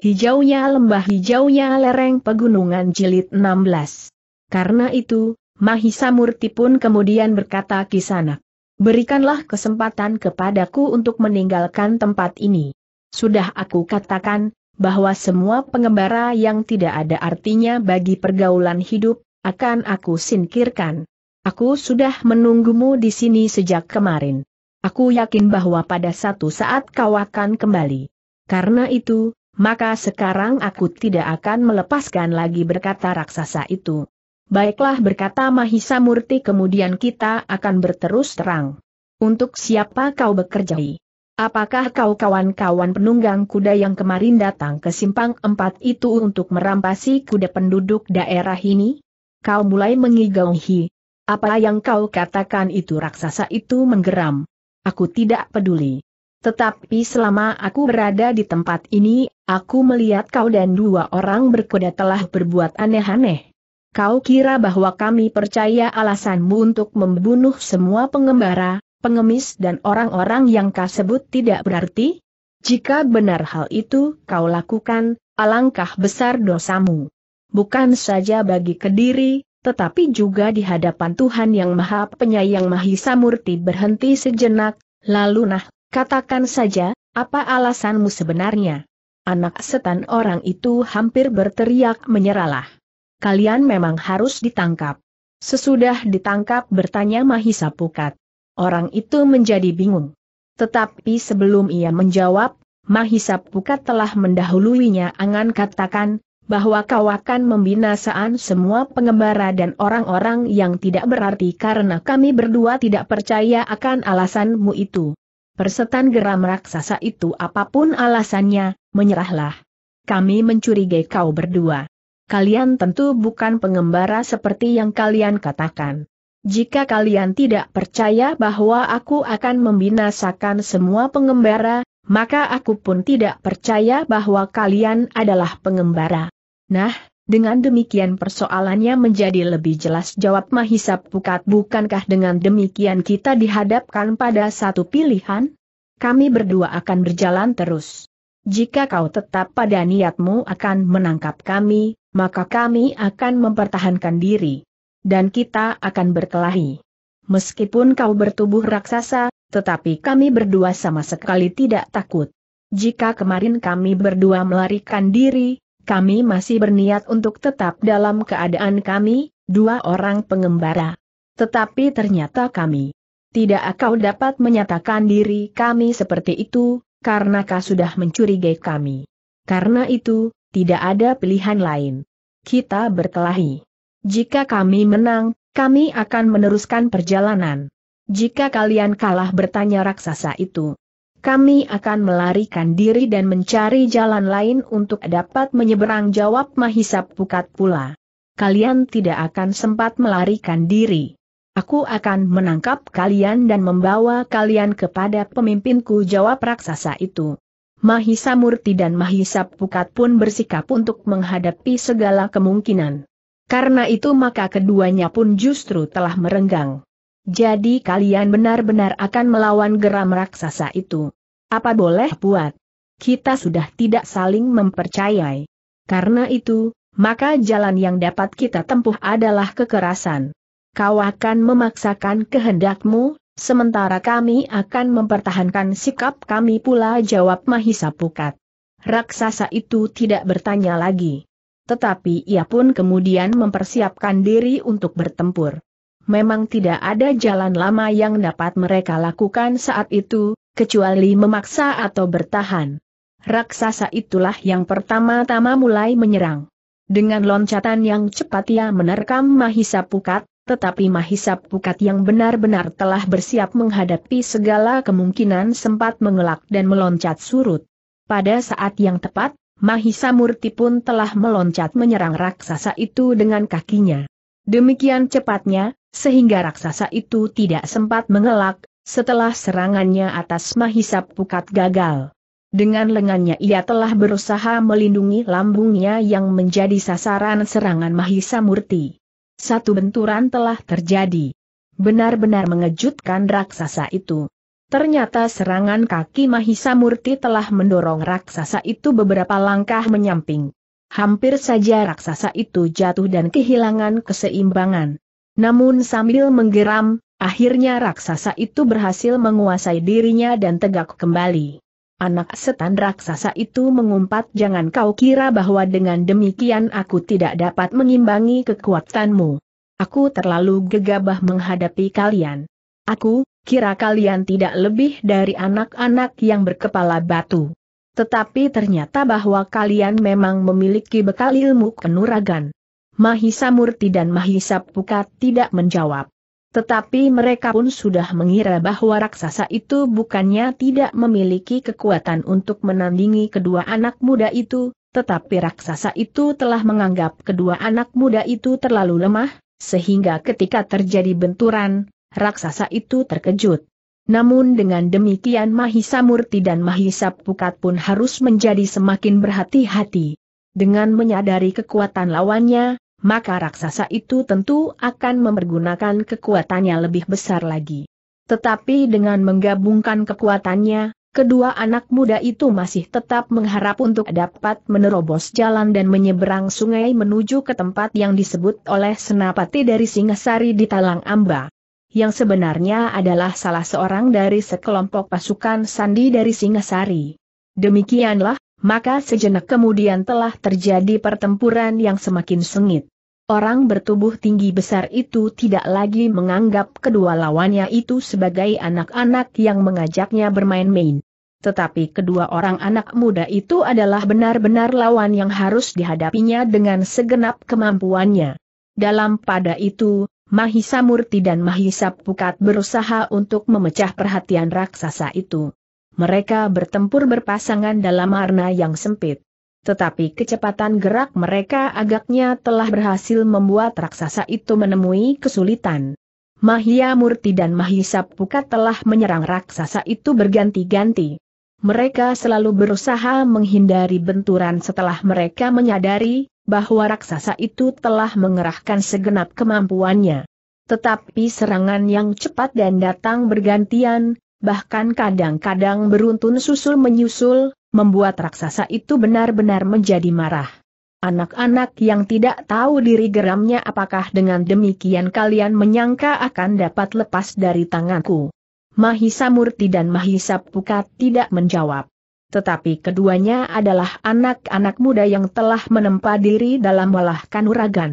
Hijaunya lembah hijaunya lereng pegunungan jilid 16. Karena itu, Mahisa Murti pun kemudian berkata Kisanak, berikanlah kesempatan kepadaku untuk meninggalkan tempat ini. Sudah aku katakan, bahwa semua pengembara yang tidak ada artinya bagi pergaulan hidup, akan aku singkirkan. Aku sudah menunggumu di sini sejak kemarin. Aku yakin bahwa pada satu saat kau akan kembali. Karena itu, maka sekarang aku tidak akan melepaskan lagi berkata raksasa itu. Baiklah berkata Mahisa Murti kemudian kita akan berterus terang. Untuk siapa kau bekerja? Apakah kau kawan-kawan penunggang kuda yang kemarin datang ke simpang empat itu untuk merampasi kuda penduduk daerah ini? Kau mulai mengigauhi. Apa yang kau katakan itu raksasa itu menggeram. Aku tidak peduli. Tetapi selama aku berada di tempat ini, aku melihat kau dan dua orang berkuda telah berbuat aneh-aneh. Kau kira bahwa kami percaya alasanmu untuk membunuh semua pengembara, pengemis dan orang-orang yang kau sebut tidak berarti? Jika benar hal itu kau lakukan, alangkah besar dosamu. Bukan saja bagi Kediri, tetapi juga di hadapan Tuhan Yang Maha Penyayang Mahisa Murti berhenti sejenak, lalu nah Katakan saja, apa alasanmu sebenarnya? Anak setan orang itu hampir berteriak menyeralah. Kalian memang harus ditangkap. Sesudah ditangkap bertanya Mahisa Pukat. Orang itu menjadi bingung. Tetapi sebelum ia menjawab, Mahisa Pukat telah mendahuluinya angan katakan, bahwa kau akan membinasaan semua pengembara dan orang-orang yang tidak berarti karena kami berdua tidak percaya akan alasanmu itu. Persetan geram raksasa itu apapun alasannya, menyerahlah. Kami mencurigai kau berdua. Kalian tentu bukan pengembara seperti yang kalian katakan. Jika kalian tidak percaya bahwa aku akan membinasakan semua pengembara, maka aku pun tidak percaya bahwa kalian adalah pengembara. Nah, dengan demikian persoalannya menjadi lebih jelas jawab Mahisap Pukat bukankah dengan demikian kita dihadapkan pada satu pilihan? kami berdua akan berjalan terus. Jika kau tetap pada niatmu akan menangkap kami, maka kami akan mempertahankan diri. Dan kita akan berkelahi. Meskipun kau bertubuh raksasa, tetapi kami berdua sama sekali tidak takut. Jika kemarin kami berdua melarikan diri, kami masih berniat untuk tetap dalam keadaan kami, dua orang pengembara. Tetapi ternyata kami tidak kau dapat menyatakan diri kami seperti itu, karena kau sudah mencurigai kami. Karena itu, tidak ada pilihan lain. Kita berkelahi. Jika kami menang, kami akan meneruskan perjalanan. Jika kalian kalah bertanya raksasa itu, kami akan melarikan diri dan mencari jalan lain untuk dapat menyeberang jawab Mahisap Pukat pula. Kalian tidak akan sempat melarikan diri. Aku akan menangkap kalian dan membawa kalian kepada pemimpinku jawab raksasa itu. Mahisa Murti dan Mahisa Pukat pun bersikap untuk menghadapi segala kemungkinan. Karena itu maka keduanya pun justru telah merenggang. Jadi kalian benar-benar akan melawan geram raksasa itu. Apa boleh buat? Kita sudah tidak saling mempercayai. Karena itu, maka jalan yang dapat kita tempuh adalah kekerasan kau akan memaksakan kehendakmu, sementara kami akan mempertahankan sikap kami pula jawab Mahisa Pukat. Raksasa itu tidak bertanya lagi. Tetapi ia pun kemudian mempersiapkan diri untuk bertempur. Memang tidak ada jalan lama yang dapat mereka lakukan saat itu, kecuali memaksa atau bertahan. Raksasa itulah yang pertama-tama mulai menyerang. Dengan loncatan yang cepat ia menerkam Mahisa Pukat, tetapi Mahisa Pukat yang benar-benar telah bersiap menghadapi segala kemungkinan sempat mengelak dan meloncat surut. Pada saat yang tepat, Mahisa Murti pun telah meloncat menyerang raksasa itu dengan kakinya. Demikian cepatnya, sehingga raksasa itu tidak sempat mengelak, setelah serangannya atas Mahisa Pukat gagal. Dengan lengannya ia telah berusaha melindungi lambungnya yang menjadi sasaran serangan Mahisa Murti. Satu benturan telah terjadi. Benar-benar mengejutkan raksasa itu. Ternyata serangan kaki Mahisa Murti telah mendorong raksasa itu beberapa langkah menyamping. Hampir saja raksasa itu jatuh dan kehilangan keseimbangan. Namun sambil menggeram, akhirnya raksasa itu berhasil menguasai dirinya dan tegak kembali. Anak setan raksasa itu mengumpat jangan kau kira bahwa dengan demikian aku tidak dapat mengimbangi kekuatanmu. Aku terlalu gegabah menghadapi kalian. Aku, kira kalian tidak lebih dari anak-anak yang berkepala batu. Tetapi ternyata bahwa kalian memang memiliki bekal ilmu kenuragan. Mahisa Murti dan Mahisa Pukat tidak menjawab. Tetapi mereka pun sudah mengira bahwa raksasa itu bukannya tidak memiliki kekuatan untuk menandingi kedua anak muda itu, tetapi raksasa itu telah menganggap kedua anak muda itu terlalu lemah, sehingga ketika terjadi benturan, raksasa itu terkejut. Namun dengan demikian Mahisa Murti dan Mahisa Pukat pun harus menjadi semakin berhati-hati. Dengan menyadari kekuatan lawannya, maka raksasa itu tentu akan mempergunakan kekuatannya lebih besar lagi. Tetapi dengan menggabungkan kekuatannya, kedua anak muda itu masih tetap mengharap untuk dapat menerobos jalan dan menyeberang sungai menuju ke tempat yang disebut oleh senapati dari Singasari di Talang Amba. Yang sebenarnya adalah salah seorang dari sekelompok pasukan sandi dari Singasari. Demikianlah, maka sejenak kemudian telah terjadi pertempuran yang semakin sengit. Orang bertubuh tinggi besar itu tidak lagi menganggap kedua lawannya itu sebagai anak-anak yang mengajaknya bermain-main. Tetapi kedua orang anak muda itu adalah benar-benar lawan yang harus dihadapinya dengan segenap kemampuannya. Dalam pada itu, Mahisa Murti dan Mahisa Pukat berusaha untuk memecah perhatian raksasa itu. Mereka bertempur berpasangan dalam arna yang sempit. Tetapi kecepatan gerak mereka agaknya telah berhasil membuat raksasa itu menemui kesulitan. Mahia Murti dan Mahisa Pukat telah menyerang raksasa itu berganti-ganti. Mereka selalu berusaha menghindari benturan setelah mereka menyadari bahwa raksasa itu telah mengerahkan segenap kemampuannya. Tetapi serangan yang cepat dan datang bergantian, bahkan kadang-kadang beruntun susul menyusul, membuat raksasa itu benar-benar menjadi marah. Anak-anak yang tidak tahu diri geramnya apakah dengan demikian kalian menyangka akan dapat lepas dari tanganku. Mahisa Murti dan Mahisa Pukat tidak menjawab. Tetapi keduanya adalah anak-anak muda yang telah menempa diri dalam melahkan uragan.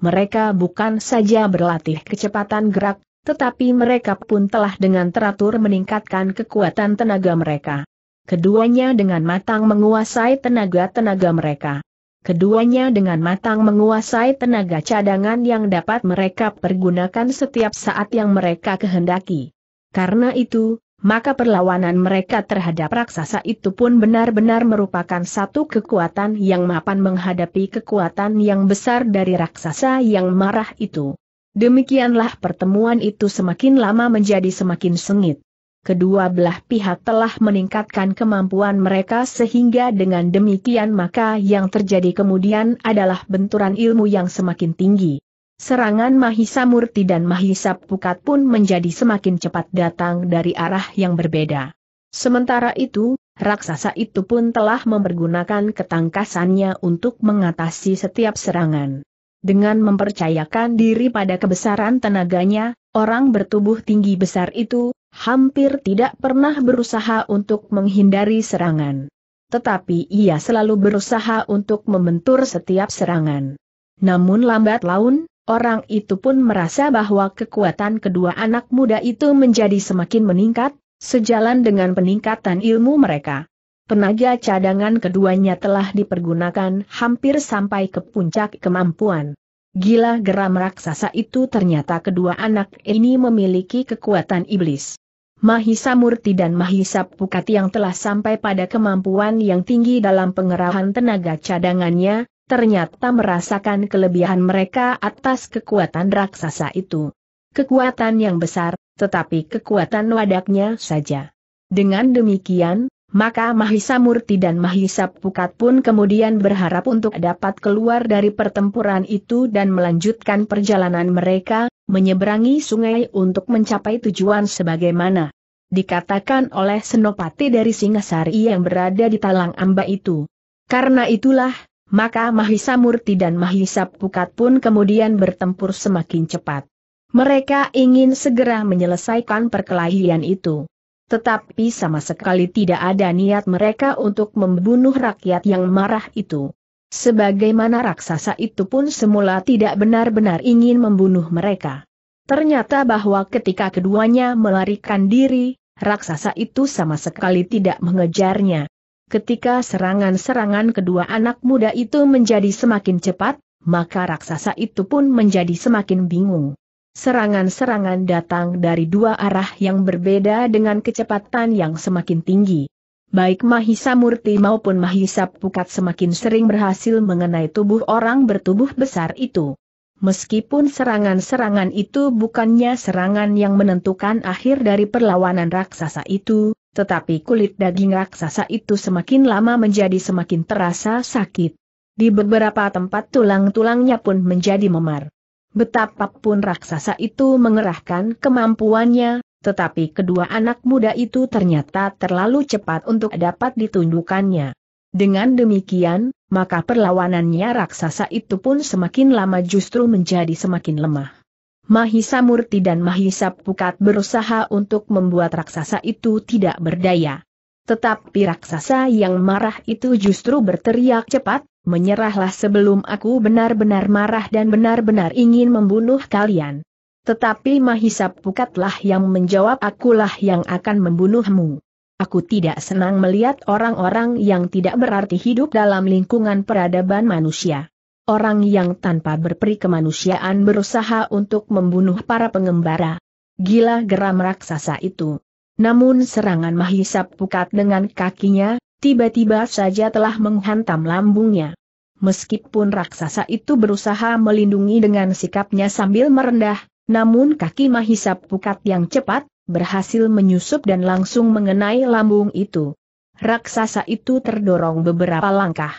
Mereka bukan saja berlatih kecepatan gerak, tetapi mereka pun telah dengan teratur meningkatkan kekuatan tenaga mereka. Keduanya dengan matang menguasai tenaga-tenaga mereka. Keduanya dengan matang menguasai tenaga cadangan yang dapat mereka pergunakan setiap saat yang mereka kehendaki. Karena itu, maka perlawanan mereka terhadap raksasa itu pun benar-benar merupakan satu kekuatan yang mapan menghadapi kekuatan yang besar dari raksasa yang marah itu. Demikianlah pertemuan itu semakin lama menjadi semakin sengit. Kedua belah pihak telah meningkatkan kemampuan mereka sehingga dengan demikian maka yang terjadi kemudian adalah benturan ilmu yang semakin tinggi. Serangan Mahisa Murti dan Mahisa Pukat pun menjadi semakin cepat datang dari arah yang berbeda. Sementara itu, raksasa itu pun telah mempergunakan ketangkasannya untuk mengatasi setiap serangan. Dengan mempercayakan diri pada kebesaran tenaganya, orang bertubuh tinggi besar itu, hampir tidak pernah berusaha untuk menghindari serangan. Tetapi ia selalu berusaha untuk membentur setiap serangan. Namun lambat laun, orang itu pun merasa bahwa kekuatan kedua anak muda itu menjadi semakin meningkat, sejalan dengan peningkatan ilmu mereka. Tenaga cadangan keduanya telah dipergunakan hampir sampai ke puncak kemampuan. Gila geram raksasa itu ternyata kedua anak ini memiliki kekuatan iblis. Mahisa Murti dan Mahisa Pukati yang telah sampai pada kemampuan yang tinggi dalam pengerahan tenaga cadangannya, ternyata merasakan kelebihan mereka atas kekuatan raksasa itu. Kekuatan yang besar, tetapi kekuatan wadaknya saja. Dengan demikian, maka Mahisa Murti dan Mahisa Pukat pun kemudian berharap untuk dapat keluar dari pertempuran itu dan melanjutkan perjalanan mereka, menyeberangi sungai untuk mencapai tujuan sebagaimana dikatakan oleh Senopati dari Singasari yang berada di Talang Amba itu. Karena itulah, maka Mahisa Murti dan Mahisa Pukat pun kemudian bertempur semakin cepat. Mereka ingin segera menyelesaikan perkelahian itu. Tetapi sama sekali tidak ada niat mereka untuk membunuh rakyat yang marah itu. Sebagaimana raksasa itu pun semula tidak benar-benar ingin membunuh mereka. Ternyata bahwa ketika keduanya melarikan diri, raksasa itu sama sekali tidak mengejarnya. Ketika serangan-serangan kedua anak muda itu menjadi semakin cepat, maka raksasa itu pun menjadi semakin bingung. Serangan-serangan datang dari dua arah yang berbeda dengan kecepatan yang semakin tinggi. Baik Mahisa Murti maupun Mahisa Pukat semakin sering berhasil mengenai tubuh orang bertubuh besar itu. Meskipun serangan-serangan itu bukannya serangan yang menentukan akhir dari perlawanan raksasa itu, tetapi kulit daging raksasa itu semakin lama menjadi semakin terasa sakit. Di beberapa tempat tulang-tulangnya pun menjadi memar. Betapapun raksasa itu mengerahkan kemampuannya, tetapi kedua anak muda itu ternyata terlalu cepat untuk dapat ditundukannya. Dengan demikian, maka perlawanannya raksasa itu pun semakin lama justru menjadi semakin lemah. Mahisa Murti dan Mahisa Pukat berusaha untuk membuat raksasa itu tidak berdaya. Tetapi raksasa yang marah itu justru berteriak cepat, menyerahlah sebelum aku benar-benar marah dan benar-benar ingin membunuh kalian. Tetapi Mahisa Pukatlah yang menjawab akulah yang akan membunuhmu. Aku tidak senang melihat orang-orang yang tidak berarti hidup dalam lingkungan peradaban manusia. Orang yang tanpa berperi kemanusiaan berusaha untuk membunuh para pengembara. Gila geram raksasa itu. Namun serangan Mahisa Pukat dengan kakinya, tiba-tiba saja telah menghantam lambungnya. Meskipun raksasa itu berusaha melindungi dengan sikapnya sambil merendah, namun kaki Mahisa Pukat yang cepat, berhasil menyusup dan langsung mengenai lambung itu. Raksasa itu terdorong beberapa langkah.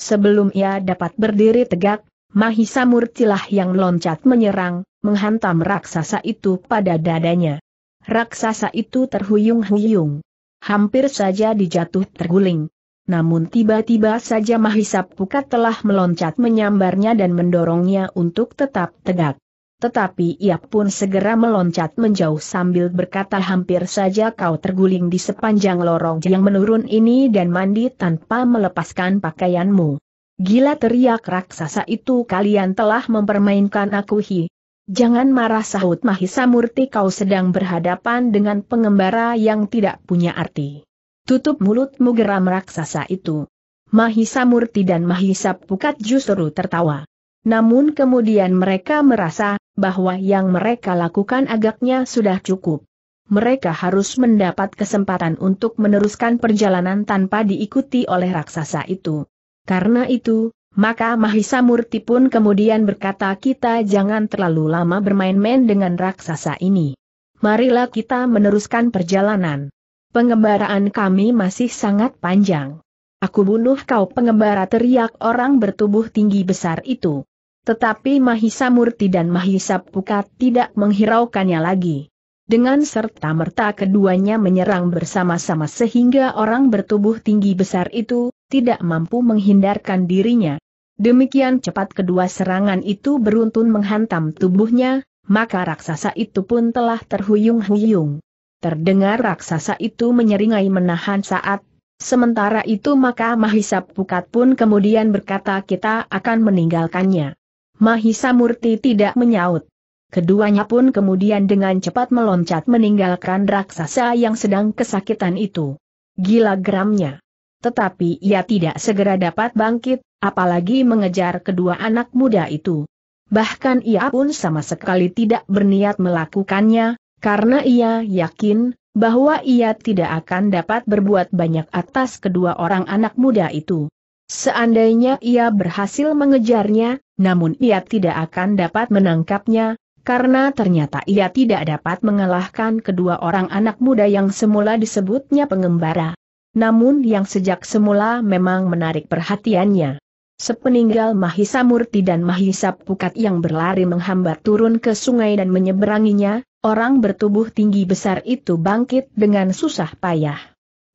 Sebelum ia dapat berdiri tegak, Mahisa Murtilah yang loncat menyerang, menghantam raksasa itu pada dadanya. Raksasa itu terhuyung-huyung hampir saja dijatuh terguling. Namun tiba-tiba saja Mahisa Pukat telah meloncat menyambarnya dan mendorongnya untuk tetap tegak. Tetapi ia pun segera meloncat menjauh sambil berkata hampir saja kau terguling di sepanjang lorong yang menurun ini dan mandi tanpa melepaskan pakaianmu. Gila teriak raksasa itu kalian telah mempermainkan aku hi. Jangan marah sahut Mahisa Murti kau sedang berhadapan dengan pengembara yang tidak punya arti. Tutup mulutmu geram raksasa itu. Mahisa Murti dan Mahisa Pukat justru tertawa. Namun kemudian mereka merasa, bahwa yang mereka lakukan agaknya sudah cukup. Mereka harus mendapat kesempatan untuk meneruskan perjalanan tanpa diikuti oleh raksasa itu. Karena itu, maka Mahisa Murti pun kemudian berkata kita jangan terlalu lama bermain-main dengan raksasa ini. Marilah kita meneruskan perjalanan. Pengembaraan kami masih sangat panjang. Aku bunuh kau pengembara teriak orang bertubuh tinggi besar itu. Tetapi Mahisa Murti dan Mahisa Pukat tidak menghiraukannya lagi. Dengan serta merta keduanya menyerang bersama-sama sehingga orang bertubuh tinggi besar itu, tidak mampu menghindarkan dirinya. Demikian cepat kedua serangan itu beruntun menghantam tubuhnya, maka raksasa itu pun telah terhuyung-huyung. Terdengar raksasa itu menyeringai menahan saat, sementara itu maka Mahisa Pukat pun kemudian berkata kita akan meninggalkannya. Mahisa Murti tidak menyaut. Keduanya pun kemudian dengan cepat meloncat meninggalkan raksasa yang sedang kesakitan itu. Gila geramnya tetapi ia tidak segera dapat bangkit, apalagi mengejar kedua anak muda itu. Bahkan ia pun sama sekali tidak berniat melakukannya, karena ia yakin bahwa ia tidak akan dapat berbuat banyak atas kedua orang anak muda itu. Seandainya ia berhasil mengejarnya, namun ia tidak akan dapat menangkapnya, karena ternyata ia tidak dapat mengalahkan kedua orang anak muda yang semula disebutnya pengembara namun yang sejak semula memang menarik perhatiannya. Sepeninggal Mahisa Murti dan Mahisa Pukat yang berlari menghambat turun ke sungai dan menyeberanginya, orang bertubuh tinggi besar itu bangkit dengan susah payah.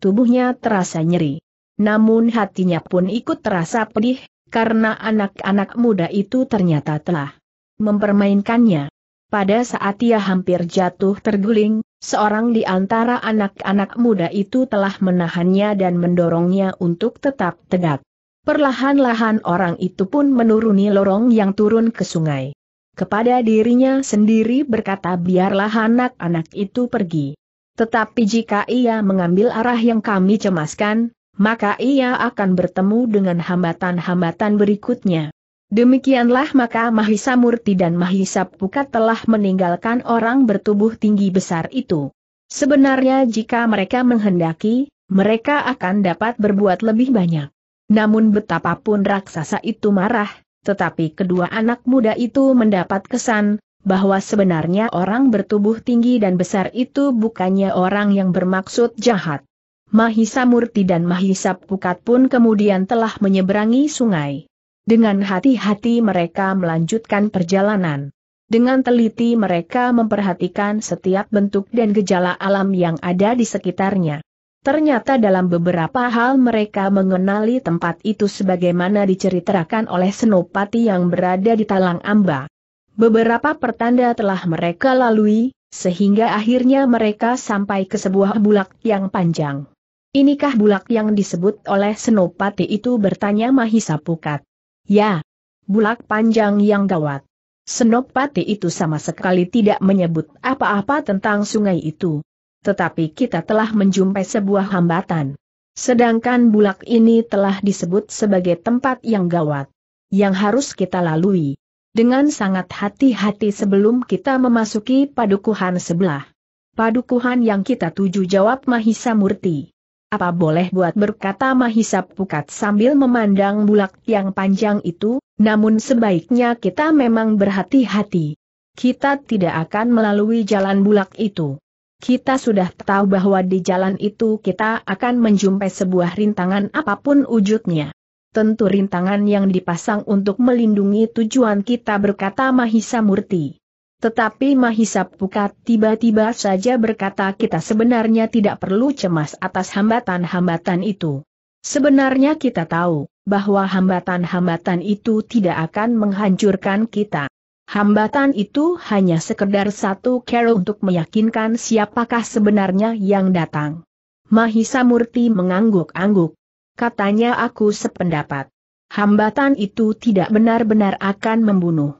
Tubuhnya terasa nyeri. Namun hatinya pun ikut terasa pedih, karena anak-anak muda itu ternyata telah mempermainkannya. Pada saat ia hampir jatuh terguling, seorang di antara anak-anak muda itu telah menahannya dan mendorongnya untuk tetap tegak. Perlahan-lahan orang itu pun menuruni lorong yang turun ke sungai. Kepada dirinya sendiri berkata biarlah anak-anak itu pergi. Tetapi jika ia mengambil arah yang kami cemaskan, maka ia akan bertemu dengan hambatan-hambatan berikutnya. Demikianlah maka Mahisa Murti dan Mahisa Pukat telah meninggalkan orang bertubuh tinggi besar itu. Sebenarnya jika mereka menghendaki, mereka akan dapat berbuat lebih banyak. Namun betapapun raksasa itu marah, tetapi kedua anak muda itu mendapat kesan, bahwa sebenarnya orang bertubuh tinggi dan besar itu bukannya orang yang bermaksud jahat. Mahisa Murti dan Mahisa Pukat pun kemudian telah menyeberangi sungai. Dengan hati-hati mereka melanjutkan perjalanan. Dengan teliti mereka memperhatikan setiap bentuk dan gejala alam yang ada di sekitarnya. Ternyata dalam beberapa hal mereka mengenali tempat itu sebagaimana diceritakan oleh Senopati yang berada di Talang Amba. Beberapa pertanda telah mereka lalui, sehingga akhirnya mereka sampai ke sebuah bulak yang panjang. Inikah bulak yang disebut oleh Senopati itu bertanya Mahisa Pukat. Ya. Bulak panjang yang gawat. Senopati itu sama sekali tidak menyebut apa-apa tentang sungai itu. Tetapi kita telah menjumpai sebuah hambatan. Sedangkan bulak ini telah disebut sebagai tempat yang gawat. Yang harus kita lalui. Dengan sangat hati-hati sebelum kita memasuki padukuhan sebelah. Padukuhan yang kita tuju jawab Mahisa Murti. Apa boleh buat berkata Mahisa Pukat sambil memandang bulak yang panjang itu, namun sebaiknya kita memang berhati-hati. Kita tidak akan melalui jalan bulak itu. Kita sudah tahu bahwa di jalan itu kita akan menjumpai sebuah rintangan apapun wujudnya. Tentu rintangan yang dipasang untuk melindungi tujuan kita berkata Mahisa Murti. Tetapi Mahisa Pukat tiba-tiba saja berkata kita sebenarnya tidak perlu cemas atas hambatan-hambatan itu. Sebenarnya kita tahu bahwa hambatan-hambatan itu tidak akan menghancurkan kita. Hambatan itu hanya sekedar satu cara untuk meyakinkan siapakah sebenarnya yang datang. Mahisa Murti mengangguk-angguk. Katanya aku sependapat. Hambatan itu tidak benar-benar akan membunuh.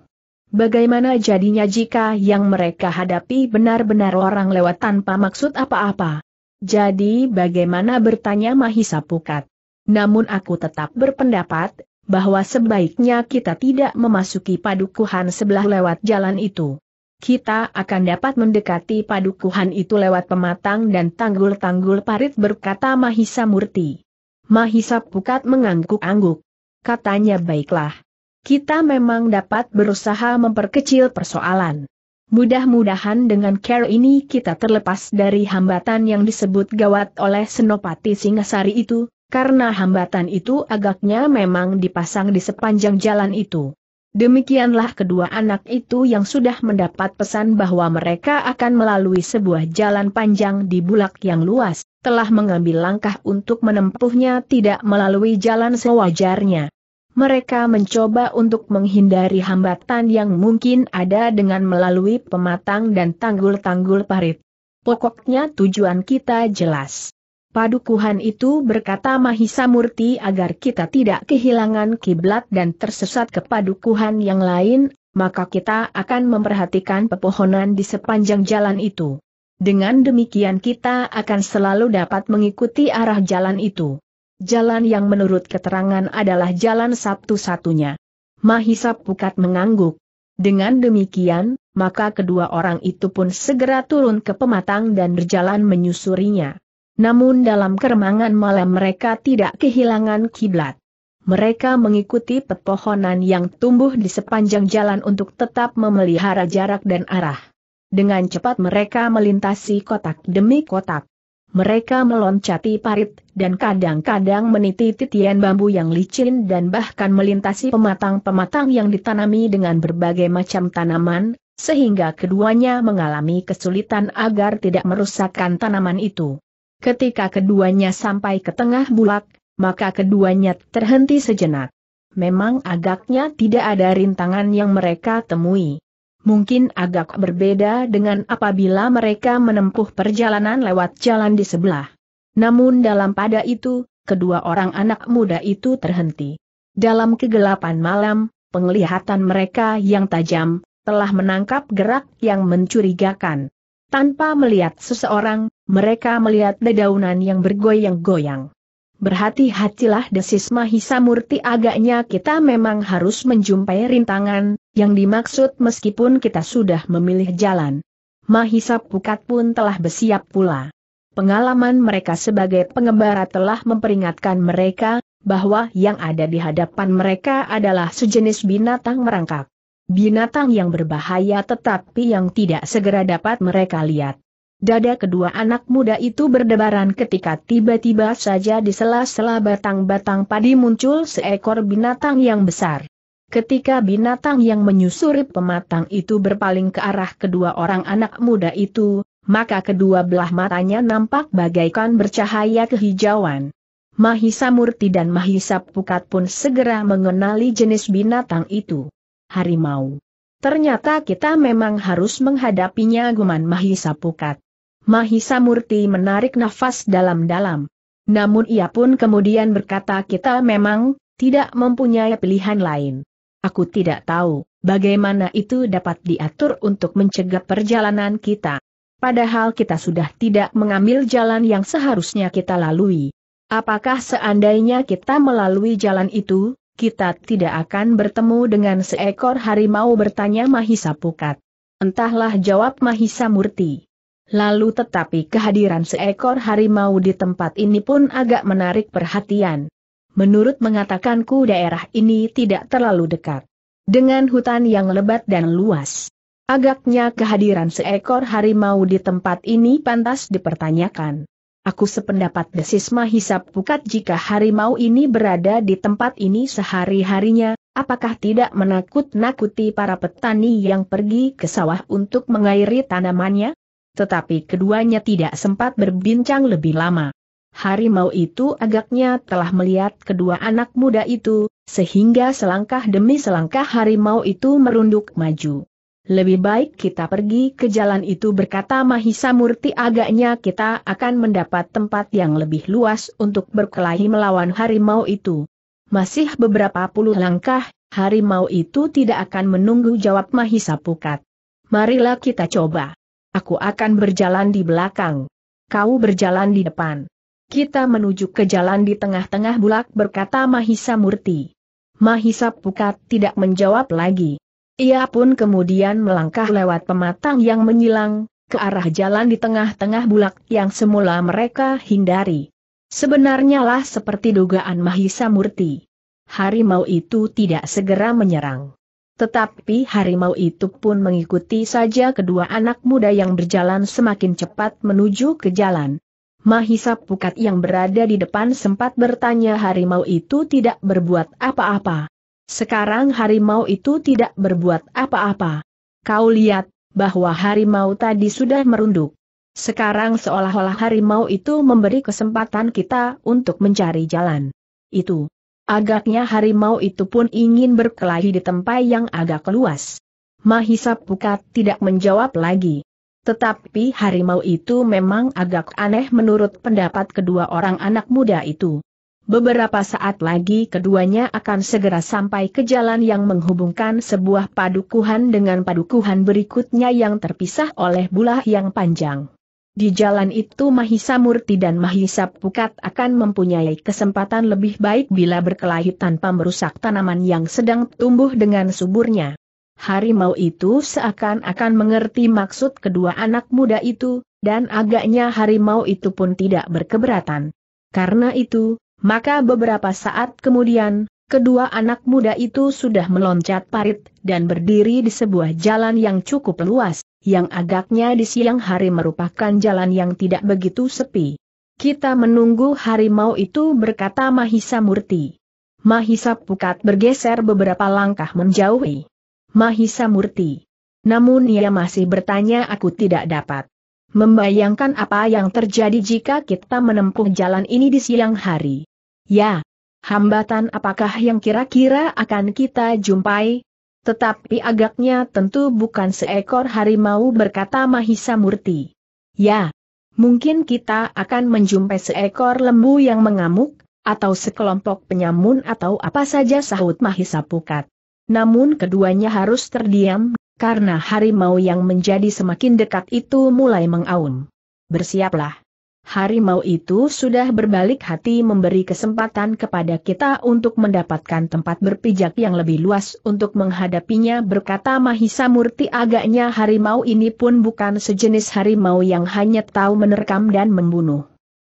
Bagaimana jadinya jika yang mereka hadapi benar-benar orang lewat tanpa maksud apa-apa? Jadi bagaimana bertanya Mahisa Pukat? Namun aku tetap berpendapat, bahwa sebaiknya kita tidak memasuki padukuhan sebelah lewat jalan itu. Kita akan dapat mendekati padukuhan itu lewat pematang dan tanggul-tanggul parit berkata Mahisa Murti. Mahisa Pukat mengangguk-angguk. Katanya baiklah kita memang dapat berusaha memperkecil persoalan. Mudah-mudahan dengan care ini kita terlepas dari hambatan yang disebut gawat oleh Senopati Singasari itu, karena hambatan itu agaknya memang dipasang di sepanjang jalan itu. Demikianlah kedua anak itu yang sudah mendapat pesan bahwa mereka akan melalui sebuah jalan panjang di bulak yang luas, telah mengambil langkah untuk menempuhnya tidak melalui jalan sewajarnya. Mereka mencoba untuk menghindari hambatan yang mungkin ada dengan melalui pematang dan tanggul-tanggul parit. Pokoknya tujuan kita jelas. Padukuhan itu berkata Mahisa Murti agar kita tidak kehilangan kiblat dan tersesat ke padukuhan yang lain, maka kita akan memperhatikan pepohonan di sepanjang jalan itu. Dengan demikian kita akan selalu dapat mengikuti arah jalan itu. Jalan yang menurut keterangan adalah jalan satu-satunya. Mahisa Pukat mengangguk. Dengan demikian, maka kedua orang itu pun segera turun ke pematang dan berjalan menyusurinya. Namun dalam keremangan malam mereka tidak kehilangan kiblat. Mereka mengikuti pepohonan yang tumbuh di sepanjang jalan untuk tetap memelihara jarak dan arah. Dengan cepat mereka melintasi kotak demi kotak mereka meloncati parit, dan kadang-kadang meniti titian bambu yang licin dan bahkan melintasi pematang-pematang yang ditanami dengan berbagai macam tanaman, sehingga keduanya mengalami kesulitan agar tidak merusakkan tanaman itu. Ketika keduanya sampai ke tengah bulak, maka keduanya terhenti sejenak. Memang agaknya tidak ada rintangan yang mereka temui mungkin agak berbeda dengan apabila mereka menempuh perjalanan lewat jalan di sebelah. Namun dalam pada itu, kedua orang anak muda itu terhenti. Dalam kegelapan malam, penglihatan mereka yang tajam, telah menangkap gerak yang mencurigakan. Tanpa melihat seseorang, mereka melihat dedaunan yang bergoyang-goyang. Berhati-hatilah desis Mahisa Murti agaknya kita memang harus menjumpai rintangan, yang dimaksud meskipun kita sudah memilih jalan. Mahisa Pukat pun telah bersiap pula. Pengalaman mereka sebagai pengembara telah memperingatkan mereka, bahwa yang ada di hadapan mereka adalah sejenis binatang merangkak. Binatang yang berbahaya tetapi yang tidak segera dapat mereka lihat. Dada kedua anak muda itu berdebaran ketika tiba-tiba saja di sela-sela batang-batang padi muncul seekor binatang yang besar. Ketika binatang yang menyusuri pematang itu berpaling ke arah kedua orang anak muda itu, maka kedua belah matanya nampak bagaikan bercahaya kehijauan. Mahisa Murti dan Mahisa Pukat pun segera mengenali jenis binatang itu. Harimau. Ternyata kita memang harus menghadapinya guman Mahisa Pukat. Mahisa Murti menarik nafas dalam-dalam. Namun ia pun kemudian berkata kita memang tidak mempunyai pilihan lain. Aku tidak tahu bagaimana itu dapat diatur untuk mencegah perjalanan kita. Padahal kita sudah tidak mengambil jalan yang seharusnya kita lalui. Apakah seandainya kita melalui jalan itu, kita tidak akan bertemu dengan seekor harimau bertanya Mahisa Pukat. Entahlah jawab Mahisa Murti. Lalu tetapi kehadiran seekor harimau di tempat ini pun agak menarik perhatian. Menurut mengatakanku daerah ini tidak terlalu dekat. Dengan hutan yang lebat dan luas. Agaknya kehadiran seekor harimau di tempat ini pantas dipertanyakan. Aku sependapat desis mahisap pukat jika harimau ini berada di tempat ini sehari-harinya, apakah tidak menakut-nakuti para petani yang pergi ke sawah untuk mengairi tanamannya? tetapi keduanya tidak sempat berbincang lebih lama. Harimau itu agaknya telah melihat kedua anak muda itu, sehingga selangkah demi selangkah harimau itu merunduk maju. Lebih baik kita pergi ke jalan itu berkata Mahisa Murti agaknya kita akan mendapat tempat yang lebih luas untuk berkelahi melawan harimau itu. Masih beberapa puluh langkah, harimau itu tidak akan menunggu jawab Mahisa Pukat. Marilah kita coba. Aku akan berjalan di belakang. Kau berjalan di depan. Kita menuju ke jalan di tengah-tengah bulak berkata Mahisa Murti. Mahisa Pukat tidak menjawab lagi. Ia pun kemudian melangkah lewat pematang yang menyilang, ke arah jalan di tengah-tengah bulak yang semula mereka hindari. Sebenarnya lah seperti dugaan Mahisa Murti. Harimau itu tidak segera menyerang. Tetapi harimau itu pun mengikuti saja kedua anak muda yang berjalan semakin cepat menuju ke jalan. Mahisa Pukat yang berada di depan sempat bertanya harimau itu tidak berbuat apa-apa. Sekarang harimau itu tidak berbuat apa-apa. Kau lihat, bahwa harimau tadi sudah merunduk. Sekarang seolah-olah harimau itu memberi kesempatan kita untuk mencari jalan. Itu. Agaknya harimau itu pun ingin berkelahi di tempat yang agak luas. Mahisa Pukat tidak menjawab lagi. Tetapi harimau itu memang agak aneh menurut pendapat kedua orang anak muda itu. Beberapa saat lagi keduanya akan segera sampai ke jalan yang menghubungkan sebuah padukuhan dengan padukuhan berikutnya yang terpisah oleh bulah yang panjang. Di jalan itu Mahisa Murti dan Mahisa Pukat akan mempunyai kesempatan lebih baik bila berkelahi tanpa merusak tanaman yang sedang tumbuh dengan suburnya. Harimau itu seakan-akan mengerti maksud kedua anak muda itu, dan agaknya harimau itu pun tidak berkeberatan. Karena itu, maka beberapa saat kemudian, kedua anak muda itu sudah meloncat parit dan berdiri di sebuah jalan yang cukup luas yang agaknya di siang hari merupakan jalan yang tidak begitu sepi. Kita menunggu harimau itu berkata Mahisa Murti. Mahisa Pukat bergeser beberapa langkah menjauhi. Mahisa Murti. Namun ia masih bertanya aku tidak dapat membayangkan apa yang terjadi jika kita menempuh jalan ini di siang hari. Ya, hambatan apakah yang kira-kira akan kita jumpai? Tetapi agaknya tentu bukan seekor harimau berkata Mahisa Murti. Ya, mungkin kita akan menjumpai seekor lembu yang mengamuk, atau sekelompok penyamun atau apa saja sahut Mahisa Pukat. Namun keduanya harus terdiam, karena harimau yang menjadi semakin dekat itu mulai mengaum. Bersiaplah harimau itu sudah berbalik hati memberi kesempatan kepada kita untuk mendapatkan tempat berpijak yang lebih luas untuk menghadapinya berkata Mahisa Murti agaknya harimau ini pun bukan sejenis harimau yang hanya tahu menerkam dan membunuh.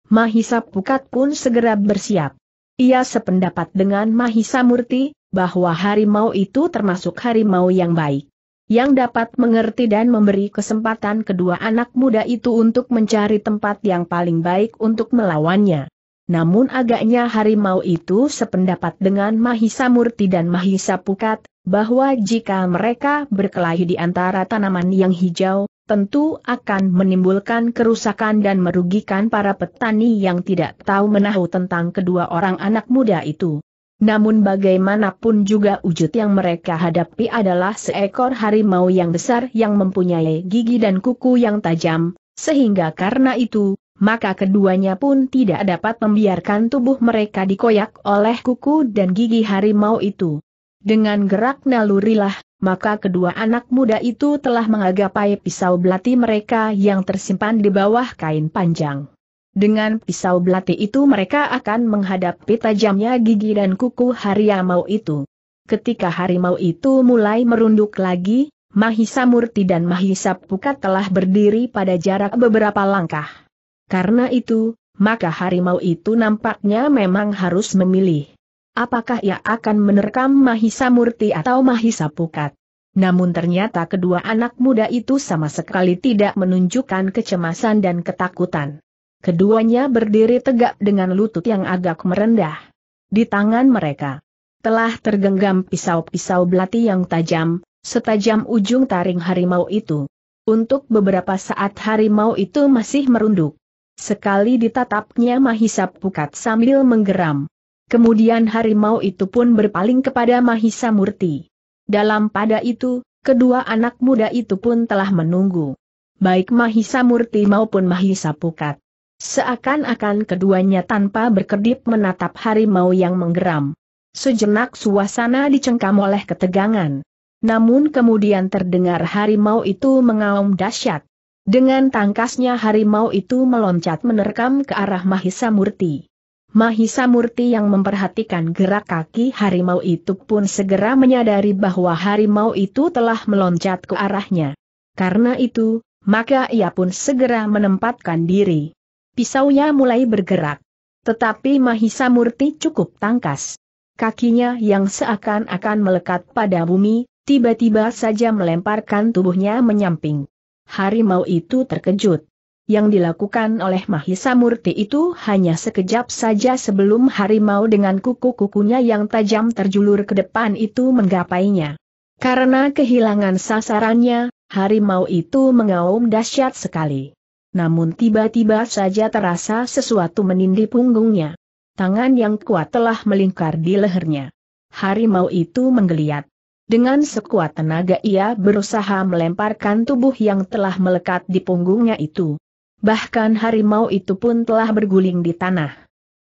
Mahisa Pukat pun segera bersiap. Ia sependapat dengan Mahisa Murti, bahwa harimau itu termasuk harimau yang baik yang dapat mengerti dan memberi kesempatan kedua anak muda itu untuk mencari tempat yang paling baik untuk melawannya. Namun agaknya harimau itu sependapat dengan Mahisa Murti dan Mahisa Pukat, bahwa jika mereka berkelahi di antara tanaman yang hijau, tentu akan menimbulkan kerusakan dan merugikan para petani yang tidak tahu menahu tentang kedua orang anak muda itu. Namun bagaimanapun juga wujud yang mereka hadapi adalah seekor harimau yang besar yang mempunyai gigi dan kuku yang tajam, sehingga karena itu, maka keduanya pun tidak dapat membiarkan tubuh mereka dikoyak oleh kuku dan gigi harimau itu. Dengan gerak nalurilah, maka kedua anak muda itu telah mengagapai pisau belati mereka yang tersimpan di bawah kain panjang. Dengan pisau belati itu mereka akan menghadapi tajamnya gigi dan kuku harimau itu. Ketika harimau itu mulai merunduk lagi, Mahisa Murti dan Mahisa Pukat telah berdiri pada jarak beberapa langkah. Karena itu, maka harimau itu nampaknya memang harus memilih. Apakah ia akan menerkam Mahisa Murti atau Mahisa Pukat? Namun ternyata kedua anak muda itu sama sekali tidak menunjukkan kecemasan dan ketakutan. Keduanya berdiri tegak dengan lutut yang agak merendah. Di tangan mereka telah tergenggam pisau-pisau belati yang tajam, setajam ujung taring harimau itu. Untuk beberapa saat harimau itu masih merunduk. Sekali ditatapnya Mahisa Pukat sambil menggeram. Kemudian harimau itu pun berpaling kepada Mahisa Murti. Dalam pada itu, kedua anak muda itu pun telah menunggu. Baik Mahisa Murti maupun Mahisa Pukat Seakan-akan keduanya tanpa berkedip menatap harimau yang menggeram. Sejenak suasana dicengkam oleh ketegangan. Namun kemudian terdengar harimau itu mengaum dahsyat. Dengan tangkasnya harimau itu meloncat menerkam ke arah Mahisa Murti. Mahisa Murti yang memperhatikan gerak kaki harimau itu pun segera menyadari bahwa harimau itu telah meloncat ke arahnya. Karena itu, maka ia pun segera menempatkan diri. Pisaunya mulai bergerak. Tetapi Mahisa Murti cukup tangkas. Kakinya yang seakan-akan melekat pada bumi, tiba-tiba saja melemparkan tubuhnya menyamping. Harimau itu terkejut. Yang dilakukan oleh Mahisa Murti itu hanya sekejap saja sebelum harimau dengan kuku-kukunya yang tajam terjulur ke depan itu menggapainya. Karena kehilangan sasarannya, harimau itu mengaum dahsyat sekali. Namun tiba-tiba saja terasa sesuatu menindih punggungnya. Tangan yang kuat telah melingkar di lehernya. Harimau itu menggeliat. Dengan sekuat tenaga ia berusaha melemparkan tubuh yang telah melekat di punggungnya itu. Bahkan harimau itu pun telah berguling di tanah.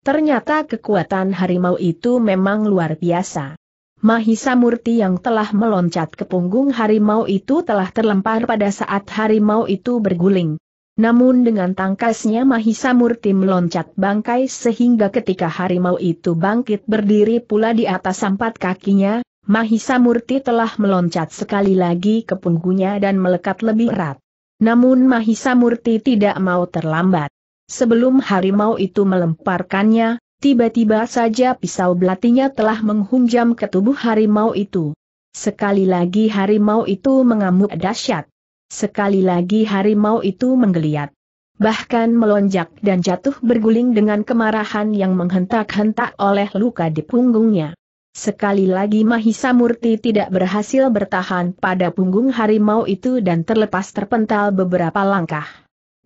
Ternyata kekuatan harimau itu memang luar biasa. Mahisa Murti yang telah meloncat ke punggung harimau itu telah terlempar pada saat harimau itu berguling. Namun dengan tangkasnya Mahisa Murti meloncat bangkai sehingga ketika harimau itu bangkit berdiri pula di atas empat kakinya, Mahisa Murti telah meloncat sekali lagi ke punggungnya dan melekat lebih erat. Namun Mahisa Murti tidak mau terlambat. Sebelum harimau itu melemparkannya, tiba-tiba saja pisau belatinya telah menghunjam ke tubuh harimau itu. Sekali lagi harimau itu mengamuk dahsyat. Sekali lagi harimau itu menggeliat. Bahkan melonjak dan jatuh berguling dengan kemarahan yang menghentak-hentak oleh luka di punggungnya. Sekali lagi Mahisa Murti tidak berhasil bertahan pada punggung harimau itu dan terlepas terpental beberapa langkah.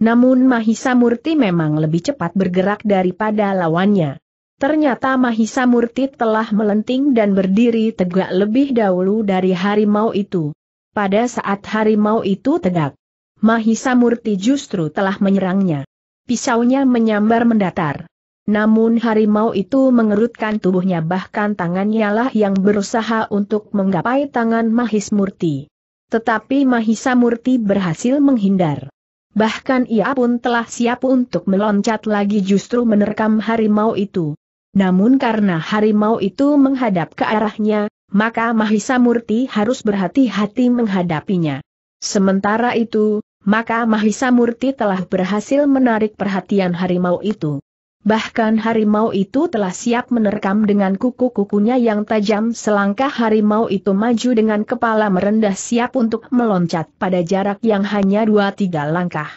Namun Mahisa Murti memang lebih cepat bergerak daripada lawannya. Ternyata Mahisa Murti telah melenting dan berdiri tegak lebih dahulu dari harimau itu pada saat harimau itu tegak. Mahisa Murti justru telah menyerangnya. Pisaunya menyambar mendatar. Namun harimau itu mengerutkan tubuhnya bahkan tangannya lah yang berusaha untuk menggapai tangan Mahis Murti. Tetapi Mahisa Murti berhasil menghindar. Bahkan ia pun telah siap untuk meloncat lagi justru menerkam harimau itu. Namun karena harimau itu menghadap ke arahnya, maka Mahisa Murti harus berhati-hati menghadapinya. Sementara itu, maka Mahisa Murti telah berhasil menarik perhatian harimau itu. Bahkan harimau itu telah siap menerkam dengan kuku-kukunya yang tajam selangkah harimau itu maju dengan kepala merendah siap untuk meloncat pada jarak yang hanya dua tiga langkah.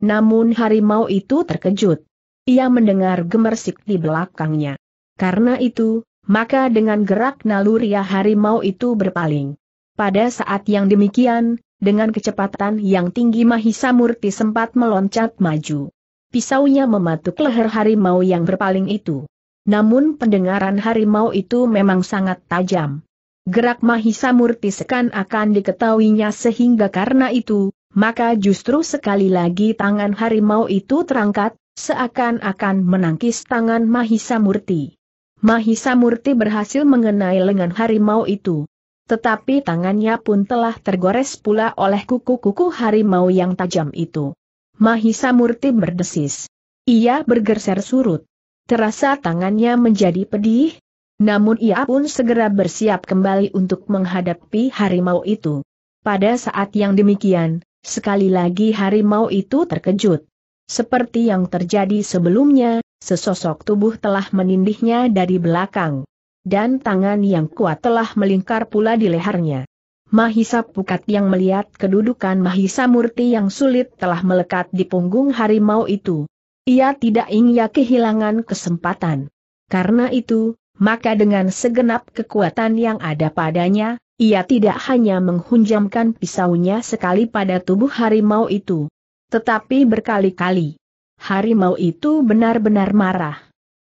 Namun harimau itu terkejut. Ia mendengar gemersik di belakangnya. Karena itu, maka dengan gerak naluriah harimau itu berpaling. Pada saat yang demikian, dengan kecepatan yang tinggi Mahisa Murti sempat meloncat maju. Pisaunya mematuk leher harimau yang berpaling itu. Namun pendengaran harimau itu memang sangat tajam. Gerak Mahisa Murti sekan-akan diketahuinya sehingga karena itu, maka justru sekali lagi tangan harimau itu terangkat, seakan-akan menangkis tangan Mahisa Murti. Mahisa Murti berhasil mengenai lengan harimau itu. Tetapi tangannya pun telah tergores pula oleh kuku-kuku harimau yang tajam itu. Mahisa Murti berdesis. Ia bergeser surut. Terasa tangannya menjadi pedih, namun ia pun segera bersiap kembali untuk menghadapi harimau itu. Pada saat yang demikian, sekali lagi harimau itu terkejut. Seperti yang terjadi sebelumnya, Sesosok tubuh telah menindihnya dari belakang. Dan tangan yang kuat telah melingkar pula di lehernya. Mahisa Pukat yang melihat kedudukan Mahisa Murti yang sulit telah melekat di punggung harimau itu. Ia tidak ingin kehilangan kesempatan. Karena itu, maka dengan segenap kekuatan yang ada padanya, ia tidak hanya menghunjamkan pisaunya sekali pada tubuh harimau itu, tetapi berkali-kali. Harimau itu benar-benar marah.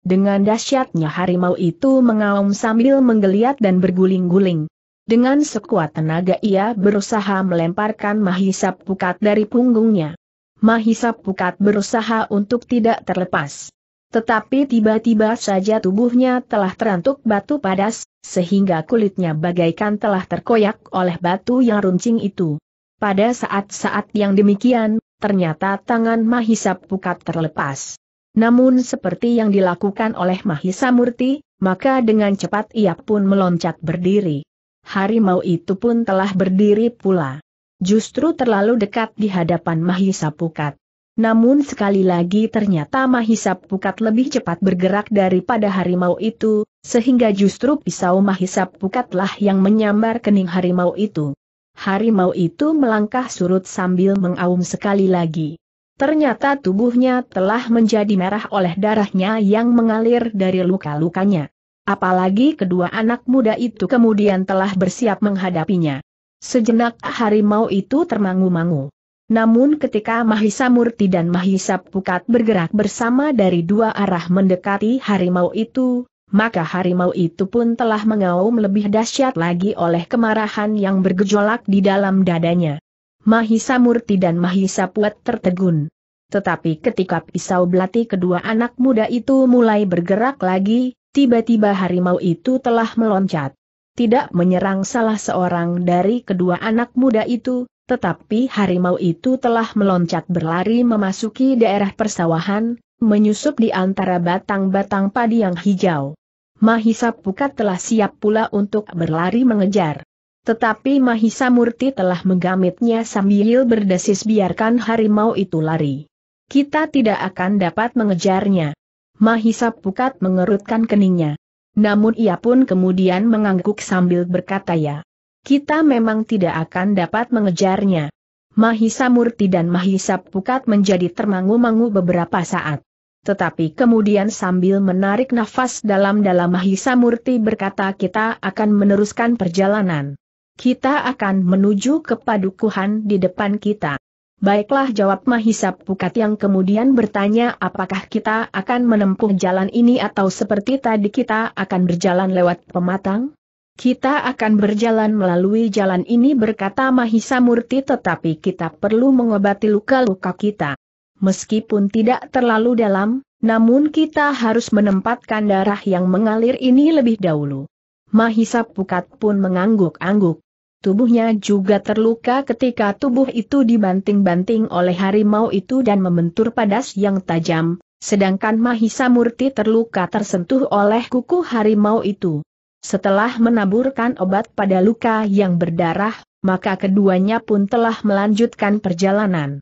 Dengan dahsyatnya harimau itu mengaum sambil menggeliat dan berguling-guling. Dengan sekuat tenaga ia berusaha melemparkan Mahisap Pukat dari punggungnya. Mahisap Pukat berusaha untuk tidak terlepas. Tetapi tiba-tiba saja tubuhnya telah terantuk batu padas, sehingga kulitnya bagaikan telah terkoyak oleh batu yang runcing itu. Pada saat-saat yang demikian, ternyata tangan Mahisa Pukat terlepas. Namun seperti yang dilakukan oleh Mahisa Murti, maka dengan cepat ia pun meloncat berdiri. Harimau itu pun telah berdiri pula. Justru terlalu dekat di hadapan Mahisa Pukat. Namun sekali lagi ternyata Mahisa Pukat lebih cepat bergerak daripada harimau itu, sehingga justru pisau Mahisa Pukatlah yang menyambar kening harimau itu harimau itu melangkah surut sambil mengaum sekali lagi. Ternyata tubuhnya telah menjadi merah oleh darahnya yang mengalir dari luka-lukanya. Apalagi kedua anak muda itu kemudian telah bersiap menghadapinya. Sejenak harimau itu termangu-mangu. Namun ketika Mahisa Murti dan Mahisa Pukat bergerak bersama dari dua arah mendekati harimau itu, maka harimau itu pun telah mengaum lebih dahsyat lagi oleh kemarahan yang bergejolak di dalam dadanya. Mahisa Murti dan Mahisa Puat tertegun. Tetapi ketika pisau belati kedua anak muda itu mulai bergerak lagi, tiba-tiba harimau itu telah meloncat. Tidak menyerang salah seorang dari kedua anak muda itu, tetapi harimau itu telah meloncat berlari memasuki daerah persawahan, menyusup di antara batang-batang padi yang hijau. Mahisa Pukat telah siap pula untuk berlari mengejar. Tetapi Mahisa Murti telah menggamitnya sambil berdesis biarkan harimau itu lari. Kita tidak akan dapat mengejarnya. Mahisa Pukat mengerutkan keningnya. Namun ia pun kemudian mengangguk sambil berkata ya. Kita memang tidak akan dapat mengejarnya. Mahisa Murti dan Mahisa Pukat menjadi termangu-mangu beberapa saat tetapi kemudian sambil menarik nafas dalam-dalam Mahisa Murti berkata kita akan meneruskan perjalanan. Kita akan menuju ke padukuhan di depan kita. Baiklah jawab Mahisa Pukat yang kemudian bertanya apakah kita akan menempuh jalan ini atau seperti tadi kita akan berjalan lewat pematang? Kita akan berjalan melalui jalan ini berkata Mahisa Murti tetapi kita perlu mengobati luka-luka kita. Meskipun tidak terlalu dalam, namun kita harus menempatkan darah yang mengalir ini lebih dahulu. Mahisa Pukat pun mengangguk-angguk. Tubuhnya juga terluka ketika tubuh itu dibanting-banting oleh harimau itu dan membentur padas yang tajam, sedangkan Mahisa Murti terluka tersentuh oleh kuku harimau itu. Setelah menaburkan obat pada luka yang berdarah, maka keduanya pun telah melanjutkan perjalanan.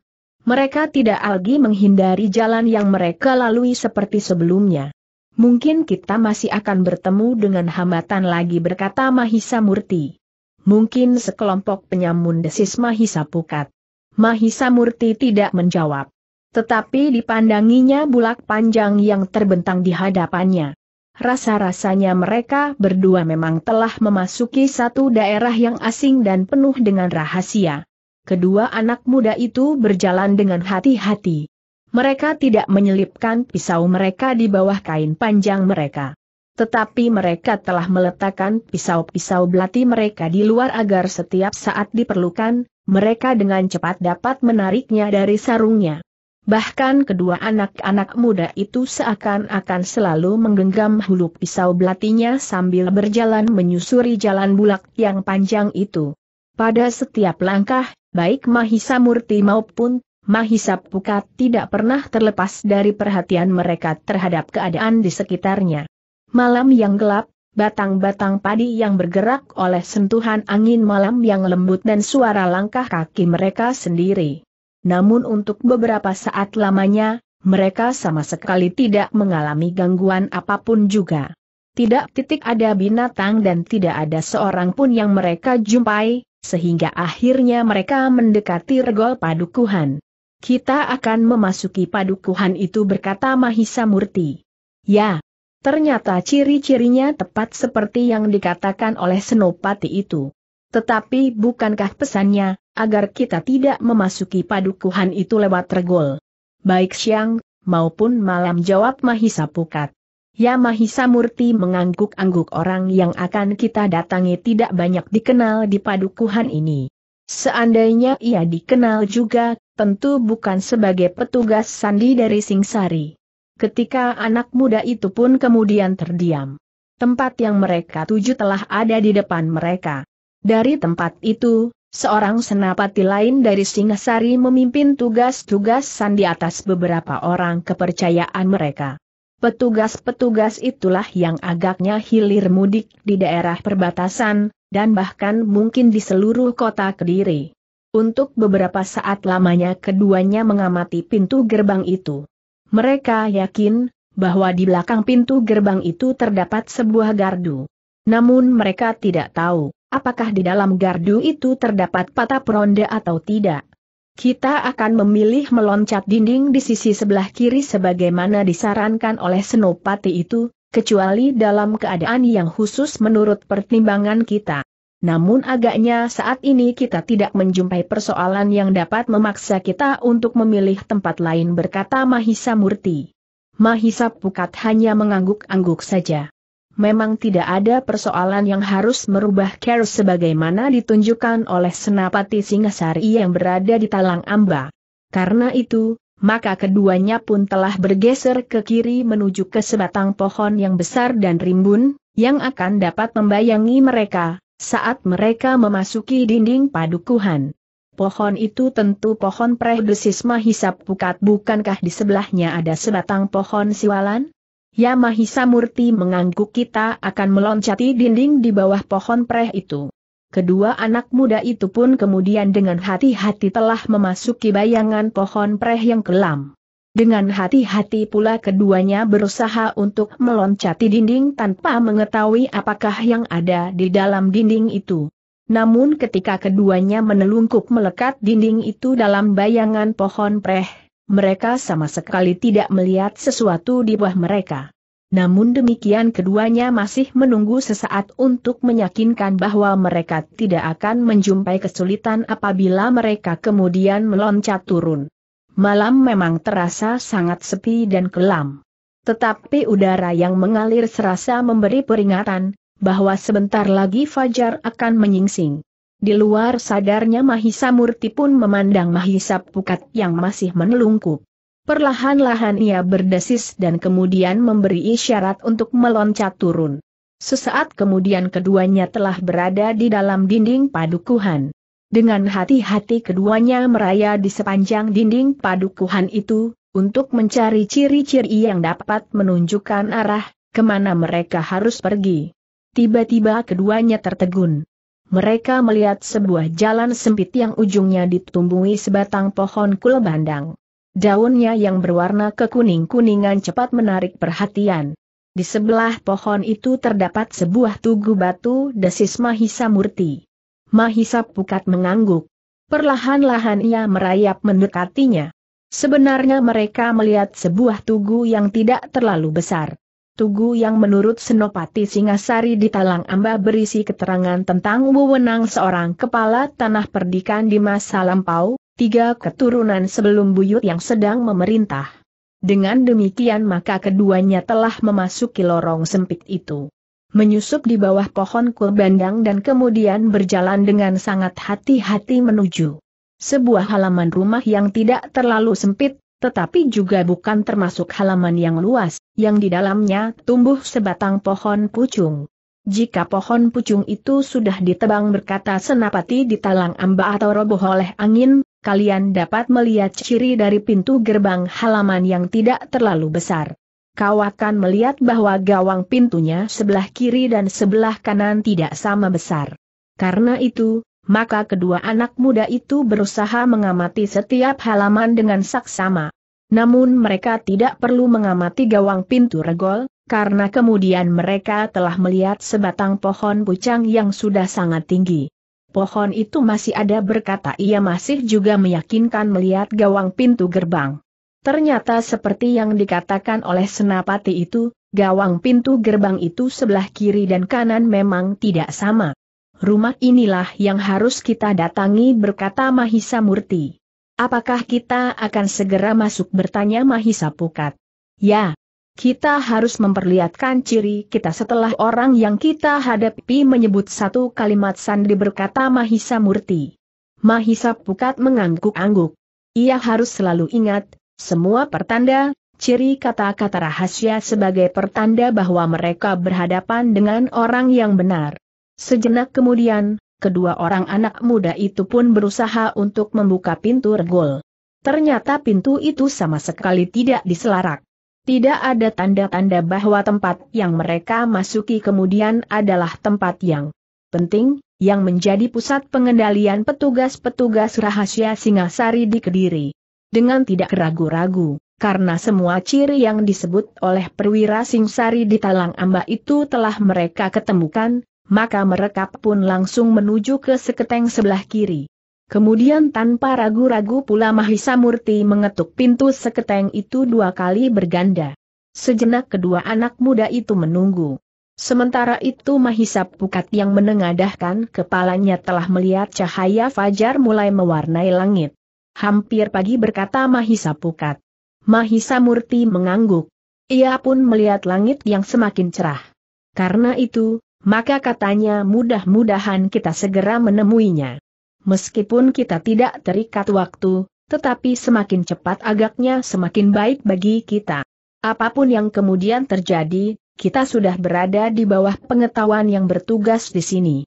Mereka tidak lagi menghindari jalan yang mereka lalui seperti sebelumnya. Mungkin kita masih akan bertemu dengan hambatan lagi berkata Mahisa Murti. Mungkin sekelompok penyamun desis Mahisa Pukat. Mahisa Murti tidak menjawab. Tetapi dipandanginya bulak panjang yang terbentang di hadapannya. Rasa-rasanya mereka berdua memang telah memasuki satu daerah yang asing dan penuh dengan rahasia kedua anak muda itu berjalan dengan hati-hati. Mereka tidak menyelipkan pisau mereka di bawah kain panjang mereka. Tetapi mereka telah meletakkan pisau-pisau belati mereka di luar agar setiap saat diperlukan, mereka dengan cepat dapat menariknya dari sarungnya. Bahkan kedua anak-anak muda itu seakan-akan selalu menggenggam hulu pisau belatinya sambil berjalan menyusuri jalan bulak yang panjang itu. Pada setiap langkah, Baik Mahisa Murti maupun Mahisa Pukat tidak pernah terlepas dari perhatian mereka terhadap keadaan di sekitarnya. Malam yang gelap, batang-batang padi yang bergerak oleh sentuhan angin malam yang lembut dan suara langkah kaki mereka sendiri. Namun untuk beberapa saat lamanya, mereka sama sekali tidak mengalami gangguan apapun juga. Tidak titik ada binatang dan tidak ada seorang pun yang mereka jumpai, sehingga akhirnya mereka mendekati regol padukuhan. Kita akan memasuki padukuhan itu berkata Mahisa Murti. Ya, ternyata ciri-cirinya tepat seperti yang dikatakan oleh Senopati itu. Tetapi bukankah pesannya, agar kita tidak memasuki padukuhan itu lewat regol? Baik siang, maupun malam jawab Mahisa Pukat. Yamahisa Murti mengangguk-angguk orang yang akan kita datangi tidak banyak dikenal di padukuhan ini. Seandainya ia dikenal juga, tentu bukan sebagai petugas sandi dari Singsari. Ketika anak muda itu pun kemudian terdiam. Tempat yang mereka tuju telah ada di depan mereka. Dari tempat itu, seorang senapati lain dari Singasari memimpin tugas-tugas sandi atas beberapa orang kepercayaan mereka. Petugas-petugas itulah yang agaknya hilir mudik di daerah perbatasan, dan bahkan mungkin di seluruh kota Kediri. Untuk beberapa saat lamanya keduanya mengamati pintu gerbang itu. Mereka yakin, bahwa di belakang pintu gerbang itu terdapat sebuah gardu. Namun mereka tidak tahu, apakah di dalam gardu itu terdapat patah peronda atau tidak. Kita akan memilih meloncat dinding di sisi sebelah kiri sebagaimana disarankan oleh Senopati itu, kecuali dalam keadaan yang khusus menurut pertimbangan kita. Namun agaknya saat ini kita tidak menjumpai persoalan yang dapat memaksa kita untuk memilih tempat lain berkata Mahisa Murti. Mahisa Pukat hanya mengangguk-angguk saja memang tidak ada persoalan yang harus merubah Care sebagaimana ditunjukkan oleh Senapati Singasari yang berada di Talang Amba. Karena itu, maka keduanya pun telah bergeser ke kiri menuju ke sebatang pohon yang besar dan rimbun, yang akan dapat membayangi mereka, saat mereka memasuki dinding padukuhan. Pohon itu tentu pohon prehdesis mahisap pukat bukankah di sebelahnya ada sebatang pohon siwalan? Yamahisa Murti mengangguk kita akan meloncati dinding di bawah pohon preh itu. Kedua anak muda itu pun kemudian dengan hati-hati telah memasuki bayangan pohon preh yang kelam. Dengan hati-hati pula keduanya berusaha untuk meloncati dinding tanpa mengetahui apakah yang ada di dalam dinding itu. Namun ketika keduanya menelungkup melekat dinding itu dalam bayangan pohon preh, mereka sama sekali tidak melihat sesuatu di bawah mereka. Namun demikian keduanya masih menunggu sesaat untuk meyakinkan bahwa mereka tidak akan menjumpai kesulitan apabila mereka kemudian meloncat turun. Malam memang terasa sangat sepi dan kelam. Tetapi udara yang mengalir serasa memberi peringatan, bahwa sebentar lagi Fajar akan menyingsing. Di luar sadarnya Mahisa Murti pun memandang Mahisa Pukat yang masih menelungkup. Perlahan-lahan ia berdesis dan kemudian memberi isyarat untuk meloncat turun. Sesaat kemudian keduanya telah berada di dalam dinding padukuhan. Dengan hati-hati keduanya meraya di sepanjang dinding padukuhan itu, untuk mencari ciri-ciri yang dapat menunjukkan arah, kemana mereka harus pergi. Tiba-tiba keduanya tertegun mereka melihat sebuah jalan sempit yang ujungnya ditumbuhi sebatang pohon kulebandang. Daunnya yang berwarna kekuning-kuningan cepat menarik perhatian. Di sebelah pohon itu terdapat sebuah tugu batu desis Mahisa Murti. Mahisa Pukat mengangguk. Perlahan-lahan ia merayap mendekatinya. Sebenarnya mereka melihat sebuah tugu yang tidak terlalu besar. Tugu yang menurut Senopati Singasari di Talang Amba berisi keterangan tentang wewenang seorang kepala tanah perdikan di masa lampau, tiga keturunan sebelum buyut yang sedang memerintah. Dengan demikian maka keduanya telah memasuki lorong sempit itu. Menyusup di bawah pohon kurbandang dan kemudian berjalan dengan sangat hati-hati menuju sebuah halaman rumah yang tidak terlalu sempit, tetapi juga bukan termasuk halaman yang luas, yang di dalamnya tumbuh sebatang pohon pucung. Jika pohon pucung itu sudah ditebang berkata senapati di talang amba atau roboh oleh angin, kalian dapat melihat ciri dari pintu gerbang halaman yang tidak terlalu besar. Kau akan melihat bahwa gawang pintunya sebelah kiri dan sebelah kanan tidak sama besar. Karena itu, maka kedua anak muda itu berusaha mengamati setiap halaman dengan saksama. Namun mereka tidak perlu mengamati gawang pintu regol, karena kemudian mereka telah melihat sebatang pohon pucang yang sudah sangat tinggi. Pohon itu masih ada berkata ia masih juga meyakinkan melihat gawang pintu gerbang. Ternyata seperti yang dikatakan oleh Senapati itu, gawang pintu gerbang itu sebelah kiri dan kanan memang tidak sama rumah inilah yang harus kita datangi berkata Mahisa Murti. Apakah kita akan segera masuk bertanya Mahisa Pukat? Ya, kita harus memperlihatkan ciri kita setelah orang yang kita hadapi menyebut satu kalimat sandi berkata Mahisa Murti. Mahisa Pukat mengangguk-angguk. Ia harus selalu ingat, semua pertanda, ciri kata-kata rahasia sebagai pertanda bahwa mereka berhadapan dengan orang yang benar. Sejenak kemudian, kedua orang anak muda itu pun berusaha untuk membuka pintu regol. Ternyata pintu itu sama sekali tidak diselarak. Tidak ada tanda-tanda bahwa tempat yang mereka masuki kemudian adalah tempat yang penting, yang menjadi pusat pengendalian petugas-petugas rahasia Singasari di Kediri. Dengan tidak ragu-ragu, karena semua ciri yang disebut oleh perwira Singasari di Talang Amba itu telah mereka ketemukan, maka mereka pun langsung menuju ke seketeng sebelah kiri. Kemudian tanpa ragu-ragu pula Mahisa Murti mengetuk pintu seketeng itu dua kali berganda. Sejenak kedua anak muda itu menunggu. Sementara itu Mahisa Pukat yang menengadahkan kepalanya telah melihat cahaya fajar mulai mewarnai langit. Hampir pagi berkata Mahisa Pukat. Mahisa Murti mengangguk. Ia pun melihat langit yang semakin cerah. Karena itu, maka katanya mudah-mudahan kita segera menemuinya. Meskipun kita tidak terikat waktu, tetapi semakin cepat agaknya semakin baik bagi kita. Apapun yang kemudian terjadi, kita sudah berada di bawah pengetahuan yang bertugas di sini.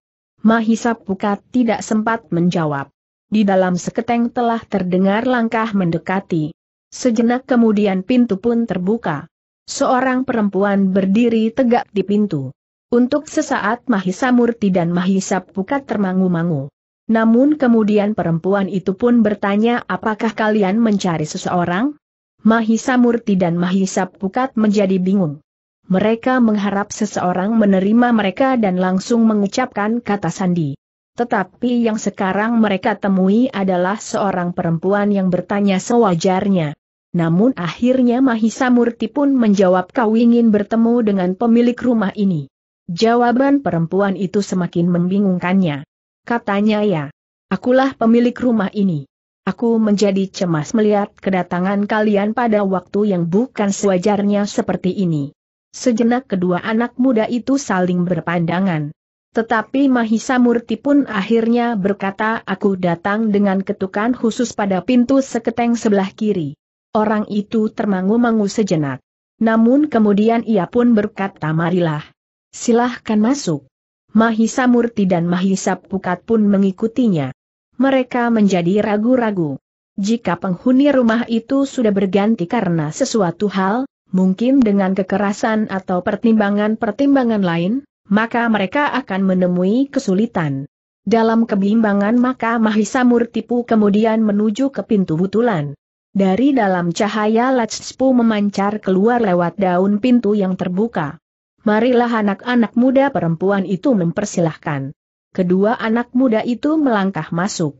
Mahisa Pukat tidak sempat menjawab. Di dalam seketeng telah terdengar langkah mendekati. Sejenak kemudian pintu pun terbuka. Seorang perempuan berdiri tegak di pintu. Untuk sesaat Mahisa Murti dan Mahisa Pukat termangu-mangu. Namun kemudian perempuan itu pun bertanya apakah kalian mencari seseorang? Mahisa Murti dan Mahisa Pukat menjadi bingung. Mereka mengharap seseorang menerima mereka dan langsung mengucapkan kata sandi. Tetapi yang sekarang mereka temui adalah seorang perempuan yang bertanya sewajarnya. Namun akhirnya Mahisa Murti pun menjawab kau ingin bertemu dengan pemilik rumah ini. Jawaban perempuan itu semakin membingungkannya. Katanya ya, akulah pemilik rumah ini. Aku menjadi cemas melihat kedatangan kalian pada waktu yang bukan sewajarnya seperti ini. Sejenak kedua anak muda itu saling berpandangan. Tetapi Mahisa Murti pun akhirnya berkata aku datang dengan ketukan khusus pada pintu seketeng sebelah kiri. Orang itu termangu-mangu sejenak. Namun kemudian ia pun berkata marilah. Silahkan masuk. Mahisa Murti dan Mahisa Pukat pun mengikutinya. Mereka menjadi ragu-ragu. Jika penghuni rumah itu sudah berganti karena sesuatu hal, mungkin dengan kekerasan atau pertimbangan-pertimbangan lain, maka mereka akan menemui kesulitan. Dalam kebimbangan maka Mahisa Murtipu kemudian menuju ke pintu butulan. Dari dalam cahaya Latspu memancar keluar lewat daun pintu yang terbuka marilah anak-anak muda perempuan itu mempersilahkan. Kedua anak muda itu melangkah masuk.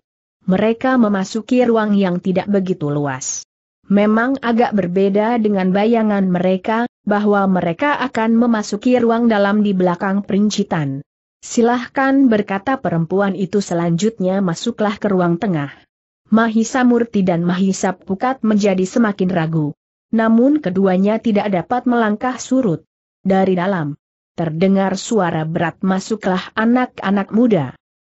Mereka memasuki ruang yang tidak begitu luas. Memang agak berbeda dengan bayangan mereka, bahwa mereka akan memasuki ruang dalam di belakang perincitan. Silahkan berkata perempuan itu selanjutnya masuklah ke ruang tengah. Mahisa Murti dan Mahisa Pukat menjadi semakin ragu. Namun keduanya tidak dapat melangkah surut. Dari dalam, terdengar suara berat masuklah anak-anak muda.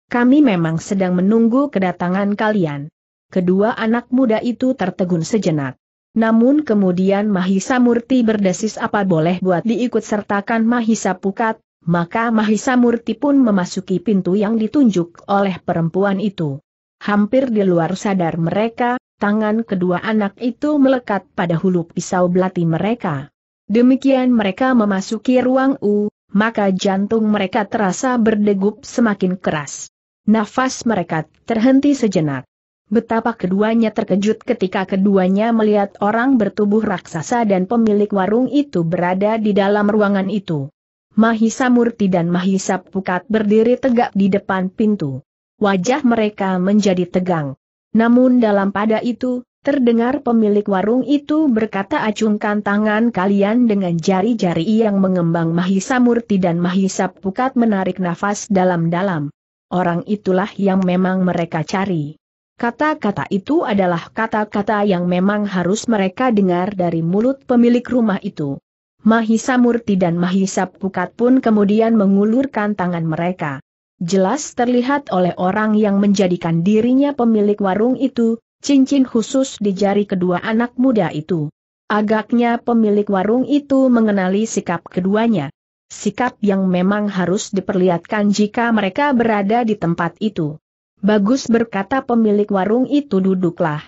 Kami memang sedang menunggu kedatangan kalian. Kedua anak muda itu tertegun sejenak. Namun kemudian Mahisa Murti berdesis apa boleh buat diikut sertakan Mahisa Pukat, maka Mahisa Murti pun memasuki pintu yang ditunjuk oleh perempuan itu. Hampir di luar sadar mereka, tangan kedua anak itu melekat pada hulu pisau belati mereka. Demikian mereka memasuki ruang U, maka jantung mereka terasa berdegup semakin keras. Nafas mereka terhenti sejenak. Betapa keduanya terkejut ketika keduanya melihat orang bertubuh raksasa dan pemilik warung itu berada di dalam ruangan itu. Mahisa Murti dan Mahisa Pukat berdiri tegak di depan pintu. Wajah mereka menjadi tegang. Namun dalam pada itu, Terdengar pemilik warung itu berkata acungkan tangan kalian dengan jari-jari yang mengembang Mahisa Murti dan Mahisa Pukat menarik nafas dalam-dalam. Orang itulah yang memang mereka cari. Kata-kata itu adalah kata-kata yang memang harus mereka dengar dari mulut pemilik rumah itu. Mahisa Murti dan Mahisa Pukat pun kemudian mengulurkan tangan mereka. Jelas terlihat oleh orang yang menjadikan dirinya pemilik warung itu, cincin khusus di jari kedua anak muda itu. Agaknya pemilik warung itu mengenali sikap keduanya. Sikap yang memang harus diperlihatkan jika mereka berada di tempat itu. Bagus berkata pemilik warung itu duduklah.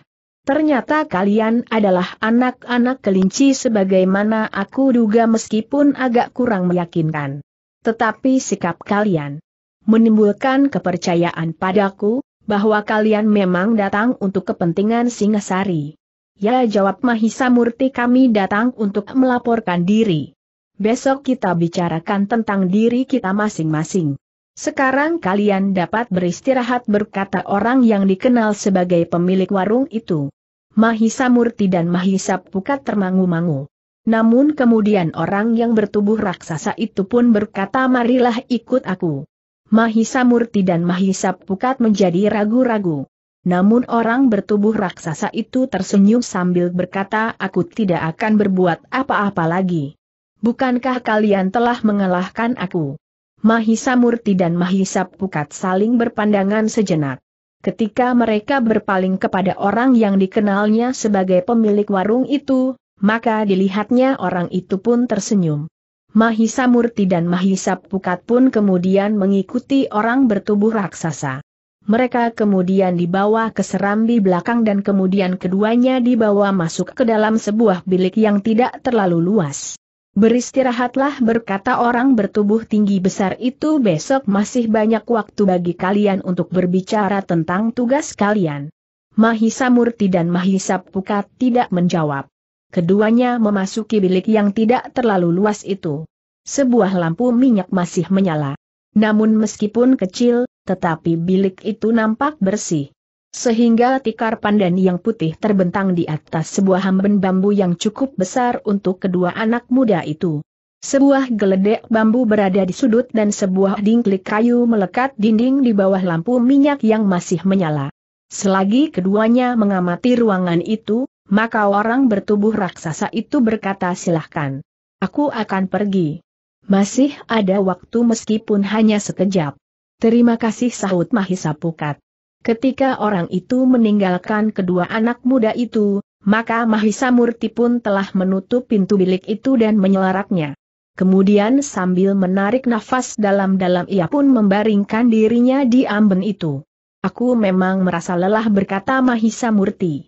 Ternyata kalian adalah anak-anak kelinci sebagaimana aku duga meskipun agak kurang meyakinkan. Tetapi sikap kalian menimbulkan kepercayaan padaku, bahwa kalian memang datang untuk kepentingan Singasari. Ya jawab Mahisa Murti kami datang untuk melaporkan diri. Besok kita bicarakan tentang diri kita masing-masing. Sekarang kalian dapat beristirahat berkata orang yang dikenal sebagai pemilik warung itu. Mahisa Murti dan Mahisa Pukat termangu-mangu. Namun kemudian orang yang bertubuh raksasa itu pun berkata marilah ikut aku. Mahisa Murti dan Mahisa Pukat menjadi ragu-ragu. Namun orang bertubuh raksasa itu tersenyum sambil berkata aku tidak akan berbuat apa-apa lagi. Bukankah kalian telah mengalahkan aku? Mahisa Murti dan Mahisa Pukat saling berpandangan sejenak. Ketika mereka berpaling kepada orang yang dikenalnya sebagai pemilik warung itu, maka dilihatnya orang itu pun tersenyum. Mahisa Murti dan Mahisa Pukat pun kemudian mengikuti orang bertubuh raksasa. Mereka kemudian dibawa ke serambi belakang dan kemudian keduanya dibawa masuk ke dalam sebuah bilik yang tidak terlalu luas. Beristirahatlah berkata orang bertubuh tinggi besar itu besok masih banyak waktu bagi kalian untuk berbicara tentang tugas kalian. Mahisa Murti dan Mahisa Pukat tidak menjawab keduanya memasuki bilik yang tidak terlalu luas itu. Sebuah lampu minyak masih menyala. Namun meskipun kecil, tetapi bilik itu nampak bersih. Sehingga tikar pandan yang putih terbentang di atas sebuah hamben bambu yang cukup besar untuk kedua anak muda itu. Sebuah geledek bambu berada di sudut dan sebuah dingklik kayu melekat dinding di bawah lampu minyak yang masih menyala. Selagi keduanya mengamati ruangan itu, maka orang bertubuh raksasa itu berkata silahkan. Aku akan pergi. Masih ada waktu meskipun hanya sekejap. Terima kasih sahut Mahisa Pukat. Ketika orang itu meninggalkan kedua anak muda itu, maka Mahisa Murti pun telah menutup pintu bilik itu dan menyelaraknya. Kemudian sambil menarik nafas dalam-dalam ia pun membaringkan dirinya di amben itu. Aku memang merasa lelah berkata Mahisa Murti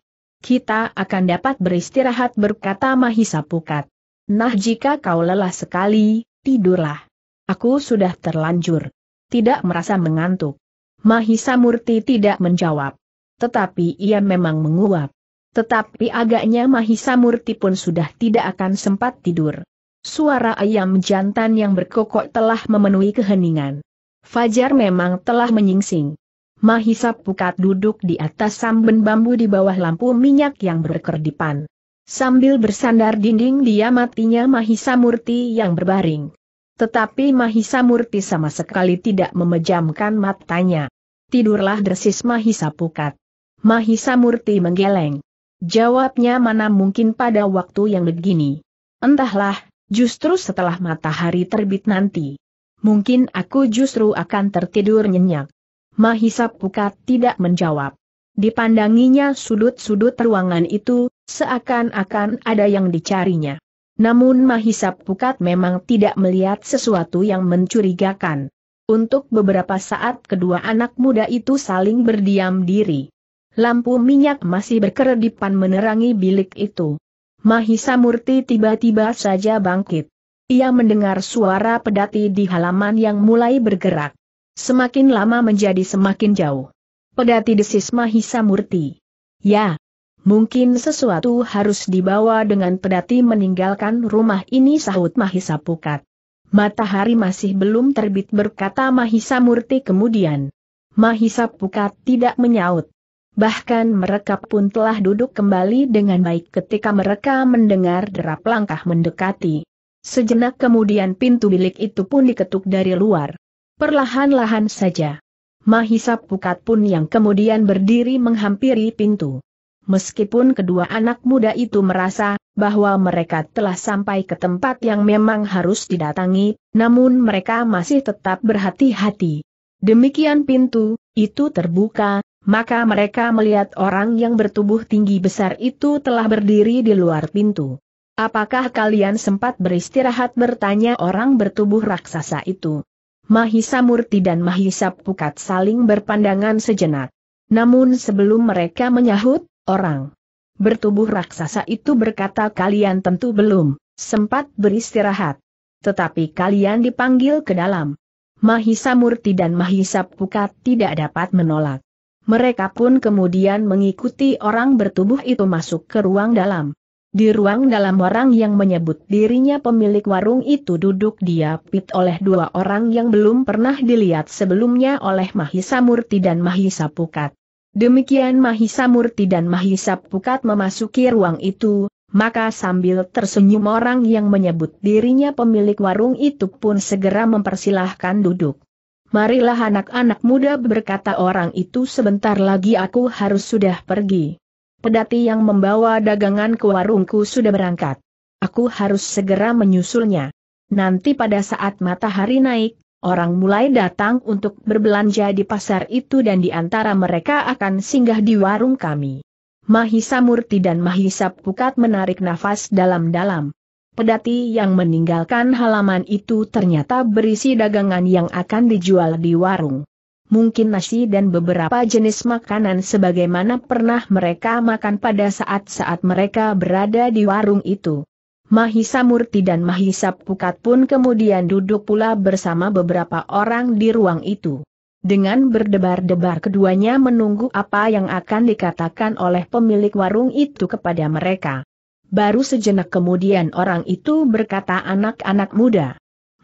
kita akan dapat beristirahat berkata Mahisa Pukat. Nah jika kau lelah sekali, tidurlah. Aku sudah terlanjur. Tidak merasa mengantuk. Mahisa Murti tidak menjawab. Tetapi ia memang menguap. Tetapi agaknya Mahisa Murti pun sudah tidak akan sempat tidur. Suara ayam jantan yang berkokok telah memenuhi keheningan. Fajar memang telah menyingsing. Mahisa Pukat duduk di atas samben bambu di bawah lampu minyak yang berkerdipan. Sambil bersandar dinding dia matinya Mahisa Murti yang berbaring. Tetapi Mahisa Murti sama sekali tidak memejamkan matanya. Tidurlah dersis Mahisa Pukat. Mahisa Murti menggeleng. Jawabnya mana mungkin pada waktu yang begini. Entahlah, justru setelah matahari terbit nanti. Mungkin aku justru akan tertidur nyenyak. Mahisa Pukat tidak menjawab. Dipandanginya sudut-sudut ruangan itu, seakan-akan ada yang dicarinya. Namun Mahisa Pukat memang tidak melihat sesuatu yang mencurigakan. Untuk beberapa saat kedua anak muda itu saling berdiam diri. Lampu minyak masih berkeredipan menerangi bilik itu. Mahisa Murti tiba-tiba saja bangkit. Ia mendengar suara pedati di halaman yang mulai bergerak. Semakin lama menjadi semakin jauh. Pedati desis Mahisa Murti. Ya, mungkin sesuatu harus dibawa dengan pedati meninggalkan rumah ini sahut Mahisa Pukat. Matahari masih belum terbit berkata Mahisa Murti kemudian. Mahisa Pukat tidak menyaut. Bahkan mereka pun telah duduk kembali dengan baik ketika mereka mendengar derap langkah mendekati. Sejenak kemudian pintu bilik itu pun diketuk dari luar. Perlahan-lahan saja. Mahisa Pukat pun yang kemudian berdiri menghampiri pintu. Meskipun kedua anak muda itu merasa bahwa mereka telah sampai ke tempat yang memang harus didatangi, namun mereka masih tetap berhati-hati. Demikian pintu, itu terbuka, maka mereka melihat orang yang bertubuh tinggi besar itu telah berdiri di luar pintu. Apakah kalian sempat beristirahat bertanya orang bertubuh raksasa itu? Mahisa Murti dan Mahisa Pukat saling berpandangan sejenak. Namun sebelum mereka menyahut, orang bertubuh raksasa itu berkata kalian tentu belum, sempat beristirahat. Tetapi kalian dipanggil ke dalam. Mahisa Murti dan Mahisa Pukat tidak dapat menolak. Mereka pun kemudian mengikuti orang bertubuh itu masuk ke ruang dalam. Di ruang dalam orang yang menyebut dirinya pemilik warung itu duduk diapit oleh dua orang yang belum pernah dilihat sebelumnya oleh Mahisa Murti dan Mahisa Pukat. Demikian Mahisa Murti dan Mahisa Pukat memasuki ruang itu, maka sambil tersenyum orang yang menyebut dirinya pemilik warung itu pun segera mempersilahkan duduk. Marilah anak-anak muda berkata orang itu sebentar lagi aku harus sudah pergi pedati yang membawa dagangan ke warungku sudah berangkat. Aku harus segera menyusulnya. Nanti pada saat matahari naik, orang mulai datang untuk berbelanja di pasar itu dan di antara mereka akan singgah di warung kami. Mahisa Murti dan Mahisa Pukat menarik nafas dalam-dalam. Pedati yang meninggalkan halaman itu ternyata berisi dagangan yang akan dijual di warung mungkin nasi dan beberapa jenis makanan sebagaimana pernah mereka makan pada saat-saat mereka berada di warung itu. Mahisa Murti dan Mahisa Pukat pun kemudian duduk pula bersama beberapa orang di ruang itu. Dengan berdebar-debar keduanya menunggu apa yang akan dikatakan oleh pemilik warung itu kepada mereka. Baru sejenak kemudian orang itu berkata anak-anak muda.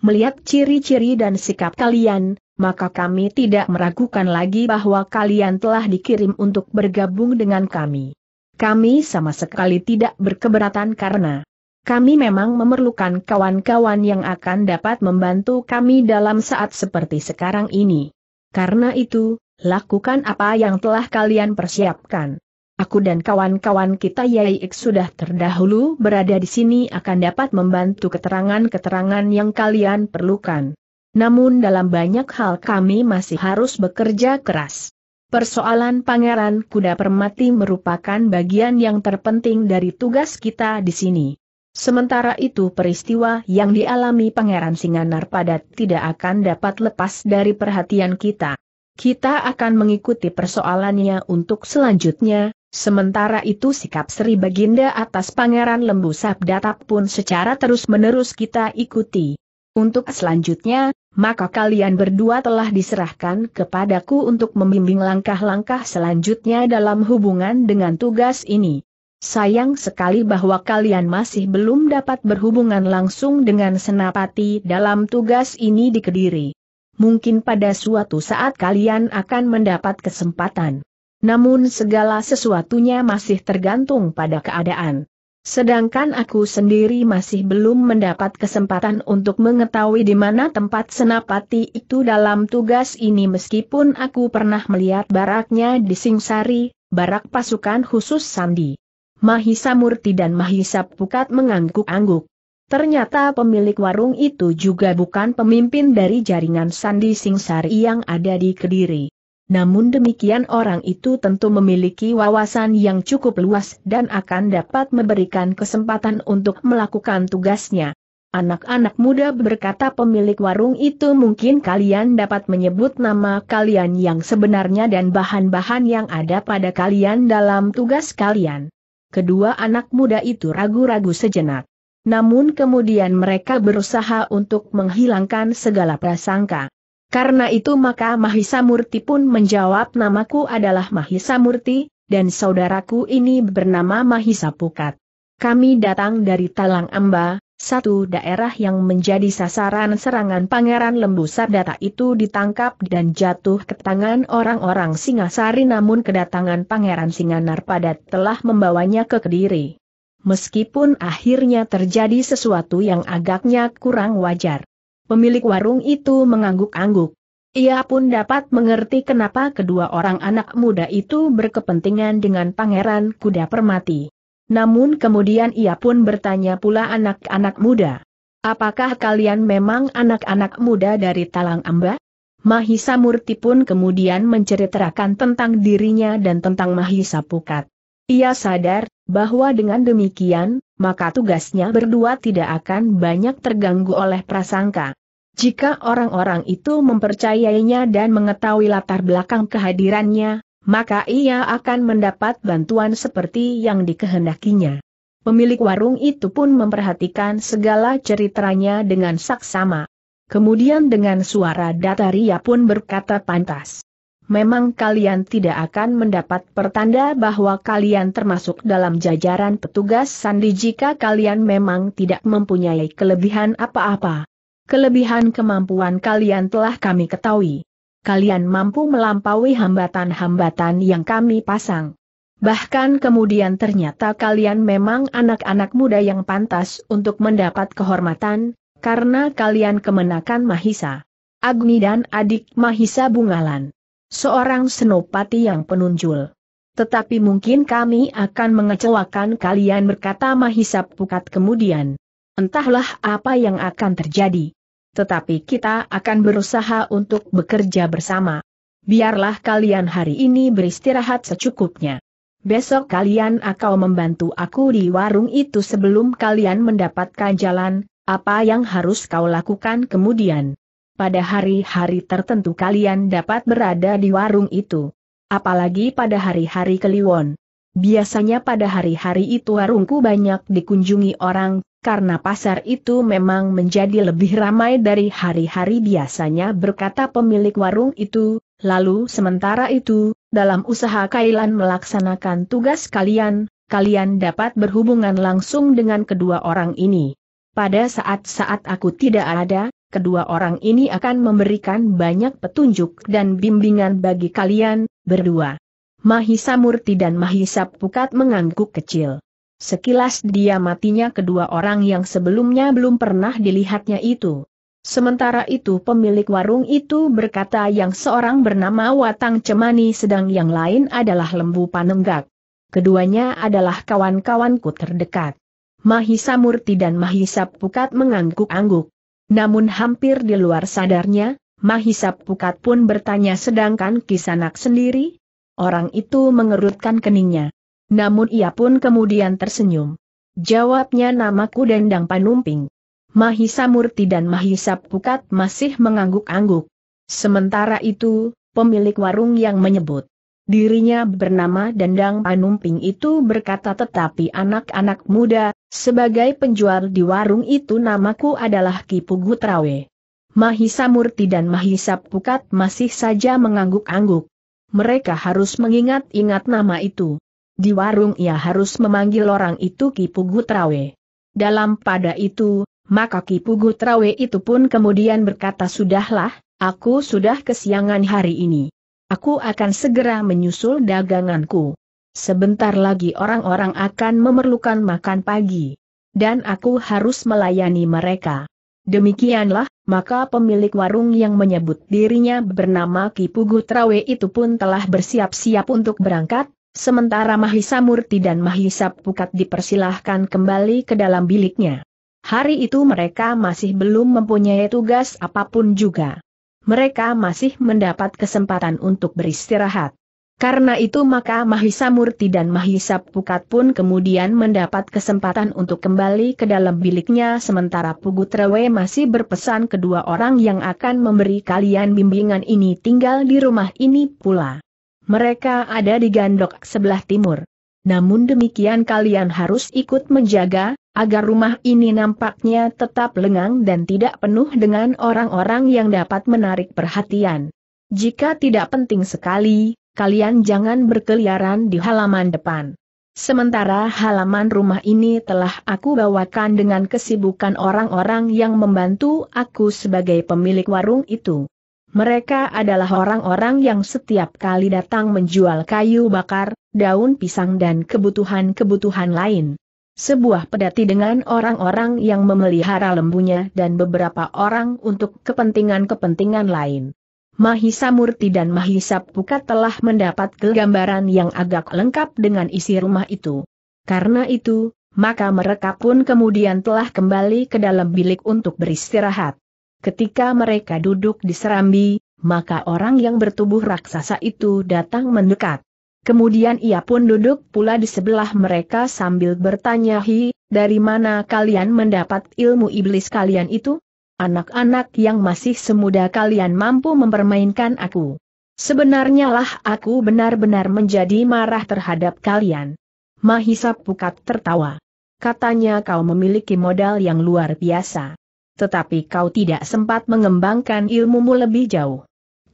Melihat ciri-ciri dan sikap kalian, maka kami tidak meragukan lagi bahwa kalian telah dikirim untuk bergabung dengan kami. Kami sama sekali tidak berkeberatan karena kami memang memerlukan kawan-kawan yang akan dapat membantu kami dalam saat seperti sekarang ini. Karena itu, lakukan apa yang telah kalian persiapkan aku dan kawan-kawan kita ik sudah terdahulu berada di sini akan dapat membantu keterangan-keterangan yang kalian perlukan. Namun dalam banyak hal kami masih harus bekerja keras. Persoalan Pangeran Kuda Permati merupakan bagian yang terpenting dari tugas kita di sini. Sementara itu peristiwa yang dialami Pangeran Singanar Padat tidak akan dapat lepas dari perhatian kita. Kita akan mengikuti persoalannya untuk selanjutnya, Sementara itu sikap Sri Baginda atas Pangeran Lembu Sabdata pun secara terus-menerus kita ikuti. Untuk selanjutnya, maka kalian berdua telah diserahkan kepadaku untuk membimbing langkah-langkah selanjutnya dalam hubungan dengan tugas ini. Sayang sekali bahwa kalian masih belum dapat berhubungan langsung dengan Senapati dalam tugas ini di Kediri. Mungkin pada suatu saat kalian akan mendapat kesempatan. Namun segala sesuatunya masih tergantung pada keadaan. Sedangkan aku sendiri masih belum mendapat kesempatan untuk mengetahui di mana tempat senapati itu dalam tugas ini meskipun aku pernah melihat baraknya di Singsari, barak pasukan khusus Sandi. Mahisa Murti dan Mahisa Pukat mengangguk-angguk. Ternyata pemilik warung itu juga bukan pemimpin dari jaringan Sandi Singsari yang ada di Kediri. Namun demikian orang itu tentu memiliki wawasan yang cukup luas dan akan dapat memberikan kesempatan untuk melakukan tugasnya. Anak-anak muda berkata pemilik warung itu mungkin kalian dapat menyebut nama kalian yang sebenarnya dan bahan-bahan yang ada pada kalian dalam tugas kalian. Kedua anak muda itu ragu-ragu sejenak. Namun kemudian mereka berusaha untuk menghilangkan segala prasangka. Karena itu maka Mahisa Murti pun menjawab namaku adalah Mahisa Murti, dan saudaraku ini bernama Mahisa Pukat. Kami datang dari Talang Amba, satu daerah yang menjadi sasaran serangan Pangeran Lembu Sardata itu ditangkap dan jatuh ke tangan orang-orang Singasari namun kedatangan Pangeran Singanar Padat telah membawanya ke Kediri. Meskipun akhirnya terjadi sesuatu yang agaknya kurang wajar pemilik warung itu mengangguk-angguk. Ia pun dapat mengerti kenapa kedua orang anak muda itu berkepentingan dengan pangeran kuda permati. Namun kemudian ia pun bertanya pula anak-anak muda. Apakah kalian memang anak-anak muda dari Talang Amba? Mahisa Murti pun kemudian menceritakan tentang dirinya dan tentang Mahisa Pukat. Ia sadar, bahwa dengan demikian, maka tugasnya berdua tidak akan banyak terganggu oleh prasangka. Jika orang-orang itu mempercayainya dan mengetahui latar belakang kehadirannya, maka ia akan mendapat bantuan seperti yang dikehendakinya. Pemilik warung itu pun memperhatikan segala ceritanya dengan saksama. Kemudian dengan suara datar ia pun berkata pantas. Memang kalian tidak akan mendapat pertanda bahwa kalian termasuk dalam jajaran petugas sandi jika kalian memang tidak mempunyai kelebihan apa-apa. Kelebihan kemampuan kalian telah kami ketahui. Kalian mampu melampaui hambatan-hambatan yang kami pasang. Bahkan kemudian ternyata kalian memang anak-anak muda yang pantas untuk mendapat kehormatan, karena kalian kemenakan Mahisa. Agni dan adik Mahisa Bungalan. Seorang senopati yang penunjul. Tetapi mungkin kami akan mengecewakan kalian berkata Mahisa Pukat kemudian. Entahlah apa yang akan terjadi. Tetapi kita akan berusaha untuk bekerja bersama. Biarlah kalian hari ini beristirahat secukupnya. Besok kalian akan membantu aku di warung itu sebelum kalian mendapatkan jalan, apa yang harus kau lakukan kemudian. Pada hari-hari tertentu kalian dapat berada di warung itu. Apalagi pada hari-hari Kliwon. Biasanya pada hari-hari itu warungku banyak dikunjungi orang, karena pasar itu memang menjadi lebih ramai dari hari-hari biasanya berkata pemilik warung itu, lalu sementara itu, dalam usaha Kailan melaksanakan tugas kalian, kalian dapat berhubungan langsung dengan kedua orang ini. Pada saat-saat aku tidak ada, kedua orang ini akan memberikan banyak petunjuk dan bimbingan bagi kalian, berdua. Mahisa Murti dan Mahisa Pukat mengangguk kecil. Sekilas dia matinya kedua orang yang sebelumnya belum pernah dilihatnya itu. Sementara itu pemilik warung itu berkata yang seorang bernama Watang Cemani sedang yang lain adalah Lembu Panenggak. Keduanya adalah kawan-kawanku terdekat. Mahisa Murti dan Mahisa Pukat mengangguk-angguk. Namun hampir di luar sadarnya, Mahisa Pukat pun bertanya sedangkan Kisanak sendiri? Orang itu mengerutkan keningnya. Namun ia pun kemudian tersenyum. Jawabnya namaku Dendang Panumping. Mahisa Murti dan Mahisa Pukat masih mengangguk-angguk. Sementara itu, pemilik warung yang menyebut dirinya bernama Dendang Panumping itu berkata tetapi anak-anak muda, sebagai penjual di warung itu namaku adalah Kipu Gutrawe. Mahisa Murti dan Mahisa Pukat masih saja mengangguk-angguk. Mereka harus mengingat-ingat nama itu. Di warung ia harus memanggil orang itu Kipugu Trawe. Dalam pada itu, maka Kipugu Trawe itu pun kemudian berkata sudahlah, aku sudah kesiangan hari ini. Aku akan segera menyusul daganganku. Sebentar lagi orang-orang akan memerlukan makan pagi. Dan aku harus melayani mereka. Demikianlah, maka pemilik warung yang menyebut dirinya bernama Kipugu Trawe itu pun telah bersiap-siap untuk berangkat, Sementara Mahisa Murti dan Mahisa Pukat dipersilahkan kembali ke dalam biliknya. Hari itu mereka masih belum mempunyai tugas apapun juga. Mereka masih mendapat kesempatan untuk beristirahat. Karena itu maka Mahisa Murti dan Mahisa Pukat pun kemudian mendapat kesempatan untuk kembali ke dalam biliknya sementara Pugutrewe masih berpesan kedua orang yang akan memberi kalian bimbingan ini tinggal di rumah ini pula mereka ada di gandok sebelah timur. Namun demikian kalian harus ikut menjaga, agar rumah ini nampaknya tetap lengang dan tidak penuh dengan orang-orang yang dapat menarik perhatian. Jika tidak penting sekali, kalian jangan berkeliaran di halaman depan. Sementara halaman rumah ini telah aku bawakan dengan kesibukan orang-orang yang membantu aku sebagai pemilik warung itu. Mereka adalah orang-orang yang setiap kali datang menjual kayu bakar, daun pisang dan kebutuhan-kebutuhan lain. Sebuah pedati dengan orang-orang yang memelihara lembunya dan beberapa orang untuk kepentingan-kepentingan lain. Mahisa Murti dan Mahisa Pukat telah mendapat gambaran yang agak lengkap dengan isi rumah itu. Karena itu, maka mereka pun kemudian telah kembali ke dalam bilik untuk beristirahat. Ketika mereka duduk di serambi, maka orang yang bertubuh raksasa itu datang mendekat. Kemudian ia pun duduk pula di sebelah mereka sambil bertanya hi, dari mana kalian mendapat ilmu iblis kalian itu? Anak-anak yang masih semuda kalian mampu mempermainkan aku. Sebenarnya lah aku benar-benar menjadi marah terhadap kalian. Mahisa Pukat tertawa. Katanya kau memiliki modal yang luar biasa tetapi kau tidak sempat mengembangkan ilmumu lebih jauh.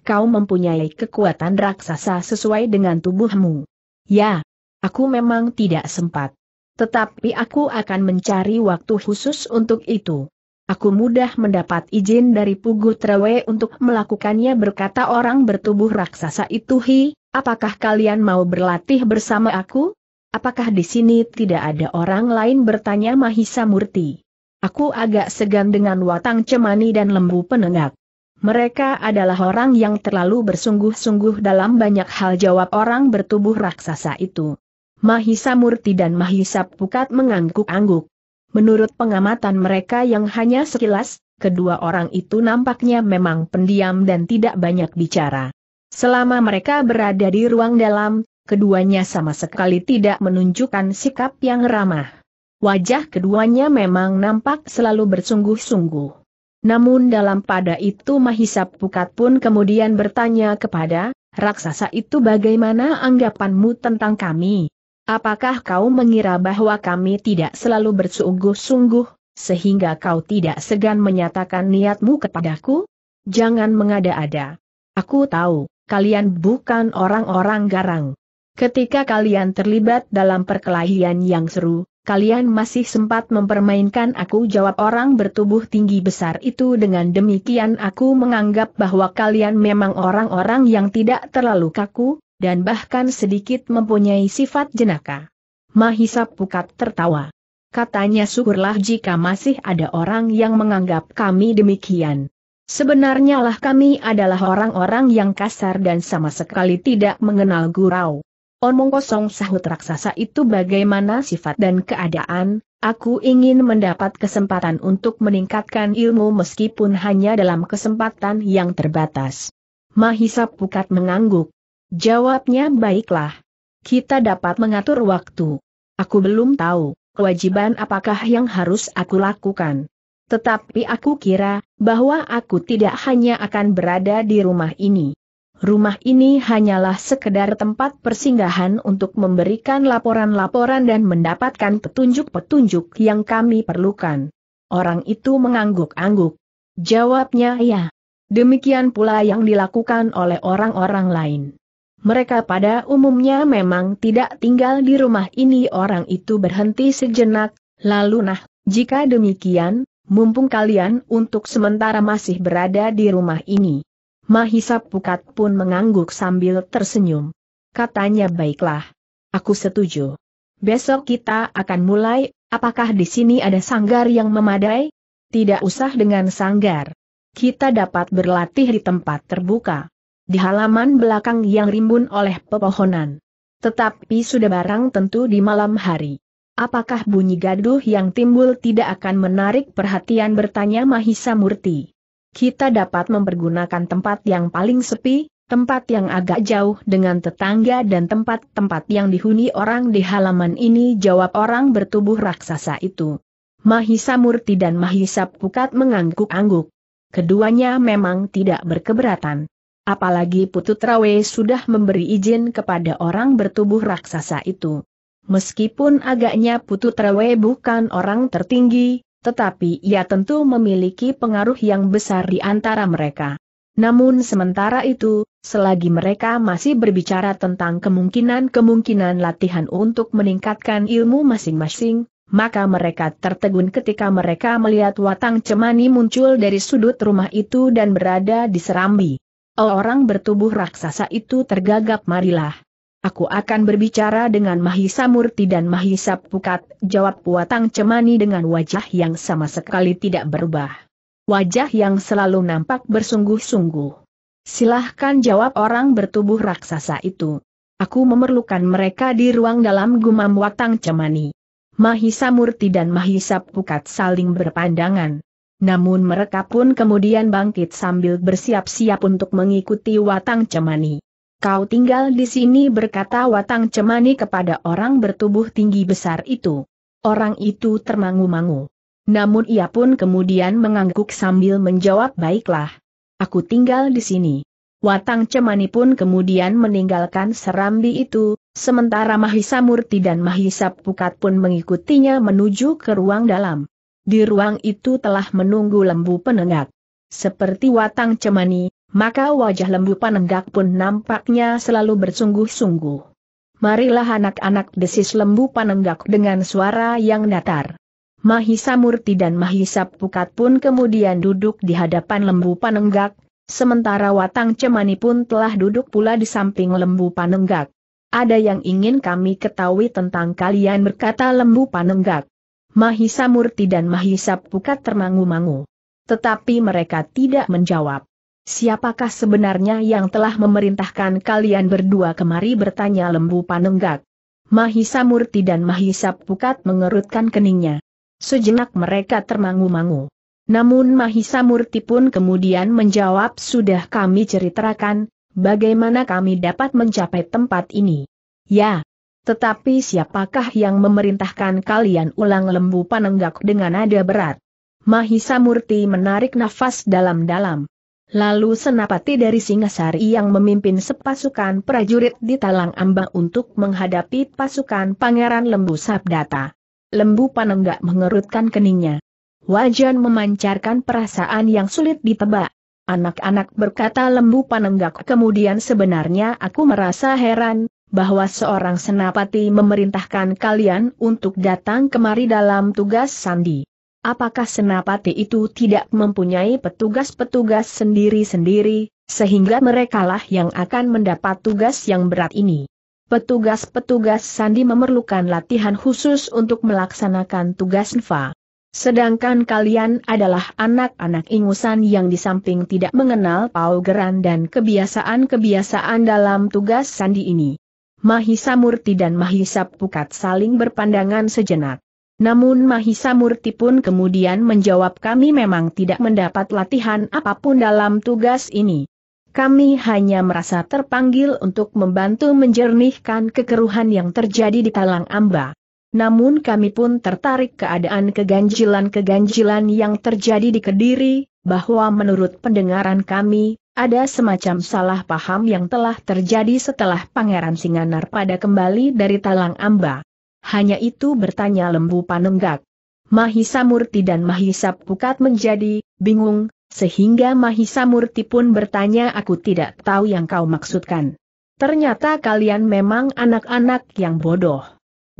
Kau mempunyai kekuatan raksasa sesuai dengan tubuhmu. Ya, aku memang tidak sempat. Tetapi aku akan mencari waktu khusus untuk itu. Aku mudah mendapat izin dari Pugu Trewe untuk melakukannya berkata orang bertubuh raksasa itu hi, apakah kalian mau berlatih bersama aku? Apakah di sini tidak ada orang lain bertanya Mahisa Murti? Aku agak segan dengan watang cemani dan lembu penengak. Mereka adalah orang yang terlalu bersungguh-sungguh dalam banyak hal jawab orang bertubuh raksasa itu. Mahisa Murti dan Mahisa Pukat mengangguk-angguk. Menurut pengamatan mereka yang hanya sekilas, kedua orang itu nampaknya memang pendiam dan tidak banyak bicara. Selama mereka berada di ruang dalam, keduanya sama sekali tidak menunjukkan sikap yang ramah. Wajah keduanya memang nampak selalu bersungguh-sungguh. Namun dalam pada itu Mahisa Pukat pun kemudian bertanya kepada, raksasa itu bagaimana anggapanmu tentang kami? Apakah kau mengira bahwa kami tidak selalu bersungguh-sungguh, sehingga kau tidak segan menyatakan niatmu kepadaku? Jangan mengada-ada. Aku tahu, kalian bukan orang-orang garang. Ketika kalian terlibat dalam perkelahian yang seru, kalian masih sempat mempermainkan aku jawab orang bertubuh tinggi besar itu dengan demikian aku menganggap bahwa kalian memang orang-orang yang tidak terlalu kaku, dan bahkan sedikit mempunyai sifat jenaka. Mahisa Pukat tertawa. Katanya syukurlah jika masih ada orang yang menganggap kami demikian. Sebenarnya lah kami adalah orang-orang yang kasar dan sama sekali tidak mengenal gurau. Omong kosong sahut raksasa itu bagaimana sifat dan keadaan, aku ingin mendapat kesempatan untuk meningkatkan ilmu meskipun hanya dalam kesempatan yang terbatas. Mahisa Pukat mengangguk. Jawabnya baiklah. Kita dapat mengatur waktu. Aku belum tahu, kewajiban apakah yang harus aku lakukan. Tetapi aku kira, bahwa aku tidak hanya akan berada di rumah ini. Rumah ini hanyalah sekedar tempat persinggahan untuk memberikan laporan-laporan dan mendapatkan petunjuk-petunjuk yang kami perlukan. Orang itu mengangguk-angguk. Jawabnya ya. Demikian pula yang dilakukan oleh orang-orang lain. Mereka pada umumnya memang tidak tinggal di rumah ini orang itu berhenti sejenak, lalu nah, jika demikian, mumpung kalian untuk sementara masih berada di rumah ini Mahisa Pukat pun mengangguk sambil tersenyum. Katanya baiklah. Aku setuju. Besok kita akan mulai, apakah di sini ada sanggar yang memadai? Tidak usah dengan sanggar. Kita dapat berlatih di tempat terbuka. Di halaman belakang yang rimbun oleh pepohonan. Tetapi sudah barang tentu di malam hari. Apakah bunyi gaduh yang timbul tidak akan menarik perhatian bertanya Mahisa Murti? kita dapat mempergunakan tempat yang paling sepi, tempat yang agak jauh dengan tetangga dan tempat-tempat yang dihuni orang di halaman ini jawab orang bertubuh raksasa itu. Mahisa Murti dan Mahisa Pukat mengangguk-angguk. Keduanya memang tidak berkeberatan. Apalagi Putu Trawe sudah memberi izin kepada orang bertubuh raksasa itu. Meskipun agaknya Putu Trawe bukan orang tertinggi, tetapi ia tentu memiliki pengaruh yang besar di antara mereka. Namun sementara itu, selagi mereka masih berbicara tentang kemungkinan-kemungkinan latihan untuk meningkatkan ilmu masing-masing, maka mereka tertegun ketika mereka melihat watang cemani muncul dari sudut rumah itu dan berada di serambi. Orang bertubuh raksasa itu tergagap marilah aku akan berbicara dengan Mahisa Murti dan Mahisa Pukat, jawab Watang Cemani dengan wajah yang sama sekali tidak berubah. Wajah yang selalu nampak bersungguh-sungguh. Silahkan jawab orang bertubuh raksasa itu. Aku memerlukan mereka di ruang dalam gumam Watang Cemani. Mahisa Murti dan Mahisa Pukat saling berpandangan. Namun mereka pun kemudian bangkit sambil bersiap-siap untuk mengikuti Watang Cemani. Kau tinggal di sini berkata Watang Cemani kepada orang bertubuh tinggi besar itu. Orang itu termangu-mangu. Namun ia pun kemudian mengangguk sambil menjawab baiklah. Aku tinggal di sini. Watang Cemani pun kemudian meninggalkan serambi itu, sementara Mahisa Murti dan Mahisa Pukat pun mengikutinya menuju ke ruang dalam. Di ruang itu telah menunggu lembu penengak. Seperti Watang Cemani, maka wajah lembu panenggak pun nampaknya selalu bersungguh-sungguh. Marilah anak-anak desis lembu panenggak dengan suara yang datar. Mahisa Murti dan Mahisa Pukat pun kemudian duduk di hadapan lembu panenggak, sementara Watang Cemani pun telah duduk pula di samping lembu panenggak. Ada yang ingin kami ketahui tentang kalian berkata lembu panenggak. Mahisa Murti dan Mahisa Pukat termangu-mangu. Tetapi mereka tidak menjawab. Siapakah sebenarnya yang telah memerintahkan kalian berdua kemari bertanya lembu panenggak? Mahisa Murti dan Mahisa Pukat mengerutkan keningnya. Sejenak mereka termangu-mangu. Namun Mahisa Murti pun kemudian menjawab sudah kami ceritakan, bagaimana kami dapat mencapai tempat ini. Ya, tetapi siapakah yang memerintahkan kalian ulang lembu panenggak dengan nada berat? Mahisa Murti menarik nafas dalam-dalam. Lalu Senapati dari Singasari yang memimpin sepasukan prajurit di Talang Amba untuk menghadapi pasukan Pangeran Lembu Sabdata. Lembu Panenggak mengerutkan keningnya. Wajan memancarkan perasaan yang sulit ditebak. Anak-anak berkata Lembu Panenggak kemudian sebenarnya aku merasa heran, bahwa seorang senapati memerintahkan kalian untuk datang kemari dalam tugas sandi. Apakah senapati itu tidak mempunyai petugas-petugas sendiri-sendiri, sehingga merekalah yang akan mendapat tugas yang berat ini? Petugas-petugas Sandi memerlukan latihan khusus untuk melaksanakan tugas Nfa. Sedangkan kalian adalah anak-anak ingusan yang di samping tidak mengenal paugeran dan kebiasaan-kebiasaan dalam tugas Sandi ini. Mahisa Murti dan Mahisa Pukat saling berpandangan sejenak. Namun Mahisa Murti pun kemudian menjawab kami memang tidak mendapat latihan apapun dalam tugas ini. Kami hanya merasa terpanggil untuk membantu menjernihkan kekeruhan yang terjadi di Talang Amba. Namun kami pun tertarik keadaan keganjilan-keganjilan yang terjadi di Kediri, bahwa menurut pendengaran kami, ada semacam salah paham yang telah terjadi setelah Pangeran Singanar pada kembali dari Talang Amba hanya itu bertanya lembu Panenggak. Mahisa Murti dan Mahisa Pukat menjadi bingung, sehingga Mahisa Murti pun bertanya aku tidak tahu yang kau maksudkan. Ternyata kalian memang anak-anak yang bodoh.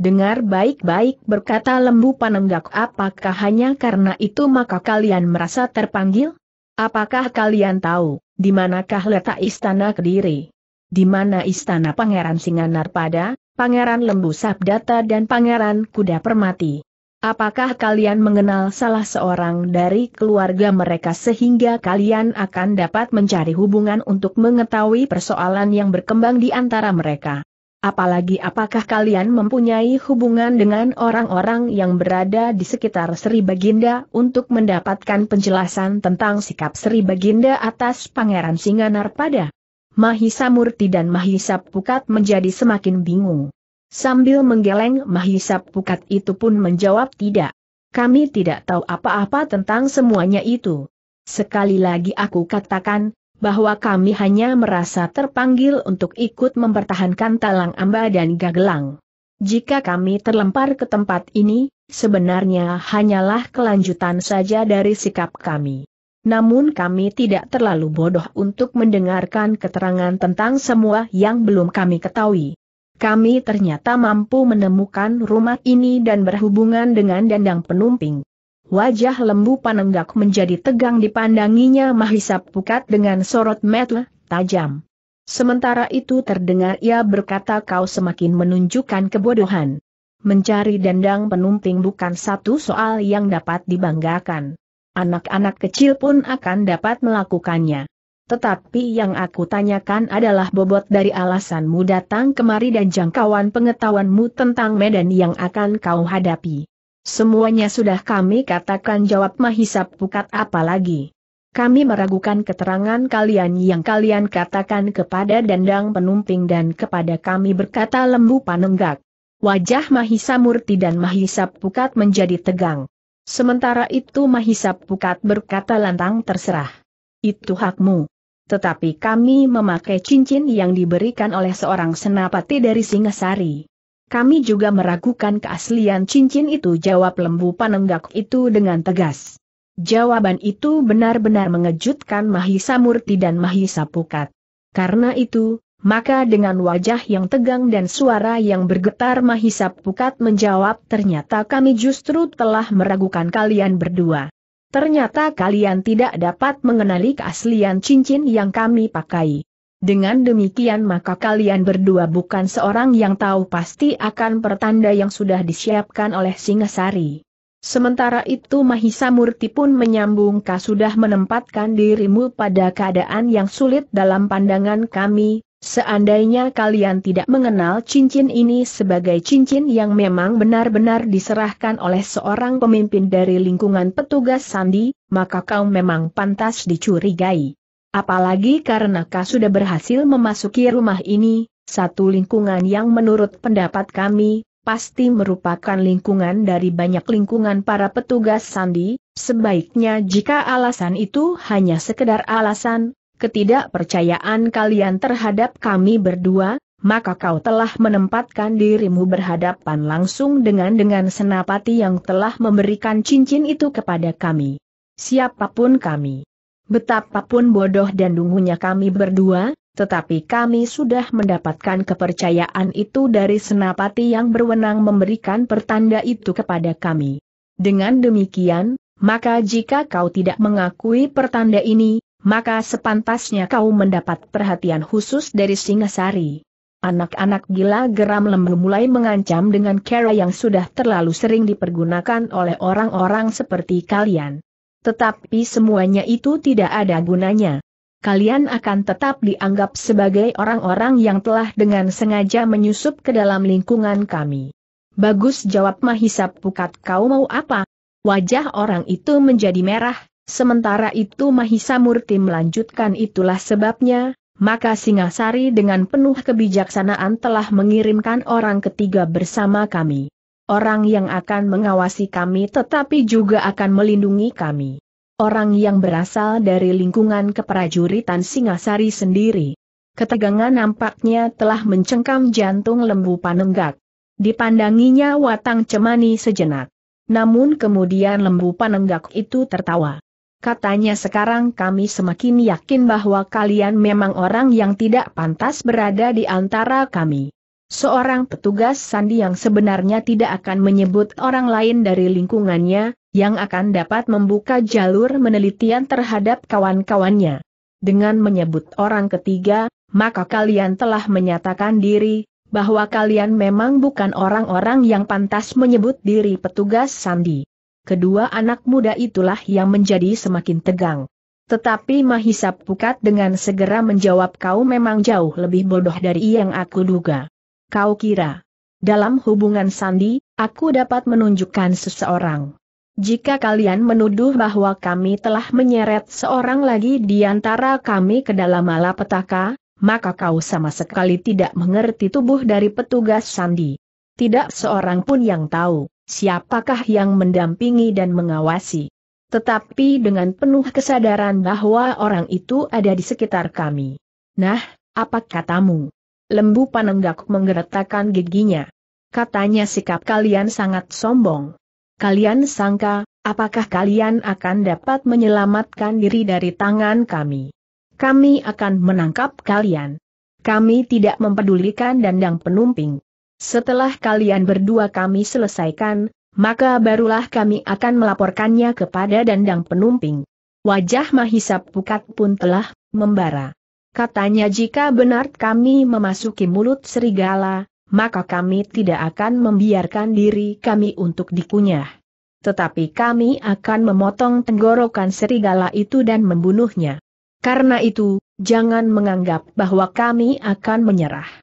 Dengar baik-baik berkata lembu panenggak apakah hanya karena itu maka kalian merasa terpanggil? Apakah kalian tahu, di manakah letak istana Kediri? Di mana istana Pangeran Singanar pada? Pangeran Lembu Sabdata dan Pangeran Kuda Permati. Apakah kalian mengenal salah seorang dari keluarga mereka sehingga kalian akan dapat mencari hubungan untuk mengetahui persoalan yang berkembang di antara mereka? Apalagi apakah kalian mempunyai hubungan dengan orang-orang yang berada di sekitar Sri Baginda untuk mendapatkan penjelasan tentang sikap Sri Baginda atas Pangeran Singanar pada Mahisa Murti dan Mahisa Pukat menjadi semakin bingung. Sambil menggeleng Mahisa Pukat itu pun menjawab tidak. Kami tidak tahu apa-apa tentang semuanya itu. Sekali lagi aku katakan, bahwa kami hanya merasa terpanggil untuk ikut mempertahankan Talang Amba dan Gagelang. Jika kami terlempar ke tempat ini, sebenarnya hanyalah kelanjutan saja dari sikap kami namun kami tidak terlalu bodoh untuk mendengarkan keterangan tentang semua yang belum kami ketahui. Kami ternyata mampu menemukan rumah ini dan berhubungan dengan dandang penumping. Wajah lembu panenggak menjadi tegang dipandanginya Mahisa Pukat dengan sorot mata tajam. Sementara itu terdengar ia berkata kau semakin menunjukkan kebodohan. Mencari dandang penumping bukan satu soal yang dapat dibanggakan anak-anak kecil pun akan dapat melakukannya. Tetapi yang aku tanyakan adalah bobot dari alasanmu datang kemari dan jangkauan pengetahuanmu tentang medan yang akan kau hadapi. Semuanya sudah kami katakan jawab Mahisa Pukat apalagi. Kami meragukan keterangan kalian yang kalian katakan kepada dandang penumping dan kepada kami berkata lembu panenggak. Wajah Mahisa Murti dan Mahisa Pukat menjadi tegang. Sementara itu Mahisa Pukat berkata lantang terserah. Itu hakmu. Tetapi kami memakai cincin yang diberikan oleh seorang senapati dari Singasari. Kami juga meragukan keaslian cincin itu jawab lembu panenggak itu dengan tegas. Jawaban itu benar-benar mengejutkan Mahisa Murti dan Mahisa Pukat. Karena itu, maka dengan wajah yang tegang dan suara yang bergetar Mahisa Pukat menjawab ternyata kami justru telah meragukan kalian berdua. Ternyata kalian tidak dapat mengenali keaslian cincin yang kami pakai. Dengan demikian maka kalian berdua bukan seorang yang tahu pasti akan pertanda yang sudah disiapkan oleh Singasari. Sementara itu Mahisa Murti pun menyambung kau sudah menempatkan dirimu pada keadaan yang sulit dalam pandangan kami, Seandainya kalian tidak mengenal cincin ini sebagai cincin yang memang benar-benar diserahkan oleh seorang pemimpin dari lingkungan petugas sandi, maka kau memang pantas dicurigai. Apalagi karena kau sudah berhasil memasuki rumah ini, satu lingkungan yang menurut pendapat kami, pasti merupakan lingkungan dari banyak lingkungan para petugas sandi, sebaiknya jika alasan itu hanya sekedar alasan, ketidakpercayaan kalian terhadap kami berdua, maka kau telah menempatkan dirimu berhadapan langsung dengan dengan senapati yang telah memberikan cincin itu kepada kami. Siapapun kami. Betapapun bodoh dan dungunya kami berdua, tetapi kami sudah mendapatkan kepercayaan itu dari senapati yang berwenang memberikan pertanda itu kepada kami. Dengan demikian, maka jika kau tidak mengakui pertanda ini, maka sepantasnya kau mendapat perhatian khusus dari Singasari. Anak-anak gila geram lembu mulai mengancam dengan cara yang sudah terlalu sering dipergunakan oleh orang-orang seperti kalian. Tetapi semuanya itu tidak ada gunanya. Kalian akan tetap dianggap sebagai orang-orang yang telah dengan sengaja menyusup ke dalam lingkungan kami. Bagus jawab Mahisa Pukat kau mau apa? Wajah orang itu menjadi merah, Sementara itu Mahisa Murti melanjutkan itulah sebabnya, maka Singasari dengan penuh kebijaksanaan telah mengirimkan orang ketiga bersama kami. Orang yang akan mengawasi kami tetapi juga akan melindungi kami. Orang yang berasal dari lingkungan keprajuritan Singasari sendiri. Ketegangan nampaknya telah mencengkam jantung lembu panenggak. Dipandanginya watang cemani sejenak. Namun kemudian lembu panenggak itu tertawa. Katanya sekarang kami semakin yakin bahwa kalian memang orang yang tidak pantas berada di antara kami. Seorang petugas sandi yang sebenarnya tidak akan menyebut orang lain dari lingkungannya, yang akan dapat membuka jalur penelitian terhadap kawan-kawannya. Dengan menyebut orang ketiga, maka kalian telah menyatakan diri, bahwa kalian memang bukan orang-orang yang pantas menyebut diri petugas sandi kedua anak muda itulah yang menjadi semakin tegang. Tetapi Mahisa Pukat dengan segera menjawab kau memang jauh lebih bodoh dari yang aku duga. Kau kira, dalam hubungan sandi, aku dapat menunjukkan seseorang. Jika kalian menuduh bahwa kami telah menyeret seorang lagi di antara kami ke dalam malapetaka, maka kau sama sekali tidak mengerti tubuh dari petugas sandi. Tidak seorang pun yang tahu siapakah yang mendampingi dan mengawasi. Tetapi dengan penuh kesadaran bahwa orang itu ada di sekitar kami. Nah, apa katamu? Lembu panenggak menggeretakkan giginya. Katanya sikap kalian sangat sombong. Kalian sangka, apakah kalian akan dapat menyelamatkan diri dari tangan kami? Kami akan menangkap kalian. Kami tidak mempedulikan dandang penumping. Setelah kalian berdua kami selesaikan, maka barulah kami akan melaporkannya kepada dandang penumping. Wajah Mahisa Pukat pun telah membara. Katanya jika benar kami memasuki mulut serigala, maka kami tidak akan membiarkan diri kami untuk dikunyah. Tetapi kami akan memotong tenggorokan serigala itu dan membunuhnya. Karena itu, jangan menganggap bahwa kami akan menyerah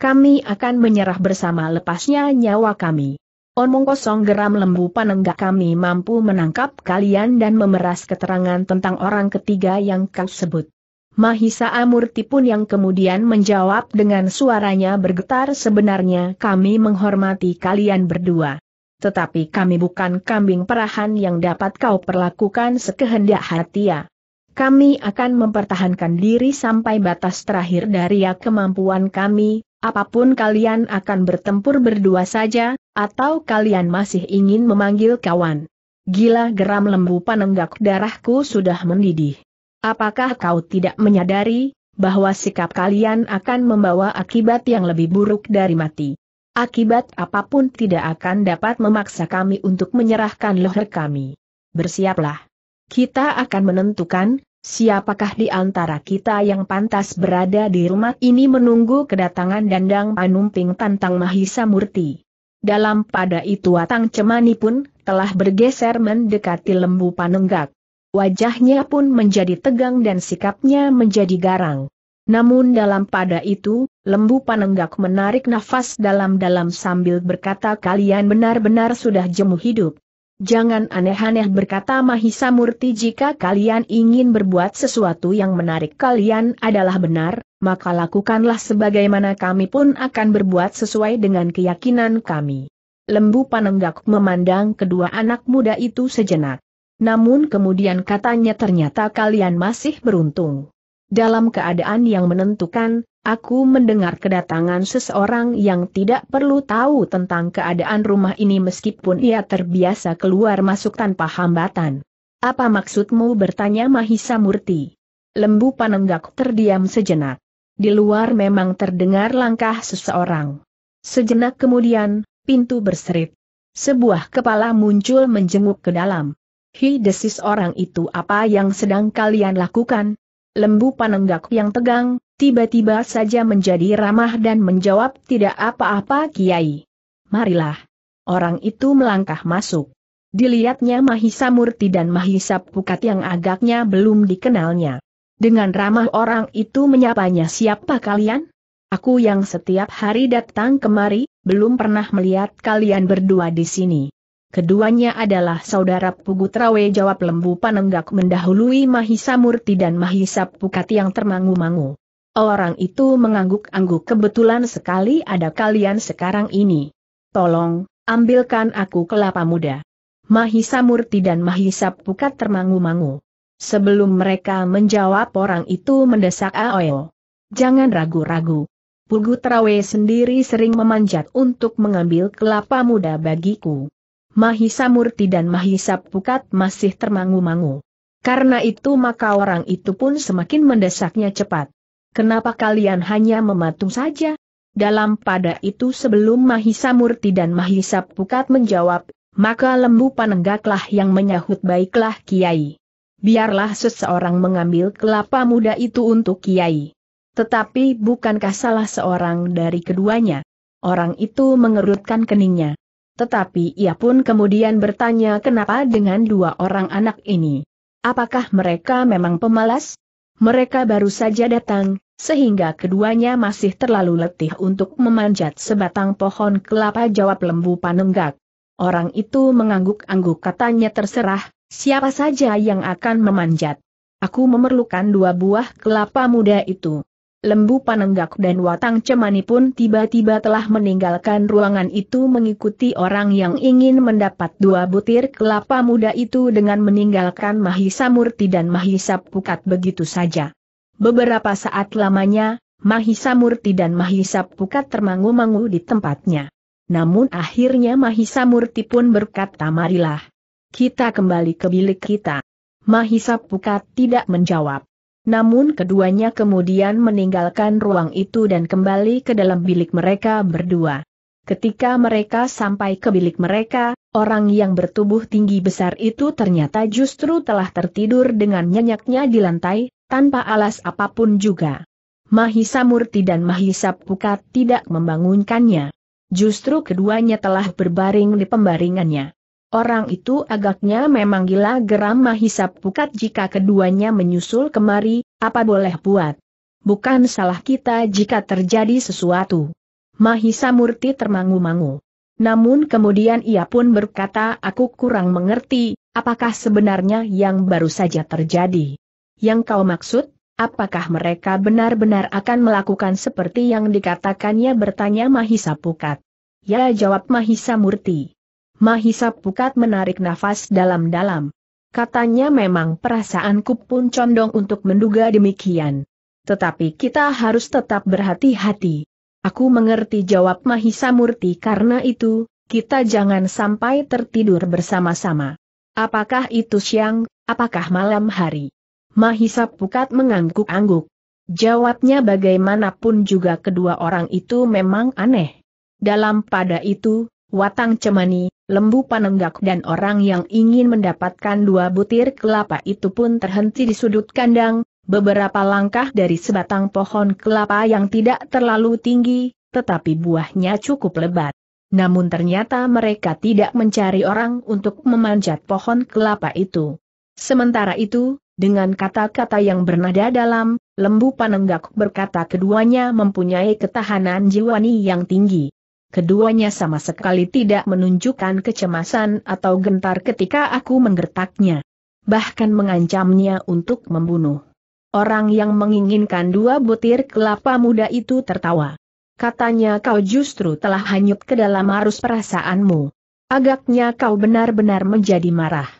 kami akan menyerah bersama lepasnya nyawa kami. Omong kosong geram lembu penenggak kami mampu menangkap kalian dan memeras keterangan tentang orang ketiga yang kau sebut. Mahisa Amurti pun yang kemudian menjawab dengan suaranya bergetar sebenarnya kami menghormati kalian berdua. Tetapi kami bukan kambing perahan yang dapat kau perlakukan sekehendak hati ya. Kami akan mempertahankan diri sampai batas terakhir dari ya kemampuan kami, apapun kalian akan bertempur berdua saja, atau kalian masih ingin memanggil kawan. Gila geram lembu panenggak darahku sudah mendidih. Apakah kau tidak menyadari, bahwa sikap kalian akan membawa akibat yang lebih buruk dari mati? Akibat apapun tidak akan dapat memaksa kami untuk menyerahkan leher kami. Bersiaplah. Kita akan menentukan, Siapakah di antara kita yang pantas berada di rumah ini menunggu kedatangan Dandang Panumping Tantang Mahisa Murti? Dalam pada itu Atang Cemani pun telah bergeser mendekati lembu Panenggak. Wajahnya pun menjadi tegang dan sikapnya menjadi garang. Namun dalam pada itu, lembu Panenggak menarik nafas dalam-dalam sambil berkata kalian benar-benar sudah jemu hidup. Jangan aneh-aneh berkata Mahisa Murti jika kalian ingin berbuat sesuatu yang menarik kalian adalah benar, maka lakukanlah sebagaimana kami pun akan berbuat sesuai dengan keyakinan kami. Lembu Panenggak memandang kedua anak muda itu sejenak. Namun kemudian katanya ternyata kalian masih beruntung. Dalam keadaan yang menentukan, Aku mendengar kedatangan seseorang yang tidak perlu tahu tentang keadaan rumah ini meskipun ia terbiasa keluar masuk tanpa hambatan. Apa maksudmu bertanya Mahisa Murti? Lembu Panenggak terdiam sejenak. Di luar memang terdengar langkah seseorang. Sejenak kemudian, pintu berserit. Sebuah kepala muncul menjenguk ke dalam. Hi desis orang itu apa yang sedang kalian lakukan? Lembu Panenggak yang tegang, tiba-tiba saja menjadi ramah dan menjawab tidak apa-apa Kiai. Marilah. Orang itu melangkah masuk. Dilihatnya Mahisa Murti dan Mahisa Pukat yang agaknya belum dikenalnya. Dengan ramah orang itu menyapanya siapa kalian? Aku yang setiap hari datang kemari, belum pernah melihat kalian berdua di sini. Keduanya adalah saudara Pugutrawe jawab lembu panenggak mendahului Mahisa Murti dan Mahisa Pukat yang termangu-mangu. Orang itu mengangguk-angguk kebetulan sekali ada kalian sekarang ini. Tolong, ambilkan aku kelapa muda. Mahisa Murti dan Mahisa Pukat termangu-mangu. Sebelum mereka menjawab orang itu mendesak Aoyo. Jangan ragu-ragu. Pugu Trawe sendiri sering memanjat untuk mengambil kelapa muda bagiku. Mahisa Murti dan Mahisa Pukat masih termangu-mangu. Karena itu maka orang itu pun semakin mendesaknya cepat. Kenapa kalian hanya mematung saja? Dalam pada itu sebelum Mahisa Murti dan Mahisa Pukat menjawab, maka lembu panenggaklah yang menyahut baiklah Kiai. Biarlah seseorang mengambil kelapa muda itu untuk Kiai. Tetapi bukankah salah seorang dari keduanya? Orang itu mengerutkan keningnya. Tetapi ia pun kemudian bertanya kenapa dengan dua orang anak ini. Apakah mereka memang pemalas? Mereka baru saja datang, sehingga keduanya masih terlalu letih untuk memanjat sebatang pohon kelapa jawab lembu panenggak. Orang itu mengangguk-angguk katanya terserah, siapa saja yang akan memanjat. Aku memerlukan dua buah kelapa muda itu. Lembu Panenggak dan Watang Cemani pun tiba-tiba telah meninggalkan ruangan itu mengikuti orang yang ingin mendapat dua butir kelapa muda itu dengan meninggalkan Mahisa Murti dan Mahisa Pukat begitu saja. Beberapa saat lamanya, Mahisa Murti dan Mahisa Pukat termangu-mangu di tempatnya. Namun akhirnya Mahisa Murti pun berkata marilah. Kita kembali ke bilik kita. Mahisa Pukat tidak menjawab. Namun keduanya kemudian meninggalkan ruang itu dan kembali ke dalam bilik mereka berdua. Ketika mereka sampai ke bilik mereka, orang yang bertubuh tinggi besar itu ternyata justru telah tertidur dengan nyenyaknya di lantai, tanpa alas apapun juga. Mahisa Murti dan Mahisa Pukat tidak membangunkannya. Justru keduanya telah berbaring di pembaringannya. Orang itu agaknya memang gila geram Mahisa Pukat jika keduanya menyusul kemari, apa boleh buat. Bukan salah kita jika terjadi sesuatu. Mahisa Murti termangu-mangu. Namun kemudian ia pun berkata aku kurang mengerti, apakah sebenarnya yang baru saja terjadi. Yang kau maksud, apakah mereka benar-benar akan melakukan seperti yang dikatakannya bertanya Mahisa Pukat. Ya jawab Mahisa Murti. Mahisa Pukat menarik nafas dalam-dalam. Katanya memang perasaanku pun condong untuk menduga demikian. Tetapi kita harus tetap berhati-hati. Aku mengerti jawab Mahisa Murti karena itu, kita jangan sampai tertidur bersama-sama. Apakah itu siang, apakah malam hari? Mahisa Pukat mengangguk-angguk. Jawabnya bagaimanapun juga kedua orang itu memang aneh. Dalam pada itu, watang cemani, lembu panenggak dan orang yang ingin mendapatkan dua butir kelapa itu pun terhenti di sudut kandang, beberapa langkah dari sebatang pohon kelapa yang tidak terlalu tinggi, tetapi buahnya cukup lebat. Namun ternyata mereka tidak mencari orang untuk memanjat pohon kelapa itu. Sementara itu, dengan kata-kata yang bernada dalam, lembu panenggak berkata keduanya mempunyai ketahanan jiwani yang tinggi keduanya sama sekali tidak menunjukkan kecemasan atau gentar ketika aku menggertaknya. Bahkan mengancamnya untuk membunuh. Orang yang menginginkan dua butir kelapa muda itu tertawa. Katanya kau justru telah hanyut ke dalam arus perasaanmu. Agaknya kau benar-benar menjadi marah.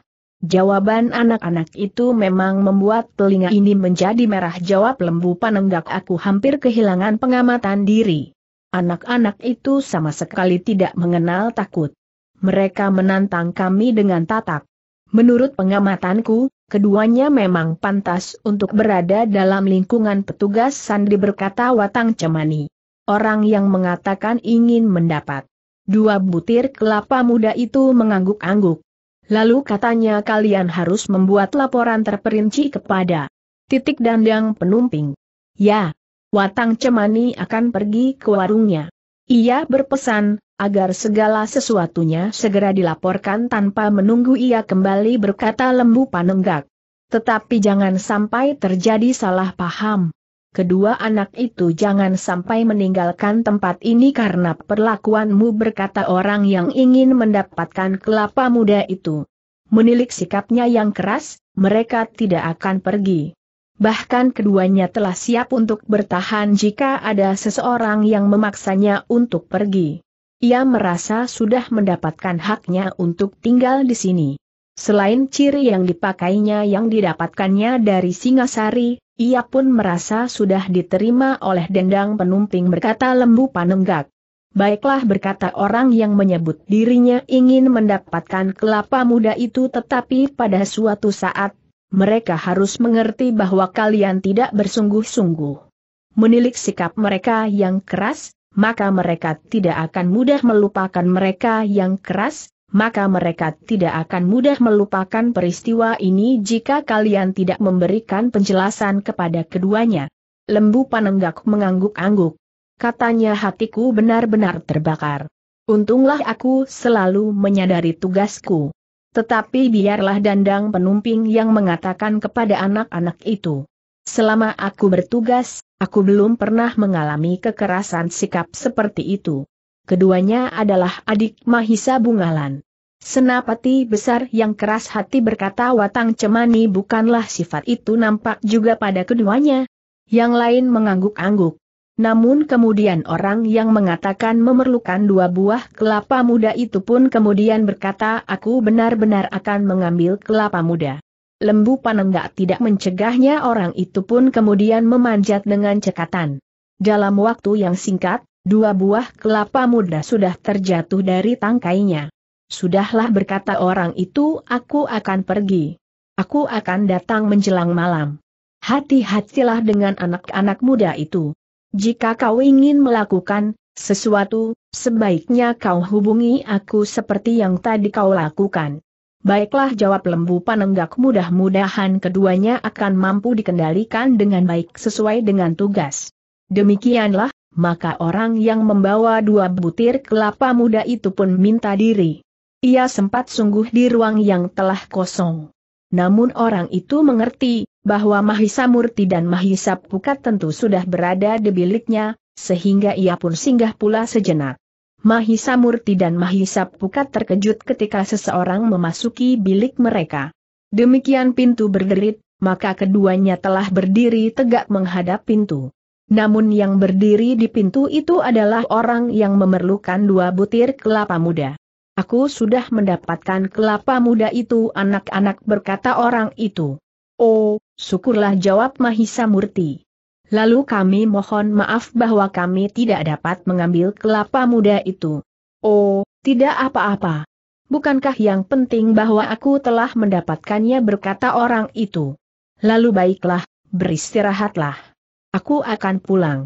Jawaban anak-anak itu memang membuat telinga ini menjadi merah jawab lembu panenggak aku hampir kehilangan pengamatan diri. Anak-anak itu sama sekali tidak mengenal takut. Mereka menantang kami dengan tatap. Menurut pengamatanku, keduanya memang pantas untuk berada dalam lingkungan petugas Sandi berkata Watang Cemani. Orang yang mengatakan ingin mendapat dua butir kelapa muda itu mengangguk-angguk. Lalu katanya kalian harus membuat laporan terperinci kepada titik dandang penumping. Ya, Watang Cemani akan pergi ke warungnya. Ia berpesan, agar segala sesuatunya segera dilaporkan tanpa menunggu ia kembali berkata lembu panenggak. Tetapi jangan sampai terjadi salah paham. Kedua anak itu jangan sampai meninggalkan tempat ini karena perlakuanmu berkata orang yang ingin mendapatkan kelapa muda itu. Menilik sikapnya yang keras, mereka tidak akan pergi bahkan keduanya telah siap untuk bertahan jika ada seseorang yang memaksanya untuk pergi. Ia merasa sudah mendapatkan haknya untuk tinggal di sini. Selain ciri yang dipakainya yang didapatkannya dari Singasari, ia pun merasa sudah diterima oleh dendang penumping berkata lembu panenggak. Baiklah berkata orang yang menyebut dirinya ingin mendapatkan kelapa muda itu tetapi pada suatu saat mereka harus mengerti bahwa kalian tidak bersungguh-sungguh. Menilik sikap mereka yang keras, maka mereka tidak akan mudah melupakan mereka yang keras, maka mereka tidak akan mudah melupakan peristiwa ini jika kalian tidak memberikan penjelasan kepada keduanya. Lembu Panenggak mengangguk-angguk. Katanya hatiku benar-benar terbakar. Untunglah aku selalu menyadari tugasku. Tetapi biarlah dandang penumping yang mengatakan kepada anak-anak itu. Selama aku bertugas, aku belum pernah mengalami kekerasan sikap seperti itu. Keduanya adalah adik Mahisa Bungalan. Senapati besar yang keras hati berkata Watang Cemani bukanlah sifat itu nampak juga pada keduanya. Yang lain mengangguk-angguk. Namun kemudian orang yang mengatakan memerlukan dua buah kelapa muda itu pun kemudian berkata aku benar-benar akan mengambil kelapa muda. Lembu panenggak tidak mencegahnya orang itu pun kemudian memanjat dengan cekatan. Dalam waktu yang singkat, dua buah kelapa muda sudah terjatuh dari tangkainya. Sudahlah berkata orang itu aku akan pergi. Aku akan datang menjelang malam. Hati-hatilah dengan anak-anak muda itu. Jika kau ingin melakukan sesuatu, sebaiknya kau hubungi aku seperti yang tadi kau lakukan. Baiklah jawab lembu panenggak. mudah-mudahan keduanya akan mampu dikendalikan dengan baik sesuai dengan tugas. Demikianlah, maka orang yang membawa dua butir kelapa muda itu pun minta diri. Ia sempat sungguh di ruang yang telah kosong. Namun orang itu mengerti, bahwa Mahisa Murti dan Mahisa Pukat tentu sudah berada di biliknya, sehingga ia pun singgah pula sejenak. Mahisa Murti dan Mahisa Pukat terkejut ketika seseorang memasuki bilik mereka. Demikian pintu berderit, maka keduanya telah berdiri tegak menghadap pintu. Namun yang berdiri di pintu itu adalah orang yang memerlukan dua butir kelapa muda. Aku sudah mendapatkan kelapa muda itu anak-anak berkata orang itu. Oh, syukurlah jawab Mahisa Murti. Lalu kami mohon maaf bahwa kami tidak dapat mengambil kelapa muda itu. Oh, tidak apa-apa. Bukankah yang penting bahwa aku telah mendapatkannya berkata orang itu. Lalu baiklah, beristirahatlah. Aku akan pulang.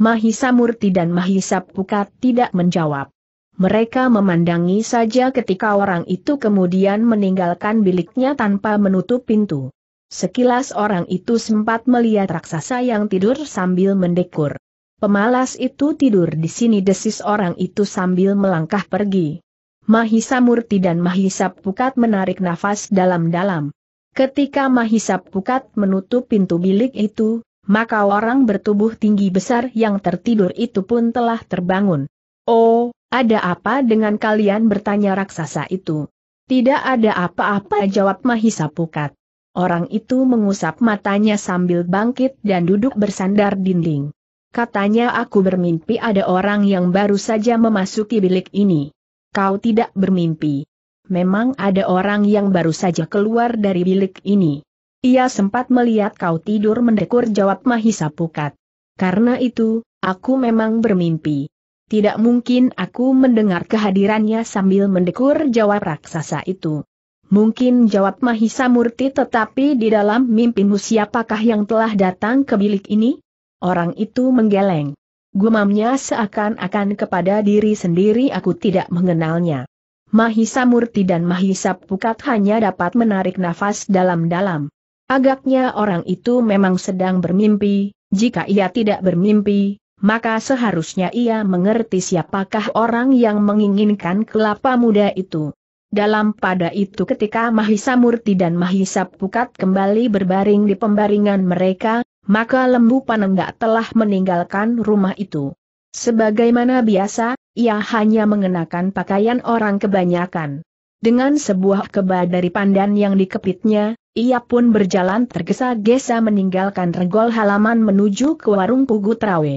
Mahisa Murti dan Mahisa Pukat tidak menjawab. Mereka memandangi saja ketika orang itu kemudian meninggalkan biliknya tanpa menutup pintu. Sekilas orang itu sempat melihat raksasa yang tidur sambil mendekur. Pemalas itu tidur di sini desis orang itu sambil melangkah pergi. Mahisa Murti dan Mahisa Pukat menarik nafas dalam-dalam. Ketika Mahisa Pukat menutup pintu bilik itu, maka orang bertubuh tinggi besar yang tertidur itu pun telah terbangun. Oh, ada apa dengan kalian bertanya raksasa itu? Tidak ada apa-apa jawab Mahisa Pukat. Orang itu mengusap matanya sambil bangkit dan duduk bersandar dinding. Katanya aku bermimpi ada orang yang baru saja memasuki bilik ini. Kau tidak bermimpi. Memang ada orang yang baru saja keluar dari bilik ini. Ia sempat melihat kau tidur mendekur jawab Mahisa Pukat. Karena itu, aku memang bermimpi. Tidak mungkin aku mendengar kehadirannya sambil mendekur jawab raksasa itu. Mungkin jawab Mahisa Murti tetapi di dalam mimpimu siapakah yang telah datang ke bilik ini? Orang itu menggeleng. Gumamnya seakan-akan kepada diri sendiri aku tidak mengenalnya. Mahisa Murti dan Mahisa Pukat hanya dapat menarik nafas dalam-dalam. Agaknya orang itu memang sedang bermimpi, jika ia tidak bermimpi, maka seharusnya ia mengerti siapakah orang yang menginginkan kelapa muda itu. Dalam pada itu ketika Mahisa Murti dan Mahisa Pukat kembali berbaring di pembaringan mereka, maka Lembu Panenggak telah meninggalkan rumah itu. Sebagaimana biasa, ia hanya mengenakan pakaian orang kebanyakan. Dengan sebuah keba dari pandan yang dikepitnya, ia pun berjalan tergesa-gesa meninggalkan regol halaman menuju ke warung Pugu Trawe.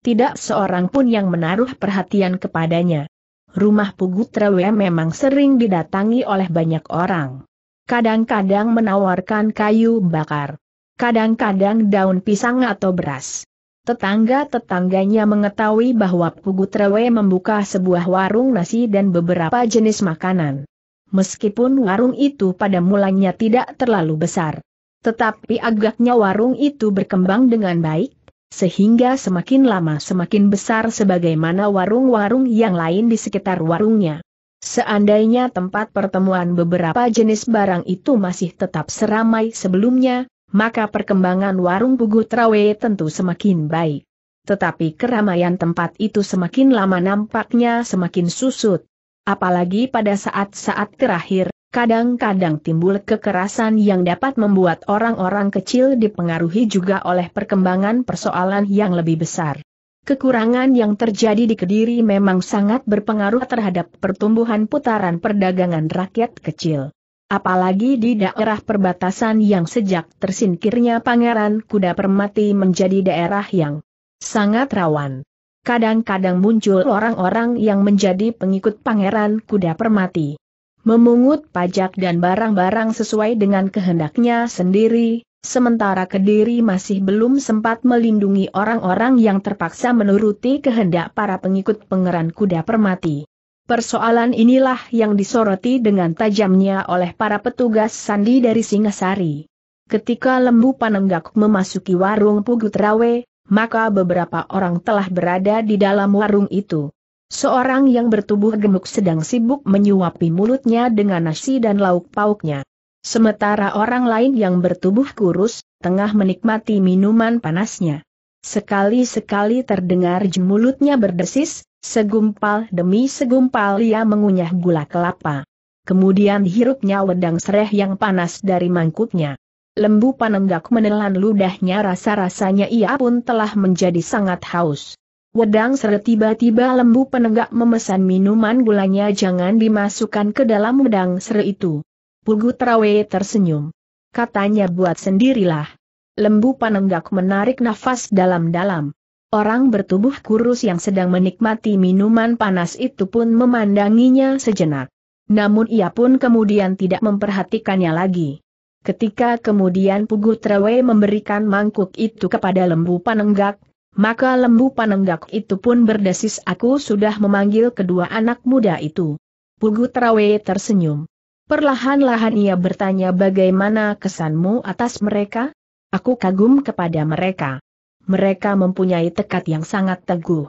Tidak seorang pun yang menaruh perhatian kepadanya. Rumah Pugu Trewe memang sering didatangi oleh banyak orang. Kadang-kadang menawarkan kayu bakar. Kadang-kadang daun pisang atau beras. Tetangga-tetangganya mengetahui bahwa Pugu Trewe membuka sebuah warung nasi dan beberapa jenis makanan. Meskipun warung itu pada mulanya tidak terlalu besar. Tetapi agaknya warung itu berkembang dengan baik, sehingga semakin lama semakin besar sebagaimana warung-warung yang lain di sekitar warungnya. Seandainya tempat pertemuan beberapa jenis barang itu masih tetap seramai sebelumnya, maka perkembangan warung Pugu Trawe tentu semakin baik. Tetapi keramaian tempat itu semakin lama nampaknya semakin susut. Apalagi pada saat-saat terakhir, Kadang-kadang timbul kekerasan yang dapat membuat orang-orang kecil dipengaruhi juga oleh perkembangan persoalan yang lebih besar. Kekurangan yang terjadi di Kediri memang sangat berpengaruh terhadap pertumbuhan putaran perdagangan rakyat kecil. Apalagi di daerah perbatasan yang sejak tersingkirnya Pangeran Kuda Permati menjadi daerah yang sangat rawan. Kadang-kadang muncul orang-orang yang menjadi pengikut Pangeran Kuda Permati memungut pajak dan barang-barang sesuai dengan kehendaknya sendiri, sementara Kediri masih belum sempat melindungi orang-orang yang terpaksa menuruti kehendak para pengikut pengeran kuda permati. Persoalan inilah yang disoroti dengan tajamnya oleh para petugas sandi dari Singasari. Ketika lembu panenggak memasuki warung Pugutrawe, maka beberapa orang telah berada di dalam warung itu. Seorang yang bertubuh gemuk sedang sibuk menyuapi mulutnya dengan nasi dan lauk pauknya. Sementara orang lain yang bertubuh kurus, tengah menikmati minuman panasnya. Sekali-sekali terdengar mulutnya berdesis, segumpal demi segumpal ia mengunyah gula kelapa. Kemudian hirupnya wedang sereh yang panas dari mangkuknya. Lembu panenggak menelan ludahnya rasa-rasanya ia pun telah menjadi sangat haus. Wedang seret tiba-tiba lembu penegak memesan minuman gulanya jangan dimasukkan ke dalam wedang seret itu. Pugu Trawe tersenyum. Katanya buat sendirilah. Lembu penenggak menarik nafas dalam-dalam. Orang bertubuh kurus yang sedang menikmati minuman panas itu pun memandanginya sejenak. Namun ia pun kemudian tidak memperhatikannya lagi. Ketika kemudian Pugu Trawe memberikan mangkuk itu kepada lembu penenggak, maka lembu panenggak itu pun berdesis aku sudah memanggil kedua anak muda itu. Pugu Trawe tersenyum. Perlahan-lahan ia bertanya bagaimana kesanmu atas mereka? Aku kagum kepada mereka. Mereka mempunyai tekad yang sangat teguh.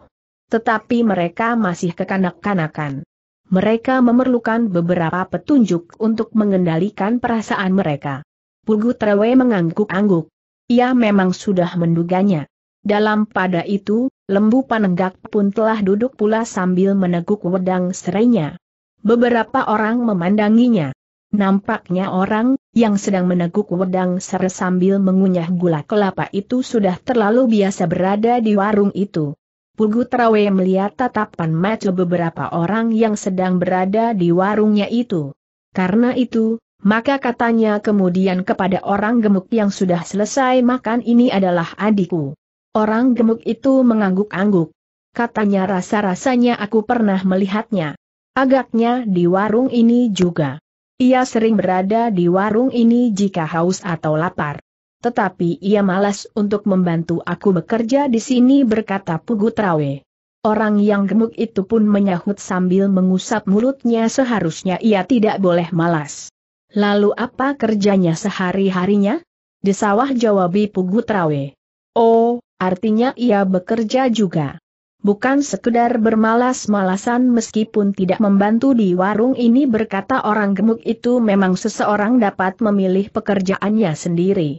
Tetapi mereka masih kekanak-kanakan. Mereka memerlukan beberapa petunjuk untuk mengendalikan perasaan mereka. Pugu Trawe mengangguk-angguk. Ia memang sudah menduganya. Dalam pada itu, lembu panenggak pun telah duduk pula sambil meneguk wedang serainya. Beberapa orang memandanginya. Nampaknya orang yang sedang meneguk wedang ser sambil mengunyah gula kelapa itu sudah terlalu biasa berada di warung itu. Pugu Trawe melihat tatapan mata beberapa orang yang sedang berada di warungnya itu. Karena itu, maka katanya kemudian kepada orang gemuk yang sudah selesai makan ini adalah adikku. Orang gemuk itu mengangguk-angguk. Katanya rasa-rasanya aku pernah melihatnya. Agaknya di warung ini juga. Ia sering berada di warung ini jika haus atau lapar. Tetapi ia malas untuk membantu aku bekerja di sini berkata Pugutrawe. Orang yang gemuk itu pun menyahut sambil mengusap mulutnya seharusnya ia tidak boleh malas. Lalu apa kerjanya sehari-harinya? Di sawah jawabi Pugutrawe. Oh, Artinya ia bekerja juga. Bukan sekedar bermalas-malasan meskipun tidak membantu di warung ini berkata orang gemuk itu memang seseorang dapat memilih pekerjaannya sendiri.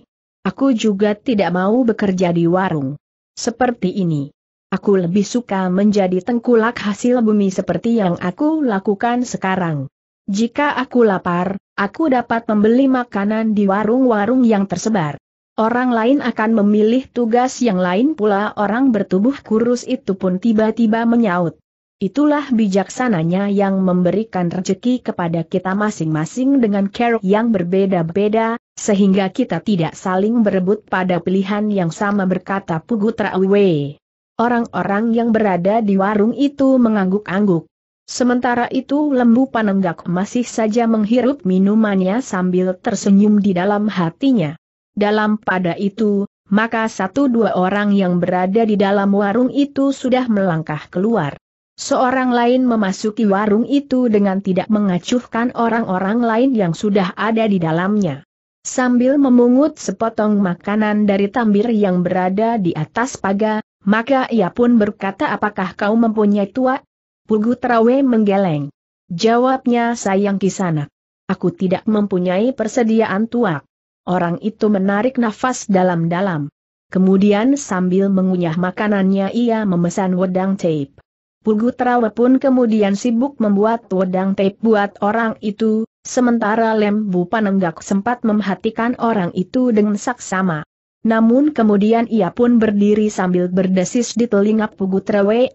Aku juga tidak mau bekerja di warung. Seperti ini. Aku lebih suka menjadi tengkulak hasil bumi seperti yang aku lakukan sekarang. Jika aku lapar, aku dapat membeli makanan di warung-warung yang tersebar. Orang lain akan memilih tugas yang lain pula orang bertubuh kurus itu pun tiba-tiba menyaut. Itulah bijaksananya yang memberikan rezeki kepada kita masing-masing dengan cara yang berbeda-beda, sehingga kita tidak saling berebut pada pilihan yang sama berkata Pugutra Uwe. Orang-orang yang berada di warung itu mengangguk-angguk. Sementara itu lembu panenggak masih saja menghirup minumannya sambil tersenyum di dalam hatinya. Dalam pada itu, maka satu dua orang yang berada di dalam warung itu sudah melangkah keluar. Seorang lain memasuki warung itu dengan tidak mengacuhkan orang-orang lain yang sudah ada di dalamnya. Sambil memungut sepotong makanan dari tambir yang berada di atas paga, maka ia pun berkata apakah kau mempunyai tua? Pugu Trawe menggeleng. Jawabnya sayang kisana, Aku tidak mempunyai persediaan tuak. Orang itu menarik nafas dalam-dalam. Kemudian sambil mengunyah makanannya ia memesan wedang tape. Pugu pun kemudian sibuk membuat wedang tape buat orang itu, sementara Lembu Panenggak sempat memhatikan orang itu dengan saksama. Namun kemudian ia pun berdiri sambil berdesis di telinga Pugu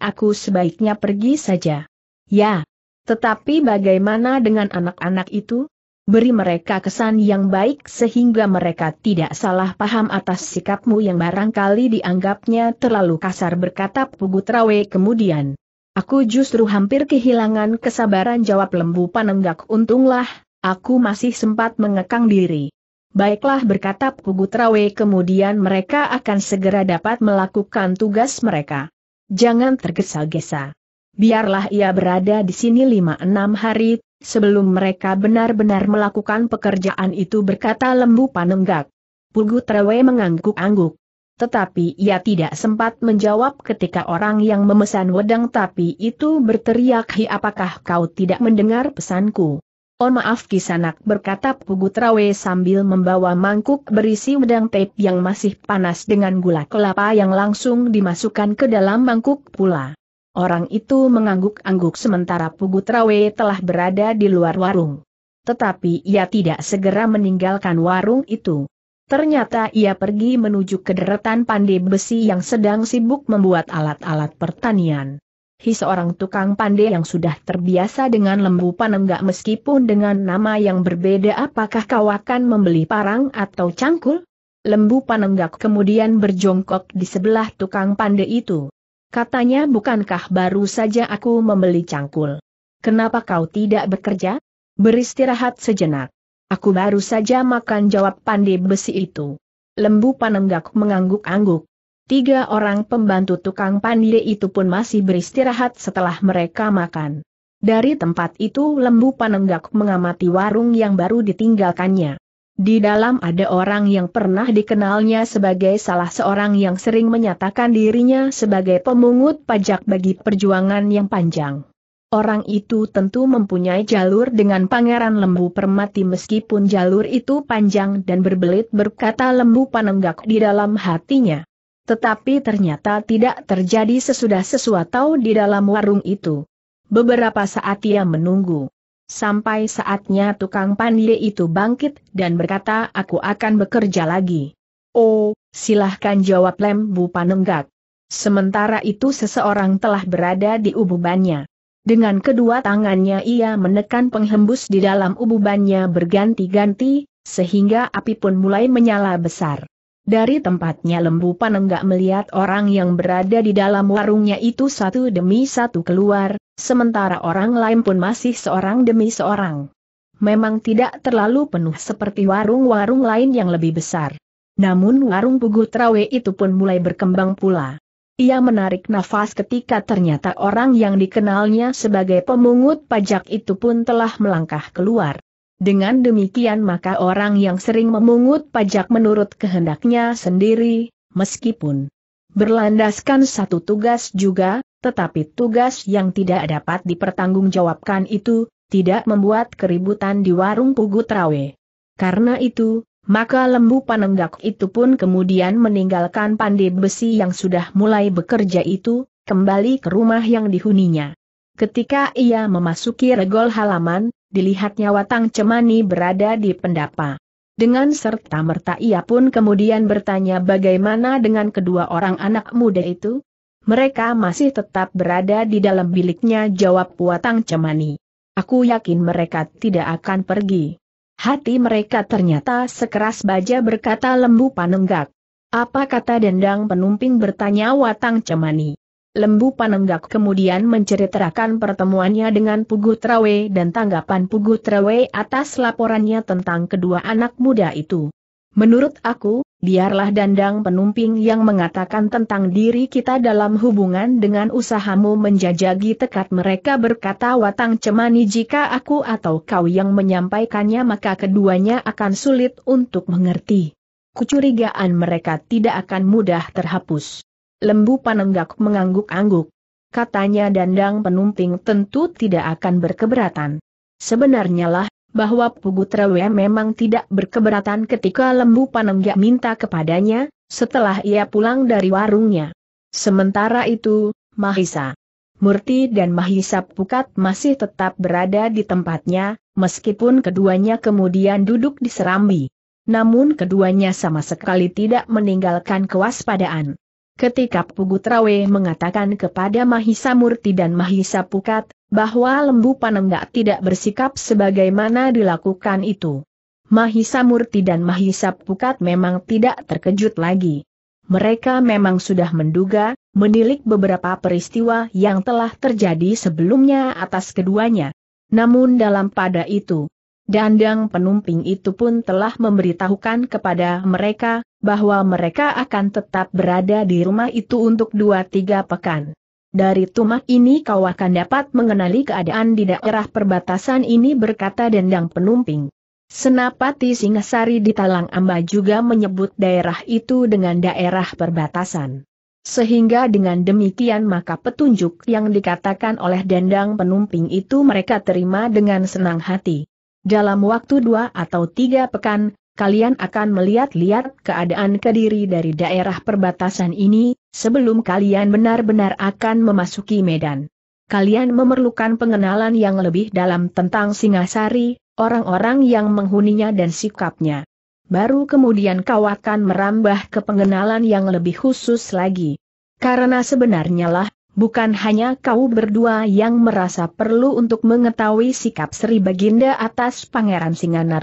aku sebaiknya pergi saja. Ya. Tetapi bagaimana dengan anak-anak itu? beri mereka kesan yang baik sehingga mereka tidak salah paham atas sikapmu yang barangkali dianggapnya terlalu kasar berkata Pugutrawe kemudian. Aku justru hampir kehilangan kesabaran jawab lembu panenggak untunglah, aku masih sempat mengekang diri. Baiklah berkata Pugutrawe kemudian mereka akan segera dapat melakukan tugas mereka. Jangan tergesa-gesa. Biarlah ia berada di sini lima enam hari, sebelum mereka benar-benar melakukan pekerjaan itu berkata lembu panenggak. Pugu Trewe mengangguk-angguk. Tetapi ia tidak sempat menjawab ketika orang yang memesan wedang tapi itu berteriak hi apakah kau tidak mendengar pesanku. Oh maaf kisanak berkata Pugu Trawe sambil membawa mangkuk berisi wedang tape yang masih panas dengan gula kelapa yang langsung dimasukkan ke dalam mangkuk pula. Orang itu mengangguk-angguk sementara Pugu Trawe telah berada di luar warung. Tetapi ia tidak segera meninggalkan warung itu. Ternyata ia pergi menuju ke pandai besi yang sedang sibuk membuat alat-alat pertanian. Hi seorang tukang pandai yang sudah terbiasa dengan lembu panenggak meskipun dengan nama yang berbeda apakah kau akan membeli parang atau cangkul? Lembu panenggak kemudian berjongkok di sebelah tukang pandai itu. Katanya bukankah baru saja aku membeli cangkul? Kenapa kau tidak bekerja? Beristirahat sejenak. Aku baru saja makan jawab pandai besi itu. Lembu panenggak mengangguk-angguk. Tiga orang pembantu tukang pandai itu pun masih beristirahat setelah mereka makan. Dari tempat itu lembu panenggak mengamati warung yang baru ditinggalkannya. Di dalam ada orang yang pernah dikenalnya sebagai salah seorang yang sering menyatakan dirinya sebagai pemungut pajak bagi perjuangan yang panjang. Orang itu tentu mempunyai jalur dengan Pangeran Lembu Permati meskipun jalur itu panjang dan berbelit berkata Lembu Panenggak di dalam hatinya. Tetapi ternyata tidak terjadi sesudah sesuatu di dalam warung itu. Beberapa saat ia menunggu. Sampai saatnya tukang pandai itu bangkit dan berkata aku akan bekerja lagi. Oh, silahkan jawab lem, Bu Panenggak. Sementara itu seseorang telah berada di ububannya. Dengan kedua tangannya ia menekan penghembus di dalam ububannya berganti-ganti, sehingga api pun mulai menyala besar. Dari tempatnya lembu panenggak melihat orang yang berada di dalam warungnya itu satu demi satu keluar, sementara orang lain pun masih seorang demi seorang. Memang tidak terlalu penuh seperti warung-warung lain yang lebih besar. Namun warung Pugu Trawe itu pun mulai berkembang pula. Ia menarik nafas ketika ternyata orang yang dikenalnya sebagai pemungut pajak itu pun telah melangkah keluar. Dengan demikian maka orang yang sering memungut pajak menurut kehendaknya sendiri, meskipun berlandaskan satu tugas juga, tetapi tugas yang tidak dapat dipertanggungjawabkan itu, tidak membuat keributan di warung Pugu Trawe. Karena itu, maka lembu panenggak itu pun kemudian meninggalkan pandai besi yang sudah mulai bekerja itu, kembali ke rumah yang dihuninya. Ketika ia memasuki regol halaman, dilihatnya Watang Cemani berada di pendapa. Dengan serta-merta ia pun kemudian bertanya bagaimana dengan kedua orang anak muda itu? Mereka masih tetap berada di dalam biliknya jawab Watang Cemani. Aku yakin mereka tidak akan pergi. Hati mereka ternyata sekeras baja berkata lembu panenggak. Apa kata dendang penumping bertanya Watang Cemani. Lembu Panenggak kemudian menceritakan pertemuannya dengan Pugu Trawe dan tanggapan Pugu Trawe atas laporannya tentang kedua anak muda itu. Menurut aku, biarlah dandang penumping yang mengatakan tentang diri kita dalam hubungan dengan usahamu menjajagi tekad mereka berkata Watang Cemani jika aku atau kau yang menyampaikannya maka keduanya akan sulit untuk mengerti. Kecurigaan mereka tidak akan mudah terhapus. Lembu Panenggak mengangguk-angguk. Katanya dandang penumping tentu tidak akan berkeberatan. Sebenarnya lah, bahwa Pugutrawe memang tidak berkeberatan ketika lembu Panenggak minta kepadanya, setelah ia pulang dari warungnya. Sementara itu, Mahisa. Murti dan Mahisa Pukat masih tetap berada di tempatnya, meskipun keduanya kemudian duduk di serambi. Namun keduanya sama sekali tidak meninggalkan kewaspadaan. Ketika Pugutrawe mengatakan kepada Mahisa Murti dan Mahisa Pukat, bahwa lembu panenggak tidak bersikap sebagaimana dilakukan itu. Mahisa Murti dan Mahisa Pukat memang tidak terkejut lagi. Mereka memang sudah menduga, menilik beberapa peristiwa yang telah terjadi sebelumnya atas keduanya. Namun dalam pada itu, Dandang penumping itu pun telah memberitahukan kepada mereka, bahwa mereka akan tetap berada di rumah itu untuk dua-tiga pekan. Dari tumak ini kau akan dapat mengenali keadaan di daerah perbatasan ini berkata dendang penumping. Senapati Singasari di Talang Amba juga menyebut daerah itu dengan daerah perbatasan. Sehingga dengan demikian maka petunjuk yang dikatakan oleh dendang penumping itu mereka terima dengan senang hati. Dalam waktu dua atau tiga pekan, kalian akan melihat-lihat keadaan Kediri dari daerah perbatasan ini, sebelum kalian benar-benar akan memasuki Medan. Kalian memerlukan pengenalan yang lebih dalam tentang Singasari, orang-orang yang menghuninya dan sikapnya. Baru kemudian kau akan merambah ke pengenalan yang lebih khusus lagi. Karena sebenarnya lah, bukan hanya kau berdua yang merasa perlu untuk mengetahui sikap Sri Baginda atas Pangeran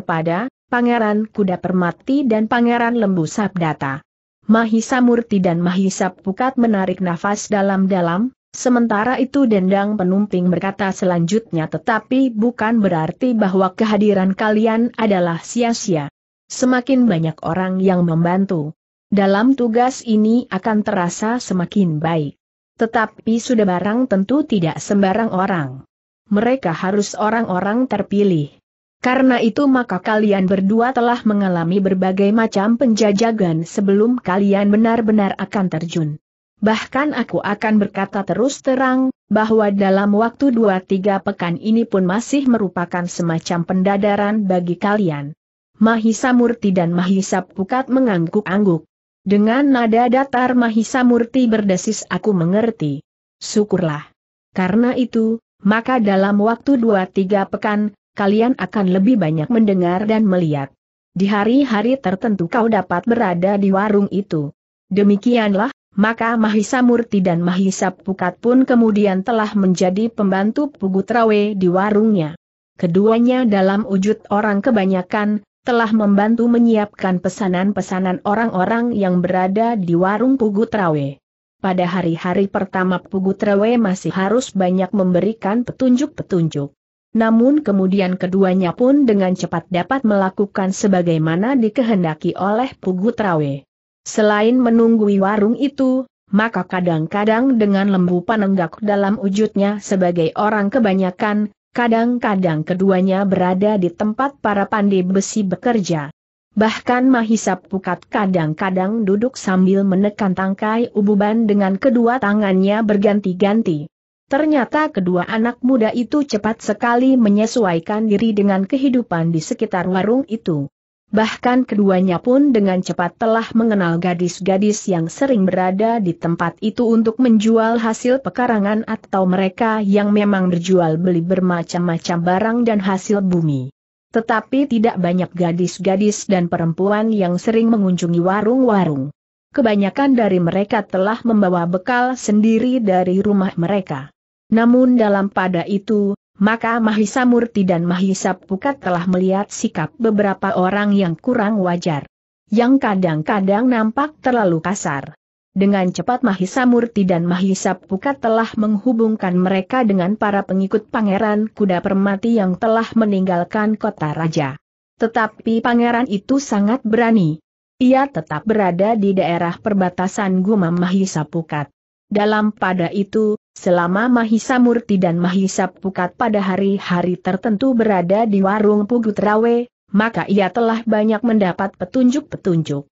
pada, Pangeran Kuda Permati dan Pangeran Lembu Sabdata. Mahisa Murti dan Mahisa Pukat menarik nafas dalam-dalam, sementara itu Dendang Penumping berkata selanjutnya tetapi bukan berarti bahwa kehadiran kalian adalah sia-sia. Semakin banyak orang yang membantu. Dalam tugas ini akan terasa semakin baik. Tetapi sudah barang tentu tidak sembarang orang. Mereka harus orang-orang terpilih. Karena itu maka kalian berdua telah mengalami berbagai macam penjajagan sebelum kalian benar-benar akan terjun. Bahkan aku akan berkata terus terang, bahwa dalam waktu dua tiga pekan ini pun masih merupakan semacam pendadaran bagi kalian. Mahisa Murti dan Mahisa Pukat mengangguk-angguk. Dengan nada datar Mahisa Murti berdesis aku mengerti. Syukurlah. Karena itu, maka dalam waktu dua tiga pekan, kalian akan lebih banyak mendengar dan melihat. Di hari-hari tertentu kau dapat berada di warung itu. Demikianlah, maka Mahisa Murti dan Mahisa Pukat pun kemudian telah menjadi pembantu Pugutrawe di warungnya. Keduanya dalam wujud orang kebanyakan, telah membantu menyiapkan pesanan-pesanan orang-orang yang berada di warung Pugu Trawe. Pada hari-hari pertama Pugu Trawe masih harus banyak memberikan petunjuk-petunjuk. Namun kemudian keduanya pun dengan cepat dapat melakukan sebagaimana dikehendaki oleh Pugu Trawe. Selain menunggui warung itu, maka kadang-kadang dengan lembu panenggak dalam wujudnya sebagai orang kebanyakan, Kadang-kadang keduanya berada di tempat para pandai besi bekerja. Bahkan Mahisap Pukat kadang-kadang duduk sambil menekan tangkai ububan dengan kedua tangannya berganti-ganti. Ternyata kedua anak muda itu cepat sekali menyesuaikan diri dengan kehidupan di sekitar warung itu bahkan keduanya pun dengan cepat telah mengenal gadis-gadis yang sering berada di tempat itu untuk menjual hasil pekarangan atau mereka yang memang berjual beli bermacam-macam barang dan hasil bumi. Tetapi tidak banyak gadis-gadis dan perempuan yang sering mengunjungi warung-warung. Kebanyakan dari mereka telah membawa bekal sendiri dari rumah mereka. Namun dalam pada itu, maka Mahisa Murti dan Mahisa Pukat telah melihat sikap beberapa orang yang kurang wajar. Yang kadang-kadang nampak terlalu kasar. Dengan cepat Mahisa Murti dan Mahisa Pukat telah menghubungkan mereka dengan para pengikut Pangeran Kuda Permati yang telah meninggalkan kota raja. Tetapi pangeran itu sangat berani. Ia tetap berada di daerah perbatasan Gumam Mahisa Pukat. Dalam pada itu, Selama Mahisa Murti dan Mahisa Pukat pada hari-hari tertentu berada di warung Pugutrawe, maka ia telah banyak mendapat petunjuk-petunjuk.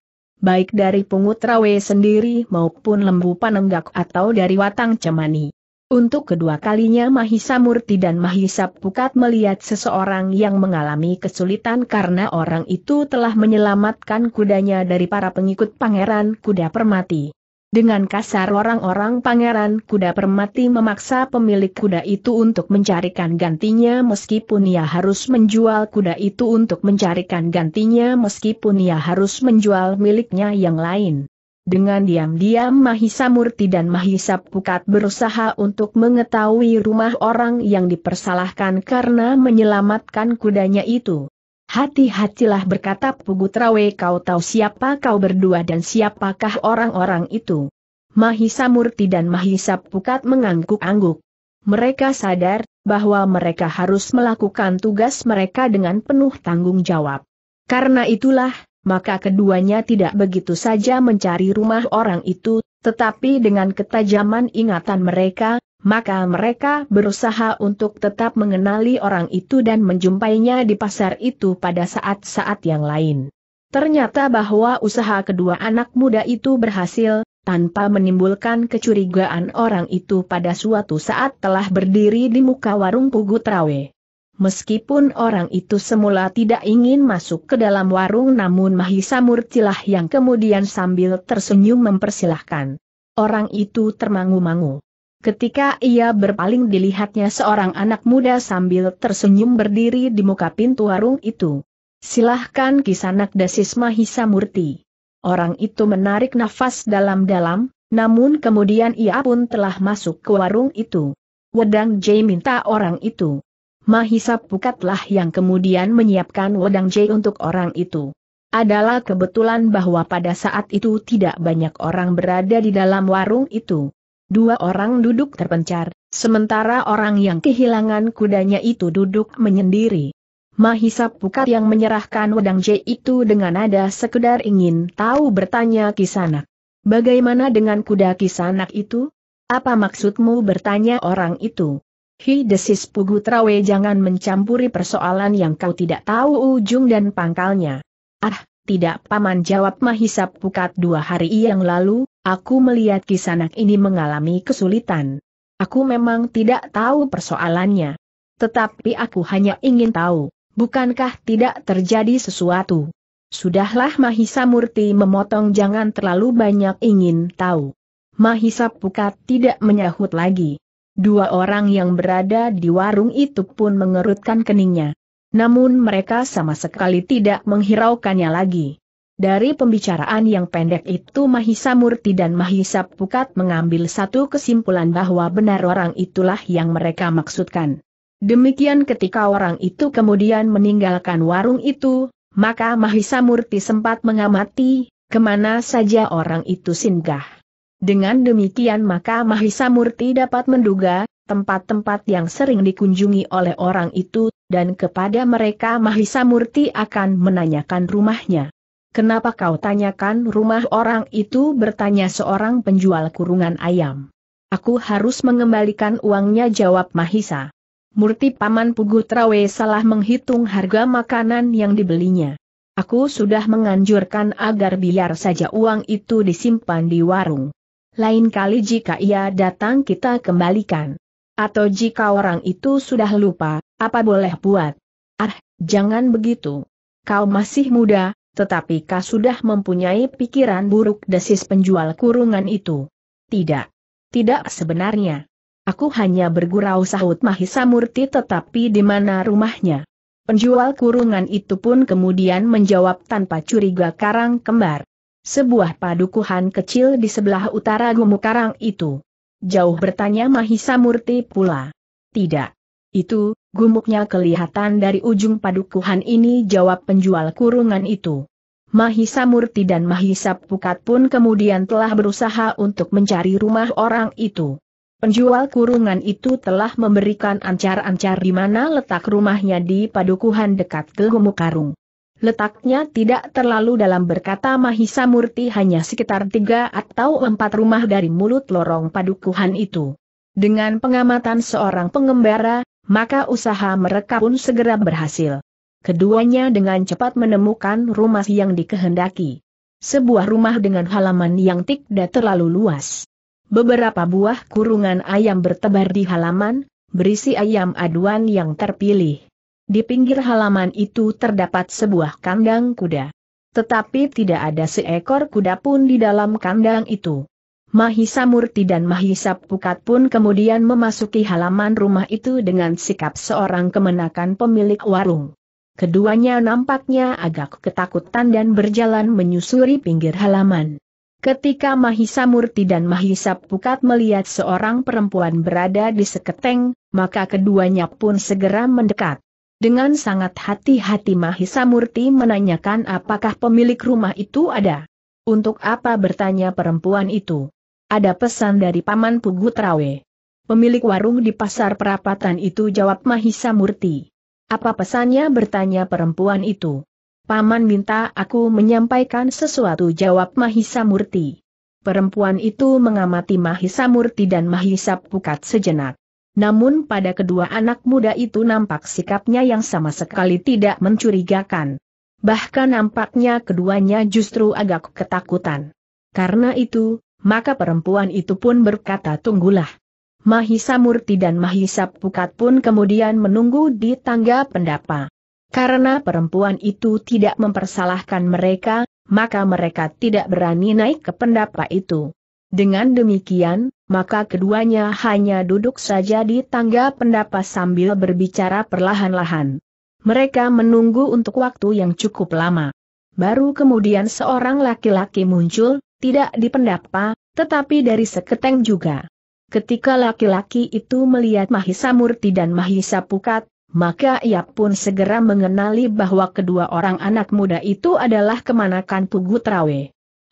Baik dari Pungut Rawe sendiri maupun Lembu Panenggak atau dari Watang Cemani. Untuk kedua kalinya Mahisa Murti dan Mahisa Pukat melihat seseorang yang mengalami kesulitan karena orang itu telah menyelamatkan kudanya dari para pengikut pangeran kuda permati. Dengan kasar orang-orang pangeran kuda permati memaksa pemilik kuda itu untuk mencarikan gantinya meskipun ia harus menjual kuda itu untuk mencarikan gantinya meskipun ia harus menjual miliknya yang lain. Dengan diam-diam Mahisa Murti dan Mahisa Pukat berusaha untuk mengetahui rumah orang yang dipersalahkan karena menyelamatkan kudanya itu. Hati-hatilah berkata Pugutrawe kau tahu siapa kau berdua dan siapakah orang-orang itu. Mahisa Murti dan Mahisa Pukat mengangguk-angguk. Mereka sadar bahwa mereka harus melakukan tugas mereka dengan penuh tanggung jawab. Karena itulah, maka keduanya tidak begitu saja mencari rumah orang itu, tetapi dengan ketajaman ingatan mereka, maka mereka berusaha untuk tetap mengenali orang itu dan menjumpainya di pasar itu pada saat-saat yang lain. Ternyata bahwa usaha kedua anak muda itu berhasil, tanpa menimbulkan kecurigaan orang itu pada suatu saat telah berdiri di muka warung Pugu Trawe. Meskipun orang itu semula tidak ingin masuk ke dalam warung namun Mahisa Murtilah yang kemudian sambil tersenyum mempersilahkan. Orang itu termangu-mangu. Ketika ia berpaling dilihatnya seorang anak muda sambil tersenyum berdiri di muka pintu warung itu. Silahkan kisanak dasis Mahisa Murti. Orang itu menarik nafas dalam-dalam, namun kemudian ia pun telah masuk ke warung itu. Wedang J minta orang itu. Mahisa Pukatlah yang kemudian menyiapkan Wedang J untuk orang itu. Adalah kebetulan bahwa pada saat itu tidak banyak orang berada di dalam warung itu. Dua orang duduk terpencar, sementara orang yang kehilangan kudanya itu duduk menyendiri. Mahisa Pukat yang menyerahkan wedang J itu dengan nada sekedar ingin tahu bertanya Kisanak. Bagaimana dengan kuda Kisanak itu? Apa maksudmu bertanya orang itu? Hi desis Pugutrawe, jangan mencampuri persoalan yang kau tidak tahu ujung dan pangkalnya. Ah, tidak paman jawab Mahisa Pukat dua hari yang lalu, Aku melihat kisanak ini mengalami kesulitan. Aku memang tidak tahu persoalannya. Tetapi aku hanya ingin tahu, bukankah tidak terjadi sesuatu? Sudahlah Mahisa Murti memotong jangan terlalu banyak ingin tahu. Mahisa Pukat tidak menyahut lagi. Dua orang yang berada di warung itu pun mengerutkan keningnya. Namun mereka sama sekali tidak menghiraukannya lagi. Dari pembicaraan yang pendek itu Mahisa Murti dan Mahisa Pukat mengambil satu kesimpulan bahwa benar orang itulah yang mereka maksudkan. Demikian ketika orang itu kemudian meninggalkan warung itu, maka Mahisa Murti sempat mengamati, kemana saja orang itu singgah. Dengan demikian maka Mahisa Murti dapat menduga, tempat-tempat yang sering dikunjungi oleh orang itu, dan kepada mereka Mahisa Murti akan menanyakan rumahnya. Kenapa kau tanyakan rumah orang itu bertanya seorang penjual kurungan ayam. Aku harus mengembalikan uangnya jawab Mahisa. Murti Paman Pugutrawe salah menghitung harga makanan yang dibelinya. Aku sudah menganjurkan agar biar saja uang itu disimpan di warung. Lain kali jika ia datang kita kembalikan. Atau jika orang itu sudah lupa, apa boleh buat? Ah, jangan begitu. Kau masih muda, tetapi kau sudah mempunyai pikiran buruk desis penjual kurungan itu. Tidak. Tidak sebenarnya. Aku hanya bergurau sahut Mahisa Murti tetapi di mana rumahnya? Penjual kurungan itu pun kemudian menjawab tanpa curiga karang kembar. Sebuah padukuhan kecil di sebelah utara Gumuk karang itu. Jauh bertanya Mahisa Murti pula. Tidak. Itu, Gumuknya kelihatan dari ujung padukuhan ini jawab penjual kurungan itu. Mahisa Murti dan Mahisa Pukat pun kemudian telah berusaha untuk mencari rumah orang itu. Penjual kurungan itu telah memberikan ancar-ancar di mana letak rumahnya di padukuhan dekat ke Gumuk Karung. Letaknya tidak terlalu dalam berkata Mahisa Murti hanya sekitar tiga atau empat rumah dari mulut lorong padukuhan itu. Dengan pengamatan seorang pengembara, maka usaha mereka pun segera berhasil. Keduanya dengan cepat menemukan rumah yang dikehendaki. Sebuah rumah dengan halaman yang tidak terlalu luas. Beberapa buah kurungan ayam bertebar di halaman, berisi ayam aduan yang terpilih. Di pinggir halaman itu terdapat sebuah kandang kuda. Tetapi tidak ada seekor kuda pun di dalam kandang itu. Mahisa Murti dan Mahisa Pukat pun kemudian memasuki halaman rumah itu dengan sikap seorang kemenakan pemilik warung. Keduanya nampaknya agak ketakutan dan berjalan menyusuri pinggir halaman. Ketika Mahisa Murti dan Mahisa Pukat melihat seorang perempuan berada di seketeng, maka keduanya pun segera mendekat. Dengan sangat hati-hati Mahisa Murti menanyakan apakah pemilik rumah itu ada. Untuk apa bertanya perempuan itu? Ada pesan dari Paman Pugu Trawe. Pemilik warung di pasar perapatan itu jawab Mahisa Murti. Apa pesannya bertanya perempuan itu. Paman minta aku menyampaikan sesuatu jawab Mahisa Murti. Perempuan itu mengamati Mahisa Murti dan Mahisa Pukat sejenak. Namun pada kedua anak muda itu nampak sikapnya yang sama sekali tidak mencurigakan. Bahkan nampaknya keduanya justru agak ketakutan. Karena itu, maka perempuan itu pun berkata tunggulah. Mahisa Murti dan Mahisa Pukat pun kemudian menunggu di tangga pendapa. Karena perempuan itu tidak mempersalahkan mereka, maka mereka tidak berani naik ke pendapa itu. Dengan demikian, maka keduanya hanya duduk saja di tangga pendapa sambil berbicara perlahan-lahan. Mereka menunggu untuk waktu yang cukup lama. Baru kemudian seorang laki-laki muncul, tidak dipendapa, tetapi dari seketeng juga. Ketika laki-laki itu melihat Mahisa Murti dan Mahisa Pukat, maka ia pun segera mengenali bahwa kedua orang anak muda itu adalah kemanakan Tugu Trawe.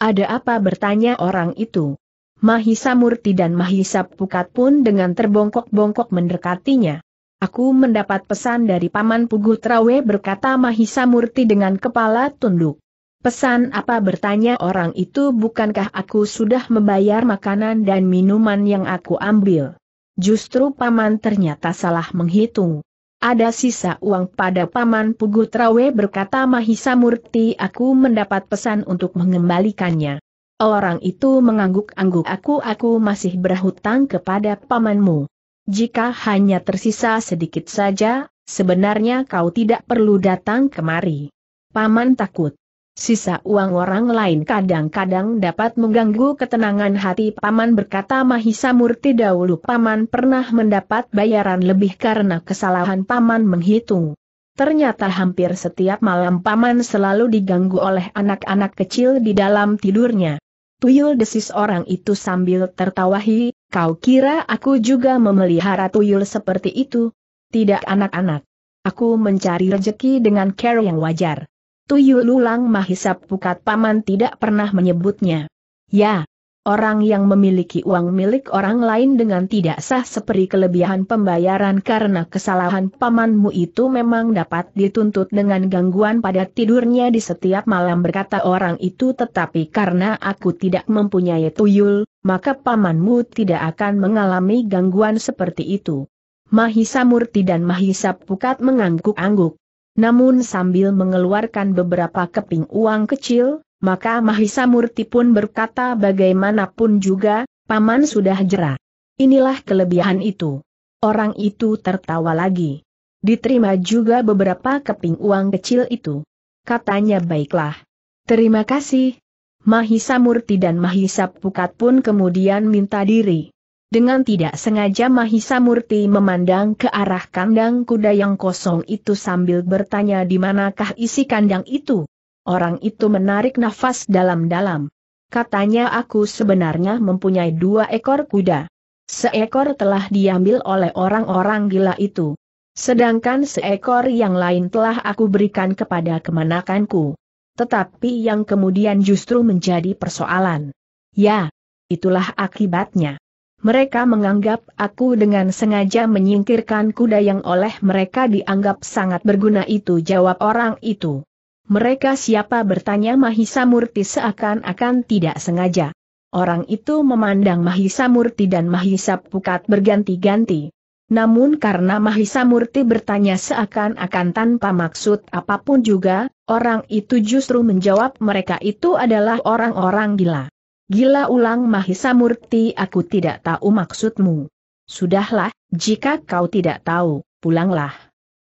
Ada apa bertanya orang itu? Mahisa Murti dan Mahisa Pukat pun dengan terbongkok-bongkok mendekatinya. Aku mendapat pesan dari Paman Pugu Trawe berkata Mahisa Murti dengan kepala tunduk. Pesan apa bertanya orang itu bukankah aku sudah membayar makanan dan minuman yang aku ambil? Justru paman ternyata salah menghitung. Ada sisa uang pada paman Pugutrawe berkata Mahisa Murti aku mendapat pesan untuk mengembalikannya. Orang itu mengangguk-angguk aku aku masih berhutang kepada pamanmu. Jika hanya tersisa sedikit saja, sebenarnya kau tidak perlu datang kemari. Paman takut. Sisa uang orang lain kadang-kadang dapat mengganggu ketenangan hati Paman berkata Mahisa Murti dahulu Paman pernah mendapat bayaran lebih karena kesalahan Paman menghitung. Ternyata hampir setiap malam paman selalu diganggu oleh anak-anak kecil di dalam tidurnya. Tuyul desis orang itu sambil tertawahi, kau kira aku juga memelihara tuyul seperti itu? Tidak anak-anak. Aku mencari rejeki dengan care yang wajar. Tuyul Lulang Mahisap Pukat Paman tidak pernah menyebutnya. Ya, orang yang memiliki uang milik orang lain dengan tidak sah seperti kelebihan pembayaran karena kesalahan pamanmu itu memang dapat dituntut dengan gangguan pada tidurnya di setiap malam berkata orang itu tetapi karena aku tidak mempunyai tuyul, maka pamanmu tidak akan mengalami gangguan seperti itu. Mahisa Murti dan Mahisa Pukat mengangguk-angguk. Namun sambil mengeluarkan beberapa keping uang kecil, maka Mahisa Murti pun berkata bagaimanapun juga, Paman sudah jera. Inilah kelebihan itu. Orang itu tertawa lagi. Diterima juga beberapa keping uang kecil itu. Katanya baiklah. Terima kasih. Mahisa Murti dan Mahisa Pukat pun kemudian minta diri. Dengan tidak sengaja Mahisa Murti memandang ke arah kandang kuda yang kosong itu sambil bertanya di manakah isi kandang itu. Orang itu menarik nafas dalam-dalam. Katanya aku sebenarnya mempunyai dua ekor kuda. Seekor telah diambil oleh orang-orang gila itu. Sedangkan seekor yang lain telah aku berikan kepada kemanakanku. Tetapi yang kemudian justru menjadi persoalan. Ya, itulah akibatnya mereka menganggap aku dengan sengaja menyingkirkan kuda yang oleh mereka dianggap sangat berguna itu jawab orang itu. Mereka siapa bertanya Mahisa Murti seakan-akan tidak sengaja. Orang itu memandang Mahisa Murti dan Mahisa Pukat berganti-ganti. Namun karena Mahisa Murti bertanya seakan-akan tanpa maksud apapun juga, orang itu justru menjawab mereka itu adalah orang-orang gila. Gila ulang Mahisa Murti aku tidak tahu maksudmu. Sudahlah, jika kau tidak tahu, pulanglah.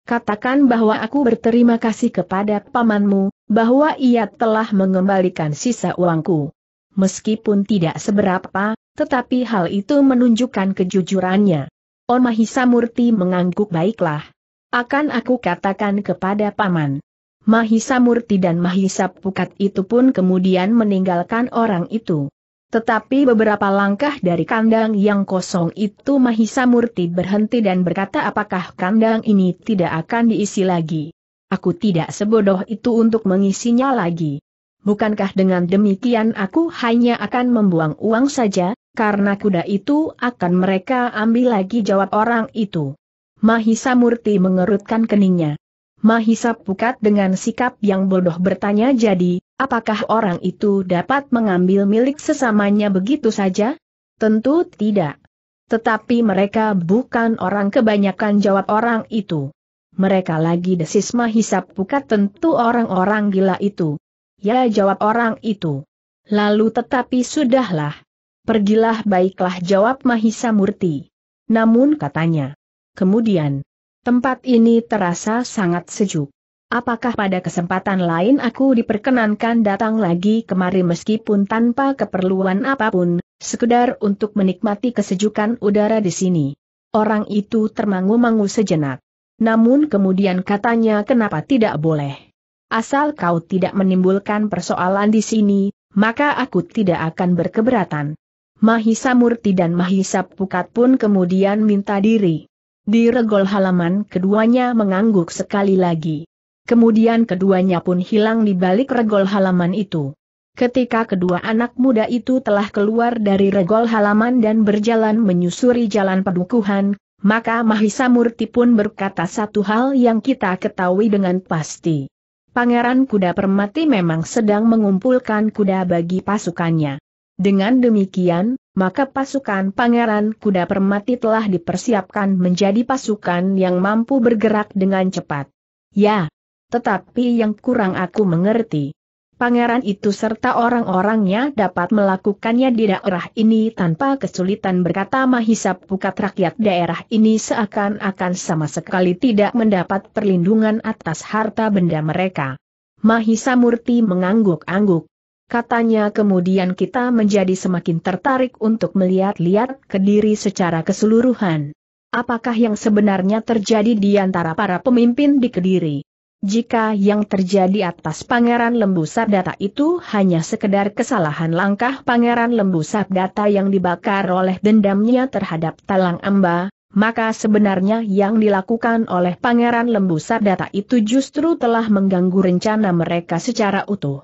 Katakan bahwa aku berterima kasih kepada pamanmu, bahwa ia telah mengembalikan sisa uangku. Meskipun tidak seberapa, tetapi hal itu menunjukkan kejujurannya. On Mahisa Murti mengangguk baiklah. Akan aku katakan kepada paman. Mahisa Murti dan Mahisa Pukat itu pun kemudian meninggalkan orang itu. Tetapi beberapa langkah dari kandang yang kosong itu Mahisa Murti berhenti dan berkata apakah kandang ini tidak akan diisi lagi. Aku tidak sebodoh itu untuk mengisinya lagi. Bukankah dengan demikian aku hanya akan membuang uang saja, karena kuda itu akan mereka ambil lagi jawab orang itu. Mahisa Murti mengerutkan keningnya. Mahisa Pukat dengan sikap yang bodoh bertanya jadi, Apakah orang itu dapat mengambil milik sesamanya begitu saja? Tentu tidak. Tetapi mereka bukan orang kebanyakan jawab orang itu. Mereka lagi desis mahisap pukat tentu orang-orang gila itu. Ya jawab orang itu. Lalu tetapi sudahlah. Pergilah baiklah jawab Mahisa Murti. Namun katanya. Kemudian, tempat ini terasa sangat sejuk. Apakah pada kesempatan lain aku diperkenankan datang lagi kemari meskipun tanpa keperluan apapun, sekedar untuk menikmati kesejukan udara di sini. Orang itu termangu-mangu sejenak. Namun kemudian katanya kenapa tidak boleh. Asal kau tidak menimbulkan persoalan di sini, maka aku tidak akan berkeberatan. Mahisa Murti dan Mahisa Pukat pun kemudian minta diri. Di regol halaman keduanya mengangguk sekali lagi. Kemudian keduanya pun hilang di balik regol halaman itu. Ketika kedua anak muda itu telah keluar dari regol halaman dan berjalan menyusuri jalan pedukuhan, maka Mahisa Murti pun berkata satu hal yang kita ketahui dengan pasti. Pangeran Kuda Permati memang sedang mengumpulkan kuda bagi pasukannya. Dengan demikian, maka pasukan Pangeran Kuda Permati telah dipersiapkan menjadi pasukan yang mampu bergerak dengan cepat. Ya, tetapi yang kurang aku mengerti. Pangeran itu serta orang-orangnya dapat melakukannya di daerah ini tanpa kesulitan berkata Mahisa pukat rakyat daerah ini seakan-akan sama sekali tidak mendapat perlindungan atas harta benda mereka. Mahisa Murti mengangguk-angguk. Katanya kemudian kita menjadi semakin tertarik untuk melihat-lihat ke diri secara keseluruhan. Apakah yang sebenarnya terjadi di antara para pemimpin di kediri? Jika yang terjadi atas Pangeran Lembu Sabdata itu hanya sekedar kesalahan langkah Pangeran Lembu Sabdata yang dibakar oleh dendamnya terhadap Talang Amba, maka sebenarnya yang dilakukan oleh Pangeran Lembu Sabdata itu justru telah mengganggu rencana mereka secara utuh.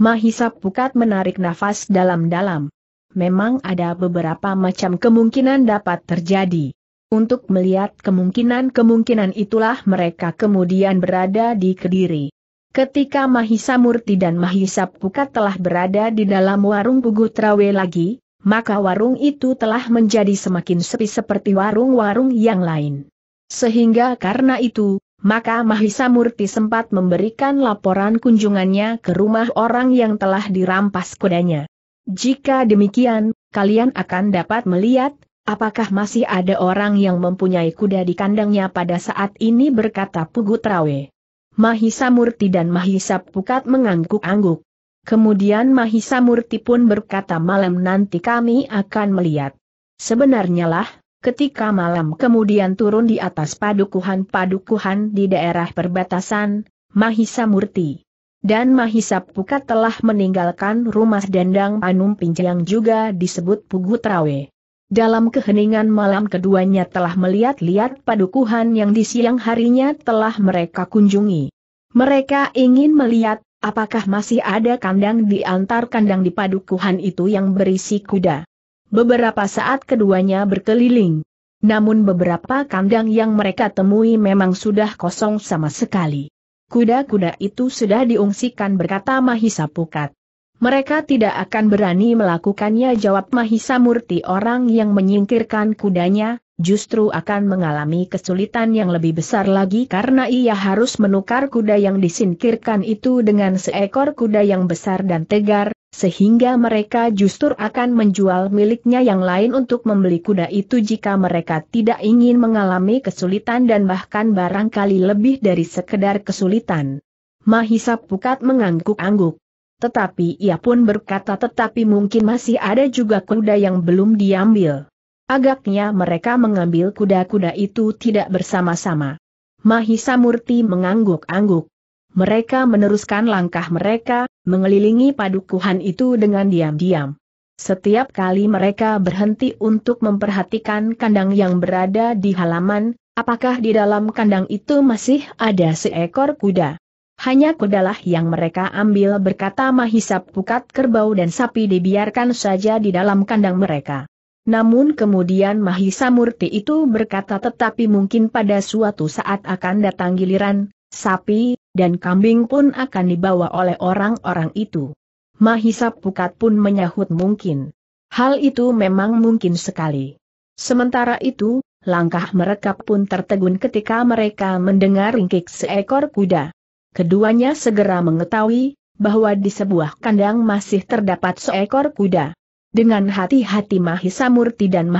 Mahisa Pukat menarik nafas dalam-dalam. Memang ada beberapa macam kemungkinan dapat terjadi. Untuk melihat kemungkinan-kemungkinan itulah mereka kemudian berada di Kediri. Ketika Mahisa Murti dan Mahisa Pukat telah berada di dalam warung Pugu lagi, maka warung itu telah menjadi semakin sepi seperti warung-warung yang lain. Sehingga karena itu, maka Mahisa Murti sempat memberikan laporan kunjungannya ke rumah orang yang telah dirampas kudanya. Jika demikian, kalian akan dapat melihat Apakah masih ada orang yang mempunyai kuda di kandangnya pada saat ini berkata Pugutrawe. Mahisa Murti dan Mahisa Pukat mengangguk-angguk. Kemudian Mahisa Murti pun berkata malam nanti kami akan melihat. Sebenarnya lah, ketika malam kemudian turun di atas padukuhan-padukuhan di daerah perbatasan, Mahisa Murti dan Mahisa Pukat telah meninggalkan rumah dendang Panum Pinjang juga disebut Pugutrawe. Dalam keheningan malam keduanya telah melihat-lihat padukuhan yang di siang harinya telah mereka kunjungi. Mereka ingin melihat, apakah masih ada kandang di antar kandang di padukuhan itu yang berisi kuda. Beberapa saat keduanya berkeliling. Namun beberapa kandang yang mereka temui memang sudah kosong sama sekali. Kuda-kuda itu sudah diungsikan berkata Mahisa Pukat. Mereka tidak akan berani melakukannya jawab Mahisa Murti orang yang menyingkirkan kudanya, justru akan mengalami kesulitan yang lebih besar lagi karena ia harus menukar kuda yang disingkirkan itu dengan seekor kuda yang besar dan tegar, sehingga mereka justru akan menjual miliknya yang lain untuk membeli kuda itu jika mereka tidak ingin mengalami kesulitan dan bahkan barangkali lebih dari sekedar kesulitan. Mahisa Pukat mengangguk-angguk. Tetapi ia pun berkata tetapi mungkin masih ada juga kuda yang belum diambil. Agaknya mereka mengambil kuda-kuda itu tidak bersama-sama. Mahisa Murti mengangguk-angguk. Mereka meneruskan langkah mereka, mengelilingi padukuhan itu dengan diam-diam. Setiap kali mereka berhenti untuk memperhatikan kandang yang berada di halaman, apakah di dalam kandang itu masih ada seekor kuda. Hanya kudalah yang mereka ambil berkata mahisap pukat kerbau dan sapi dibiarkan saja di dalam kandang mereka. Namun kemudian Mahisa Murti itu berkata tetapi mungkin pada suatu saat akan datang giliran, sapi, dan kambing pun akan dibawa oleh orang-orang itu. Mahisa Pukat pun menyahut mungkin. Hal itu memang mungkin sekali. Sementara itu, langkah mereka pun tertegun ketika mereka mendengar ringkik seekor kuda. Keduanya segera mengetahui bahwa di sebuah kandang masih terdapat seekor kuda. Dengan hati-hati Mahisa Murti dan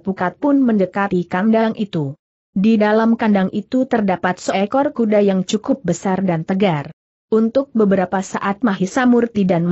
Pukat pun mendekati kandang itu. Di dalam kandang itu terdapat seekor kuda yang cukup besar dan tegar. Untuk beberapa saat Mahisa Murti dan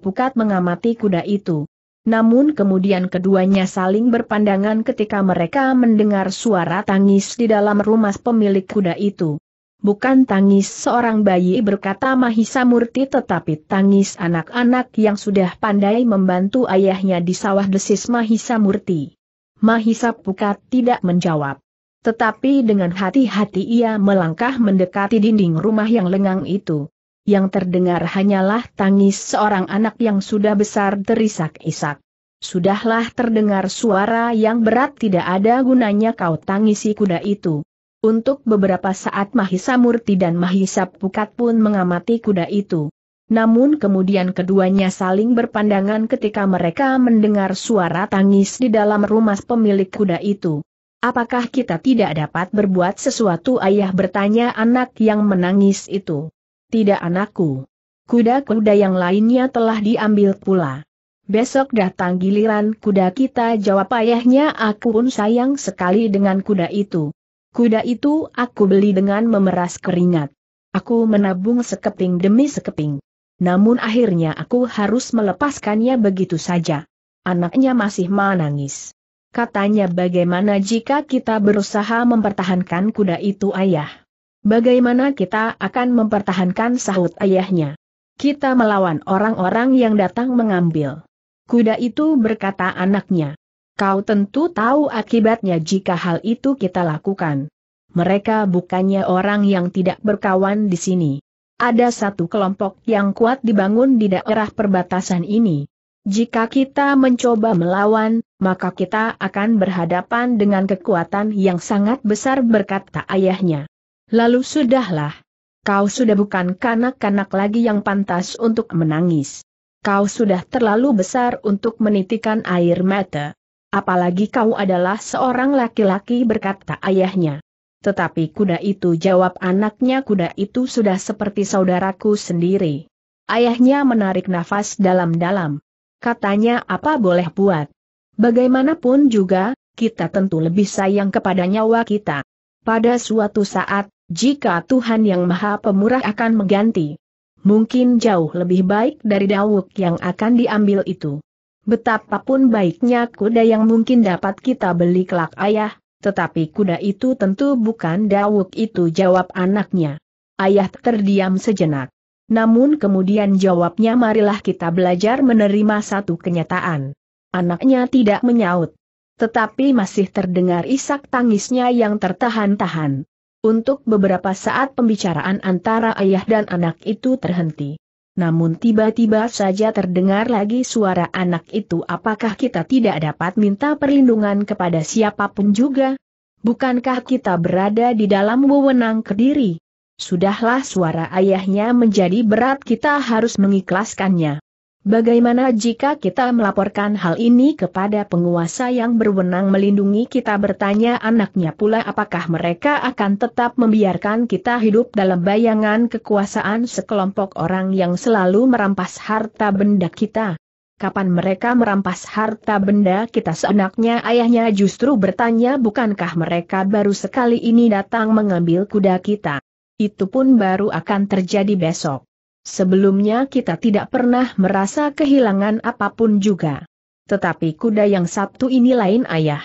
Pukat mengamati kuda itu. Namun kemudian keduanya saling berpandangan ketika mereka mendengar suara tangis di dalam rumah pemilik kuda itu bukan tangis seorang bayi berkata Mahisa Murti tetapi tangis anak-anak yang sudah pandai membantu ayahnya di sawah desis Mahisa Murti. Mahisa Pukat tidak menjawab. Tetapi dengan hati-hati ia melangkah mendekati dinding rumah yang lengang itu. Yang terdengar hanyalah tangis seorang anak yang sudah besar terisak-isak. Sudahlah terdengar suara yang berat tidak ada gunanya kau tangisi kuda itu. Untuk beberapa saat Mahisa Murti dan Mahisa Pukat pun mengamati kuda itu. Namun kemudian keduanya saling berpandangan ketika mereka mendengar suara tangis di dalam rumah pemilik kuda itu. Apakah kita tidak dapat berbuat sesuatu ayah bertanya anak yang menangis itu? Tidak anakku. Kuda-kuda yang lainnya telah diambil pula. Besok datang giliran kuda kita jawab ayahnya aku pun sayang sekali dengan kuda itu. Kuda itu aku beli dengan memeras keringat. Aku menabung sekeping demi sekeping. Namun akhirnya aku harus melepaskannya begitu saja. Anaknya masih menangis. Katanya bagaimana jika kita berusaha mempertahankan kuda itu ayah? Bagaimana kita akan mempertahankan sahut ayahnya? Kita melawan orang-orang yang datang mengambil. Kuda itu berkata anaknya. Kau tentu tahu akibatnya jika hal itu kita lakukan. Mereka bukannya orang yang tidak berkawan di sini. Ada satu kelompok yang kuat dibangun di daerah perbatasan ini. Jika kita mencoba melawan, maka kita akan berhadapan dengan kekuatan yang sangat besar berkata ayahnya. Lalu sudahlah. Kau sudah bukan kanak-kanak lagi yang pantas untuk menangis. Kau sudah terlalu besar untuk menitikan air mata apalagi kau adalah seorang laki-laki berkata ayahnya. Tetapi kuda itu jawab anaknya kuda itu sudah seperti saudaraku sendiri. Ayahnya menarik nafas dalam-dalam. Katanya apa boleh buat. Bagaimanapun juga, kita tentu lebih sayang kepada nyawa kita. Pada suatu saat, jika Tuhan yang maha pemurah akan mengganti. Mungkin jauh lebih baik dari dawuk yang akan diambil itu. Betapapun baiknya kuda yang mungkin dapat kita beli kelak ayah, tetapi kuda itu tentu bukan Dawuk itu jawab anaknya. Ayah terdiam sejenak. Namun kemudian jawabnya marilah kita belajar menerima satu kenyataan. Anaknya tidak menyaut. Tetapi masih terdengar isak tangisnya yang tertahan-tahan. Untuk beberapa saat pembicaraan antara ayah dan anak itu terhenti. Namun tiba-tiba saja terdengar lagi suara anak itu apakah kita tidak dapat minta perlindungan kepada siapapun juga? Bukankah kita berada di dalam wewenang kediri? Sudahlah suara ayahnya menjadi berat kita harus mengikhlaskannya. Bagaimana jika kita melaporkan hal ini kepada penguasa yang berwenang melindungi kita bertanya anaknya pula apakah mereka akan tetap membiarkan kita hidup dalam bayangan kekuasaan sekelompok orang yang selalu merampas harta benda kita? Kapan mereka merampas harta benda kita seenaknya ayahnya justru bertanya bukankah mereka baru sekali ini datang mengambil kuda kita? Itu pun baru akan terjadi besok. Sebelumnya kita tidak pernah merasa kehilangan apapun juga. Tetapi kuda yang satu ini lain ayah.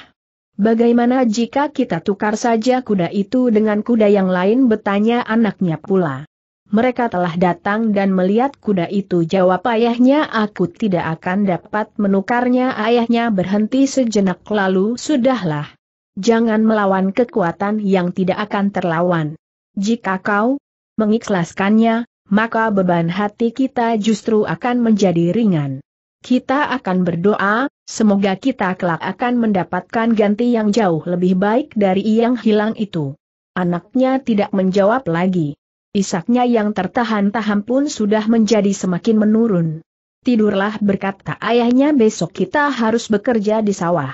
Bagaimana jika kita tukar saja kuda itu dengan kuda yang lain bertanya anaknya pula. Mereka telah datang dan melihat kuda itu jawab ayahnya aku tidak akan dapat menukarnya ayahnya berhenti sejenak lalu sudahlah. Jangan melawan kekuatan yang tidak akan terlawan. Jika kau mengikhlaskannya, maka beban hati kita justru akan menjadi ringan. Kita akan berdoa, semoga kita kelak akan mendapatkan ganti yang jauh lebih baik dari yang hilang itu. Anaknya tidak menjawab lagi. Isaknya yang tertahan-tahan pun sudah menjadi semakin menurun. Tidurlah berkata ayahnya besok kita harus bekerja di sawah.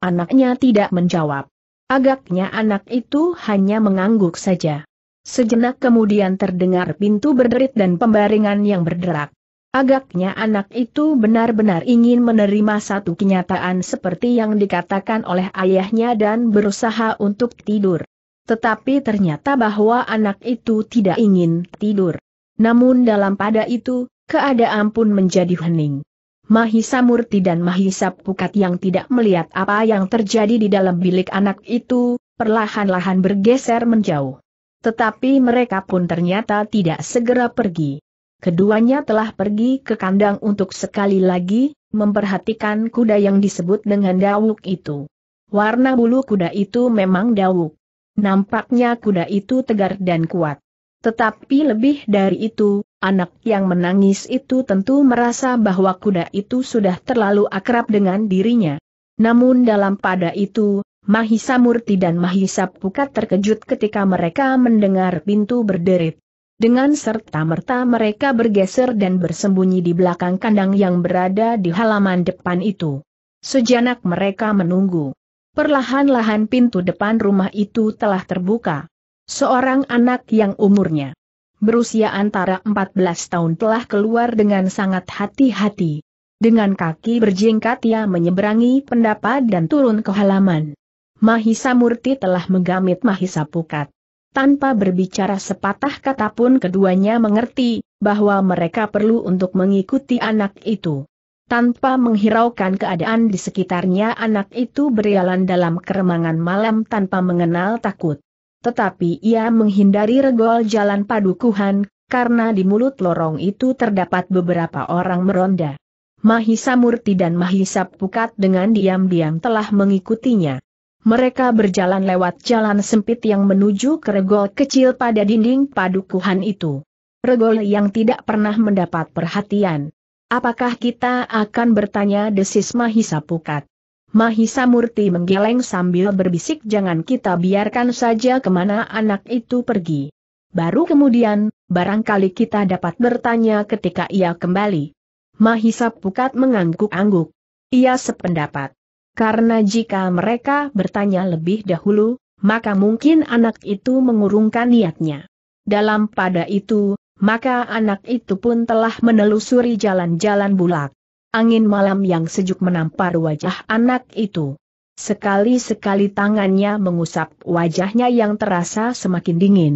Anaknya tidak menjawab. Agaknya anak itu hanya mengangguk saja. Sejenak kemudian terdengar pintu berderit dan pembaringan yang berderak. Agaknya anak itu benar-benar ingin menerima satu kenyataan seperti yang dikatakan oleh ayahnya dan berusaha untuk tidur. Tetapi ternyata bahwa anak itu tidak ingin tidur. Namun dalam pada itu, keadaan pun menjadi hening. Mahisa Murti dan Mahisa Pukat yang tidak melihat apa yang terjadi di dalam bilik anak itu, perlahan-lahan bergeser menjauh. Tetapi mereka pun ternyata tidak segera pergi. Keduanya telah pergi ke kandang untuk sekali lagi, memperhatikan kuda yang disebut dengan dawuk itu. Warna bulu kuda itu memang dawuk. Nampaknya kuda itu tegar dan kuat. Tetapi lebih dari itu, anak yang menangis itu tentu merasa bahwa kuda itu sudah terlalu akrab dengan dirinya. Namun dalam pada itu, Mahisa Murti dan Mahisa Pukat terkejut ketika mereka mendengar pintu berderit. Dengan serta-merta mereka bergeser dan bersembunyi di belakang kandang yang berada di halaman depan itu. Sejanak mereka menunggu. Perlahan-lahan pintu depan rumah itu telah terbuka. Seorang anak yang umurnya berusia antara 14 tahun telah keluar dengan sangat hati-hati. Dengan kaki berjingkat ia menyeberangi pendapat dan turun ke halaman. Mahisa Murti telah menggamit Mahisa Pukat. Tanpa berbicara sepatah kata pun keduanya mengerti bahwa mereka perlu untuk mengikuti anak itu. Tanpa menghiraukan keadaan di sekitarnya anak itu berjalan dalam keremangan malam tanpa mengenal takut. Tetapi ia menghindari regol jalan padukuhan, karena di mulut lorong itu terdapat beberapa orang meronda. Mahisa Murti dan Mahisa Pukat dengan diam-diam telah mengikutinya. Mereka berjalan lewat jalan sempit yang menuju ke regol kecil pada dinding padukuhan itu. Regol yang tidak pernah mendapat perhatian. Apakah kita akan bertanya desis Mahisa Pukat? Mahisa Murti menggeleng sambil berbisik jangan kita biarkan saja kemana anak itu pergi. Baru kemudian, barangkali kita dapat bertanya ketika ia kembali. Mahisa Pukat mengangguk-angguk. Ia sependapat. Karena jika mereka bertanya lebih dahulu, maka mungkin anak itu mengurungkan niatnya. Dalam pada itu, maka anak itu pun telah menelusuri jalan-jalan bulak. Angin malam yang sejuk menampar wajah anak itu. Sekali-sekali tangannya mengusap wajahnya yang terasa semakin dingin.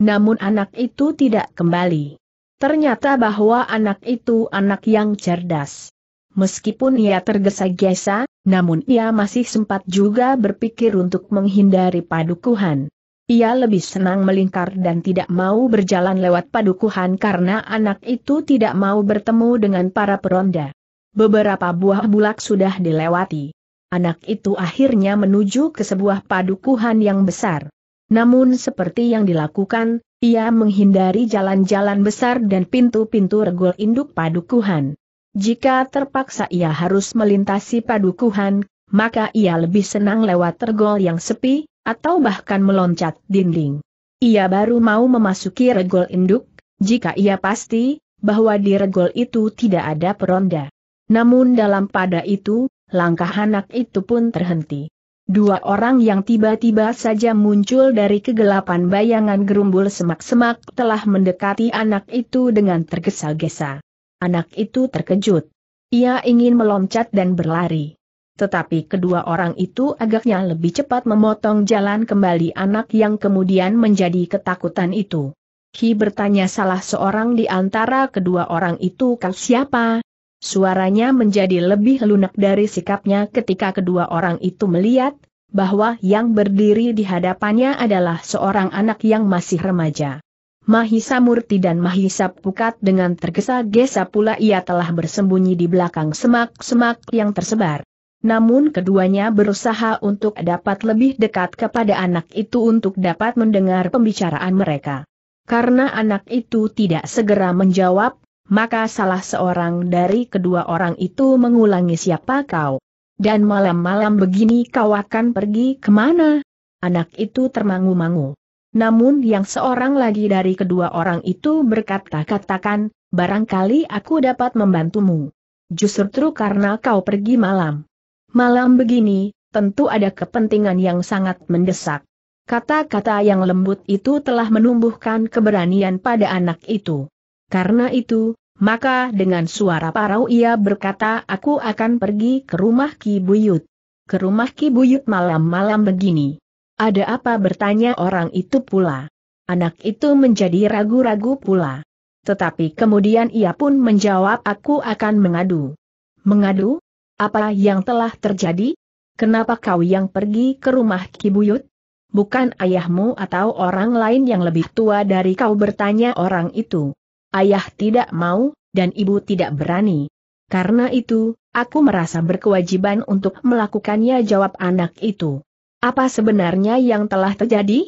Namun anak itu tidak kembali. Ternyata bahwa anak itu anak yang cerdas. Meskipun ia tergesa-gesa, namun ia masih sempat juga berpikir untuk menghindari padukuhan. Ia lebih senang melingkar dan tidak mau berjalan lewat padukuhan karena anak itu tidak mau bertemu dengan para peronda. Beberapa buah bulak sudah dilewati. Anak itu akhirnya menuju ke sebuah padukuhan yang besar. Namun seperti yang dilakukan, ia menghindari jalan-jalan besar dan pintu-pintu regol induk padukuhan. Jika terpaksa ia harus melintasi padukuhan, maka ia lebih senang lewat tergol yang sepi, atau bahkan meloncat dinding. Ia baru mau memasuki regol induk, jika ia pasti, bahwa di regol itu tidak ada peronda. Namun dalam pada itu, langkah anak itu pun terhenti. Dua orang yang tiba-tiba saja muncul dari kegelapan bayangan gerumbul semak-semak telah mendekati anak itu dengan tergesa-gesa. Anak itu terkejut. Ia ingin meloncat dan berlari. Tetapi kedua orang itu agaknya lebih cepat memotong jalan kembali anak yang kemudian menjadi ketakutan itu. Ki bertanya salah seorang di antara kedua orang itu kau siapa? Suaranya menjadi lebih lunak dari sikapnya ketika kedua orang itu melihat, bahwa yang berdiri di hadapannya adalah seorang anak yang masih remaja. Mahisa Murti dan Mahisa Pukat dengan tergesa-gesa pula ia telah bersembunyi di belakang semak-semak yang tersebar. Namun keduanya berusaha untuk dapat lebih dekat kepada anak itu untuk dapat mendengar pembicaraan mereka. Karena anak itu tidak segera menjawab, maka salah seorang dari kedua orang itu mengulangi siapa kau. Dan malam-malam begini kau akan pergi kemana? Anak itu termangu-mangu. Namun yang seorang lagi dari kedua orang itu berkata-katakan, barangkali aku dapat membantumu. Justru karena kau pergi malam. Malam begini, tentu ada kepentingan yang sangat mendesak. Kata-kata yang lembut itu telah menumbuhkan keberanian pada anak itu. Karena itu, maka dengan suara parau ia berkata aku akan pergi ke rumah Ki Buyut. Ke rumah Ki Buyut malam-malam begini. Ada apa bertanya orang itu pula? Anak itu menjadi ragu-ragu pula. Tetapi kemudian ia pun menjawab aku akan mengadu. Mengadu? Apa yang telah terjadi? Kenapa kau yang pergi ke rumah Kibuyut? Bukan ayahmu atau orang lain yang lebih tua dari kau bertanya orang itu. Ayah tidak mau, dan ibu tidak berani. Karena itu, aku merasa berkewajiban untuk melakukannya jawab anak itu. Apa sebenarnya yang telah terjadi?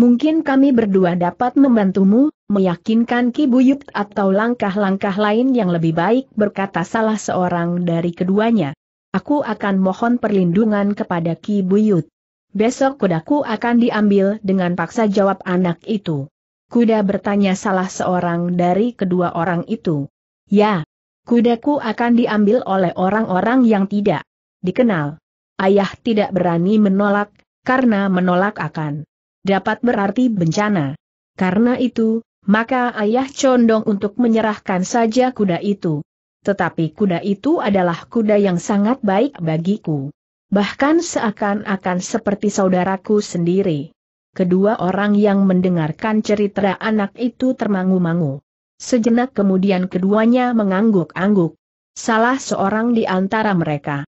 Mungkin kami berdua dapat membantumu, meyakinkan Ki Buyut atau langkah-langkah lain yang lebih baik berkata salah seorang dari keduanya. Aku akan mohon perlindungan kepada Ki Buyut. Besok kudaku akan diambil dengan paksa jawab anak itu. Kuda bertanya salah seorang dari kedua orang itu. Ya, kudaku akan diambil oleh orang-orang yang tidak dikenal. Ayah tidak berani menolak, karena menolak akan dapat berarti bencana. Karena itu, maka ayah condong untuk menyerahkan saja kuda itu. Tetapi kuda itu adalah kuda yang sangat baik bagiku. Bahkan seakan-akan seperti saudaraku sendiri. Kedua orang yang mendengarkan cerita anak itu termangu-mangu. Sejenak kemudian keduanya mengangguk-angguk. Salah seorang di antara mereka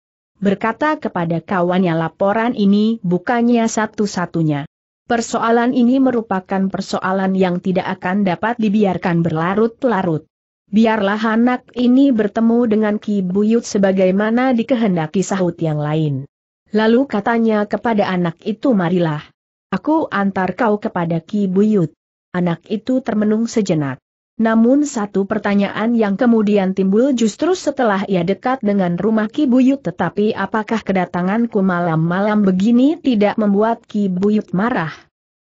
berkata kepada kawannya laporan ini bukannya satu-satunya. Persoalan ini merupakan persoalan yang tidak akan dapat dibiarkan berlarut-larut. Biarlah anak ini bertemu dengan Ki Buyut sebagaimana dikehendaki sahut yang lain. Lalu katanya kepada anak itu marilah. Aku antar kau kepada Ki Buyut. Anak itu termenung sejenak. Namun satu pertanyaan yang kemudian timbul justru setelah ia dekat dengan rumah Ki Buyut tetapi apakah kedatanganku malam-malam begini tidak membuat Ki Buyut marah?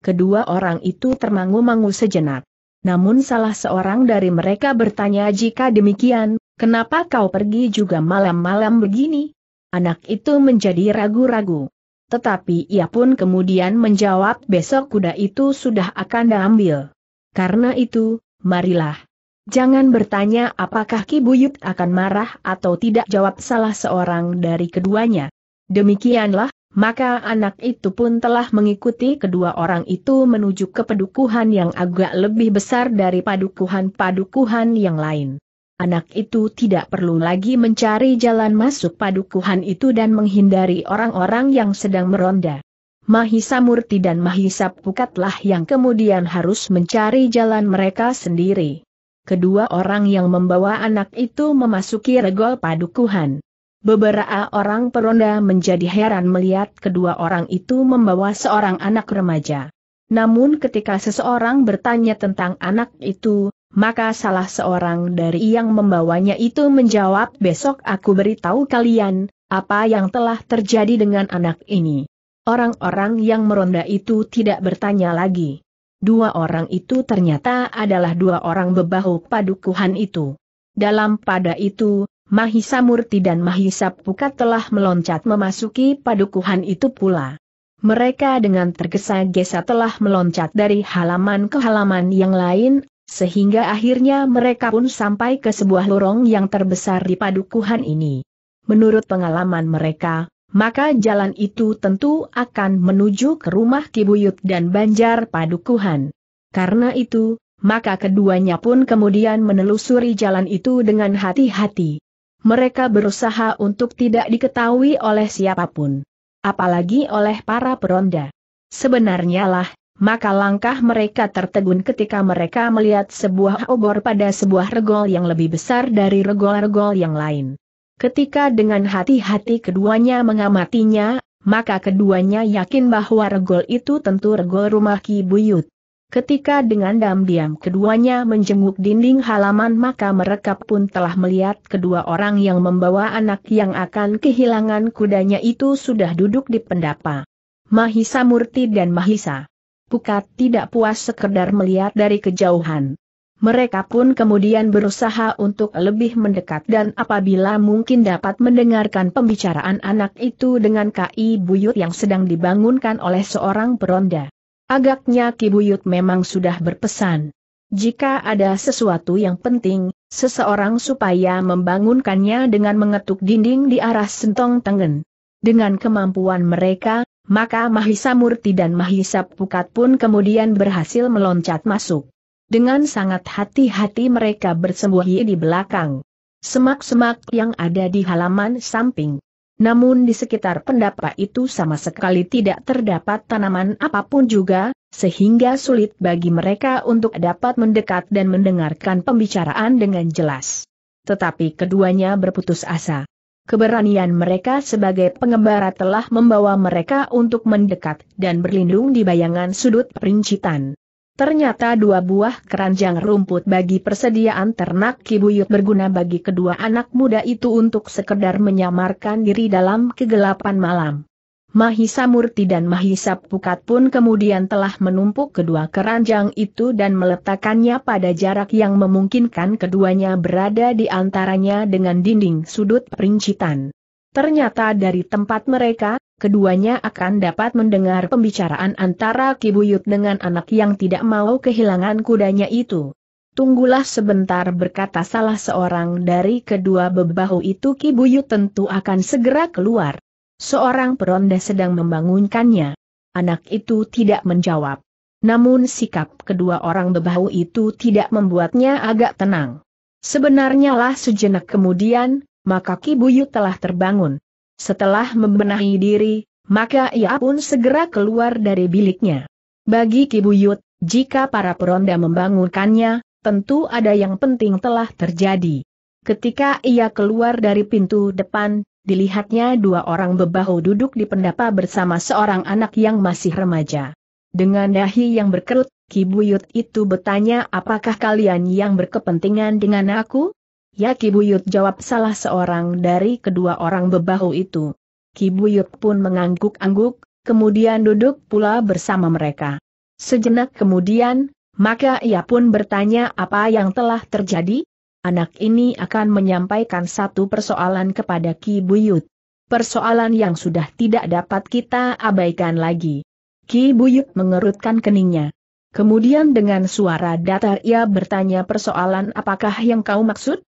Kedua orang itu termangu-mangu sejenak. Namun salah seorang dari mereka bertanya jika demikian, kenapa kau pergi juga malam-malam begini? Anak itu menjadi ragu-ragu. Tetapi ia pun kemudian menjawab besok kuda itu sudah akan diambil. Karena itu, marilah. Jangan bertanya apakah Ki Buyut akan marah atau tidak jawab salah seorang dari keduanya. Demikianlah, maka anak itu pun telah mengikuti kedua orang itu menuju ke pedukuhan yang agak lebih besar dari padukuhan-padukuhan yang lain. Anak itu tidak perlu lagi mencari jalan masuk padukuhan itu dan menghindari orang-orang yang sedang meronda. Mahisa Murti dan Mahisa Pukatlah yang kemudian harus mencari jalan mereka sendiri. Kedua orang yang membawa anak itu memasuki regol padukuhan. Beberapa orang peronda menjadi heran melihat kedua orang itu membawa seorang anak remaja. Namun ketika seseorang bertanya tentang anak itu, maka salah seorang dari yang membawanya itu menjawab besok aku beritahu kalian, apa yang telah terjadi dengan anak ini. Orang-orang yang meronda itu tidak bertanya lagi. Dua orang itu ternyata adalah dua orang bebahu padukuhan itu. Dalam pada itu, Mahisa Murti dan Mahisa Pukat telah meloncat memasuki padukuhan itu pula. Mereka dengan tergesa-gesa telah meloncat dari halaman ke halaman yang lain, sehingga akhirnya mereka pun sampai ke sebuah lorong yang terbesar di padukuhan ini. Menurut pengalaman mereka, maka jalan itu tentu akan menuju ke rumah Kibuyut dan Banjar Padukuhan. Karena itu, maka keduanya pun kemudian menelusuri jalan itu dengan hati-hati. Mereka berusaha untuk tidak diketahui oleh siapapun. Apalagi oleh para peronda. Sebenarnya lah, maka langkah mereka tertegun ketika mereka melihat sebuah obor pada sebuah regol yang lebih besar dari regol-regol yang lain. Ketika dengan hati-hati keduanya mengamatinya, maka keduanya yakin bahwa regol itu tentu regol rumah Ki Buyut. Ketika dengan diam-diam keduanya menjenguk dinding halaman maka mereka pun telah melihat kedua orang yang membawa anak yang akan kehilangan kudanya itu sudah duduk di pendapa. Mahisa Murti dan Mahisa. Pukat tidak puas sekedar melihat dari kejauhan. Mereka pun kemudian berusaha untuk lebih mendekat dan apabila mungkin dapat mendengarkan pembicaraan anak itu dengan KI Buyut yang sedang dibangunkan oleh seorang peronda. Agaknya Ki Buyut memang sudah berpesan. Jika ada sesuatu yang penting, seseorang supaya membangunkannya dengan mengetuk dinding di arah sentong tengen. Dengan kemampuan mereka, maka Mahisa Murti dan Mahisa Pukat pun kemudian berhasil meloncat masuk. Dengan sangat hati-hati mereka bersembunyi di belakang semak-semak yang ada di halaman samping. Namun di sekitar pendapa itu sama sekali tidak terdapat tanaman apapun juga, sehingga sulit bagi mereka untuk dapat mendekat dan mendengarkan pembicaraan dengan jelas. Tetapi keduanya berputus asa. Keberanian mereka sebagai pengembara telah membawa mereka untuk mendekat dan berlindung di bayangan sudut perincitan. Ternyata dua buah keranjang rumput bagi persediaan ternak kibuyut berguna bagi kedua anak muda itu untuk sekedar menyamarkan diri dalam kegelapan malam. Mahisa Murti dan Mahisa Pukat pun kemudian telah menumpuk kedua keranjang itu dan meletakkannya pada jarak yang memungkinkan keduanya berada di antaranya dengan dinding sudut perincitan. Ternyata dari tempat mereka, keduanya akan dapat mendengar pembicaraan antara Kibuyut dengan anak yang tidak mau kehilangan kudanya itu. Tunggulah sebentar berkata salah seorang dari kedua bebahu itu Kibuyut tentu akan segera keluar. Seorang peronda sedang membangunkannya. Anak itu tidak menjawab. Namun sikap kedua orang bebahu itu tidak membuatnya agak tenang. Sebenarnya lah sejenak kemudian, maka Kibuyut telah terbangun. Setelah membenahi diri, maka ia pun segera keluar dari biliknya. Bagi Kibuyut, jika para peronda membangunkannya, tentu ada yang penting telah terjadi. Ketika ia keluar dari pintu depan, dilihatnya dua orang bebahu duduk di pendapa bersama seorang anak yang masih remaja. Dengan dahi yang berkerut, Kibuyut itu bertanya apakah kalian yang berkepentingan dengan aku? Ya Kibuyut jawab salah seorang dari kedua orang bebahu itu. Kibuyut pun mengangguk-angguk, kemudian duduk pula bersama mereka. Sejenak kemudian, maka ia pun bertanya apa yang telah terjadi? Anak ini akan menyampaikan satu persoalan kepada Ki Buyut. Persoalan yang sudah tidak dapat kita abaikan lagi. Ki Buyut mengerutkan keningnya. Kemudian dengan suara datar ia bertanya persoalan apakah yang kau maksud?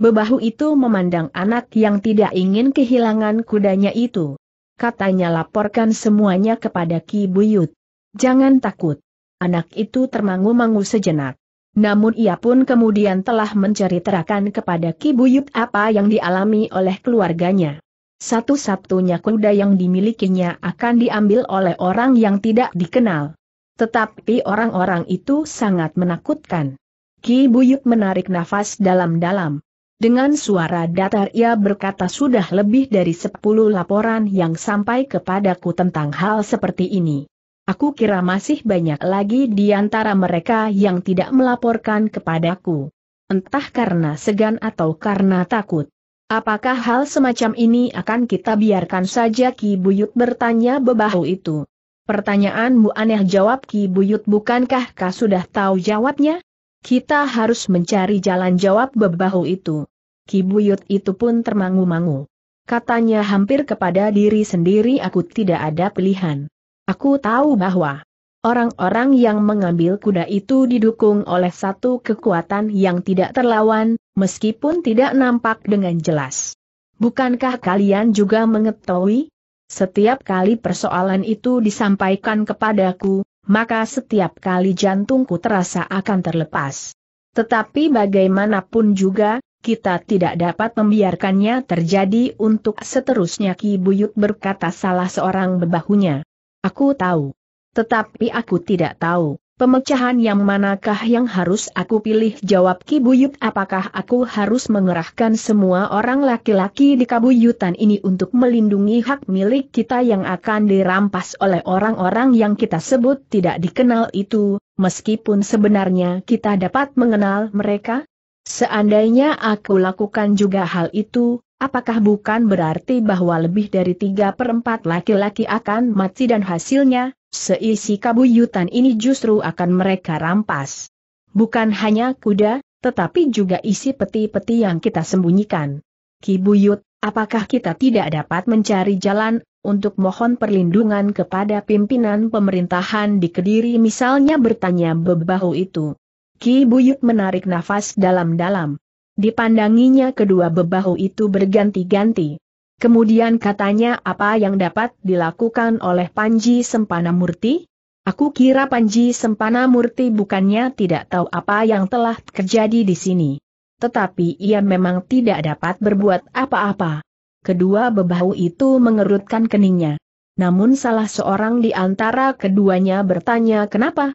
Bebahu itu memandang anak yang tidak ingin kehilangan kudanya itu. Katanya laporkan semuanya kepada Ki Buyut. Jangan takut. Anak itu termangu-mangu sejenak. Namun ia pun kemudian telah menceritakan kepada Ki Buyut apa yang dialami oleh keluarganya. Satu-satunya kuda yang dimilikinya akan diambil oleh orang yang tidak dikenal. Tetapi orang-orang itu sangat menakutkan. Ki Buyut menarik nafas dalam-dalam. Dengan suara datar ia berkata sudah lebih dari sepuluh laporan yang sampai kepadaku tentang hal seperti ini. Aku kira masih banyak lagi di antara mereka yang tidak melaporkan kepadaku. Entah karena segan atau karena takut. Apakah hal semacam ini akan kita biarkan saja Ki Buyut bertanya bebahu itu? Pertanyaanmu aneh jawab Ki Buyut bukankah kau sudah tahu jawabnya? Kita harus mencari jalan jawab bebahu itu. Kibuyut itu pun termangu-mangu. Katanya hampir kepada diri sendiri aku tidak ada pilihan. Aku tahu bahwa orang-orang yang mengambil kuda itu didukung oleh satu kekuatan yang tidak terlawan, meskipun tidak nampak dengan jelas. Bukankah kalian juga mengetahui? Setiap kali persoalan itu disampaikan kepadaku, maka setiap kali jantungku terasa akan terlepas. Tetapi bagaimanapun juga, kita tidak dapat membiarkannya terjadi untuk seterusnya Ki Buyut berkata salah seorang bebahunya. Aku tahu. Tetapi aku tidak tahu, pemecahan yang manakah yang harus aku pilih jawab Ki Buyut apakah aku harus mengerahkan semua orang laki-laki di kabuyutan ini untuk melindungi hak milik kita yang akan dirampas oleh orang-orang yang kita sebut tidak dikenal itu, meskipun sebenarnya kita dapat mengenal mereka? Seandainya aku lakukan juga hal itu, apakah bukan berarti bahwa lebih dari tiga perempat laki-laki akan mati dan hasilnya, seisi kabuyutan ini justru akan mereka rampas. Bukan hanya kuda, tetapi juga isi peti-peti yang kita sembunyikan. Kibuyut, apakah kita tidak dapat mencari jalan untuk mohon perlindungan kepada pimpinan pemerintahan di Kediri misalnya bertanya bebahu itu. Ki Buyut menarik nafas dalam-dalam. Dipandanginya kedua bebahu itu berganti-ganti. Kemudian katanya apa yang dapat dilakukan oleh Panji Sempana Murti? Aku kira Panji Sempana Murti bukannya tidak tahu apa yang telah terjadi di sini. Tetapi ia memang tidak dapat berbuat apa-apa. Kedua bebahu itu mengerutkan keningnya. Namun salah seorang di antara keduanya bertanya kenapa?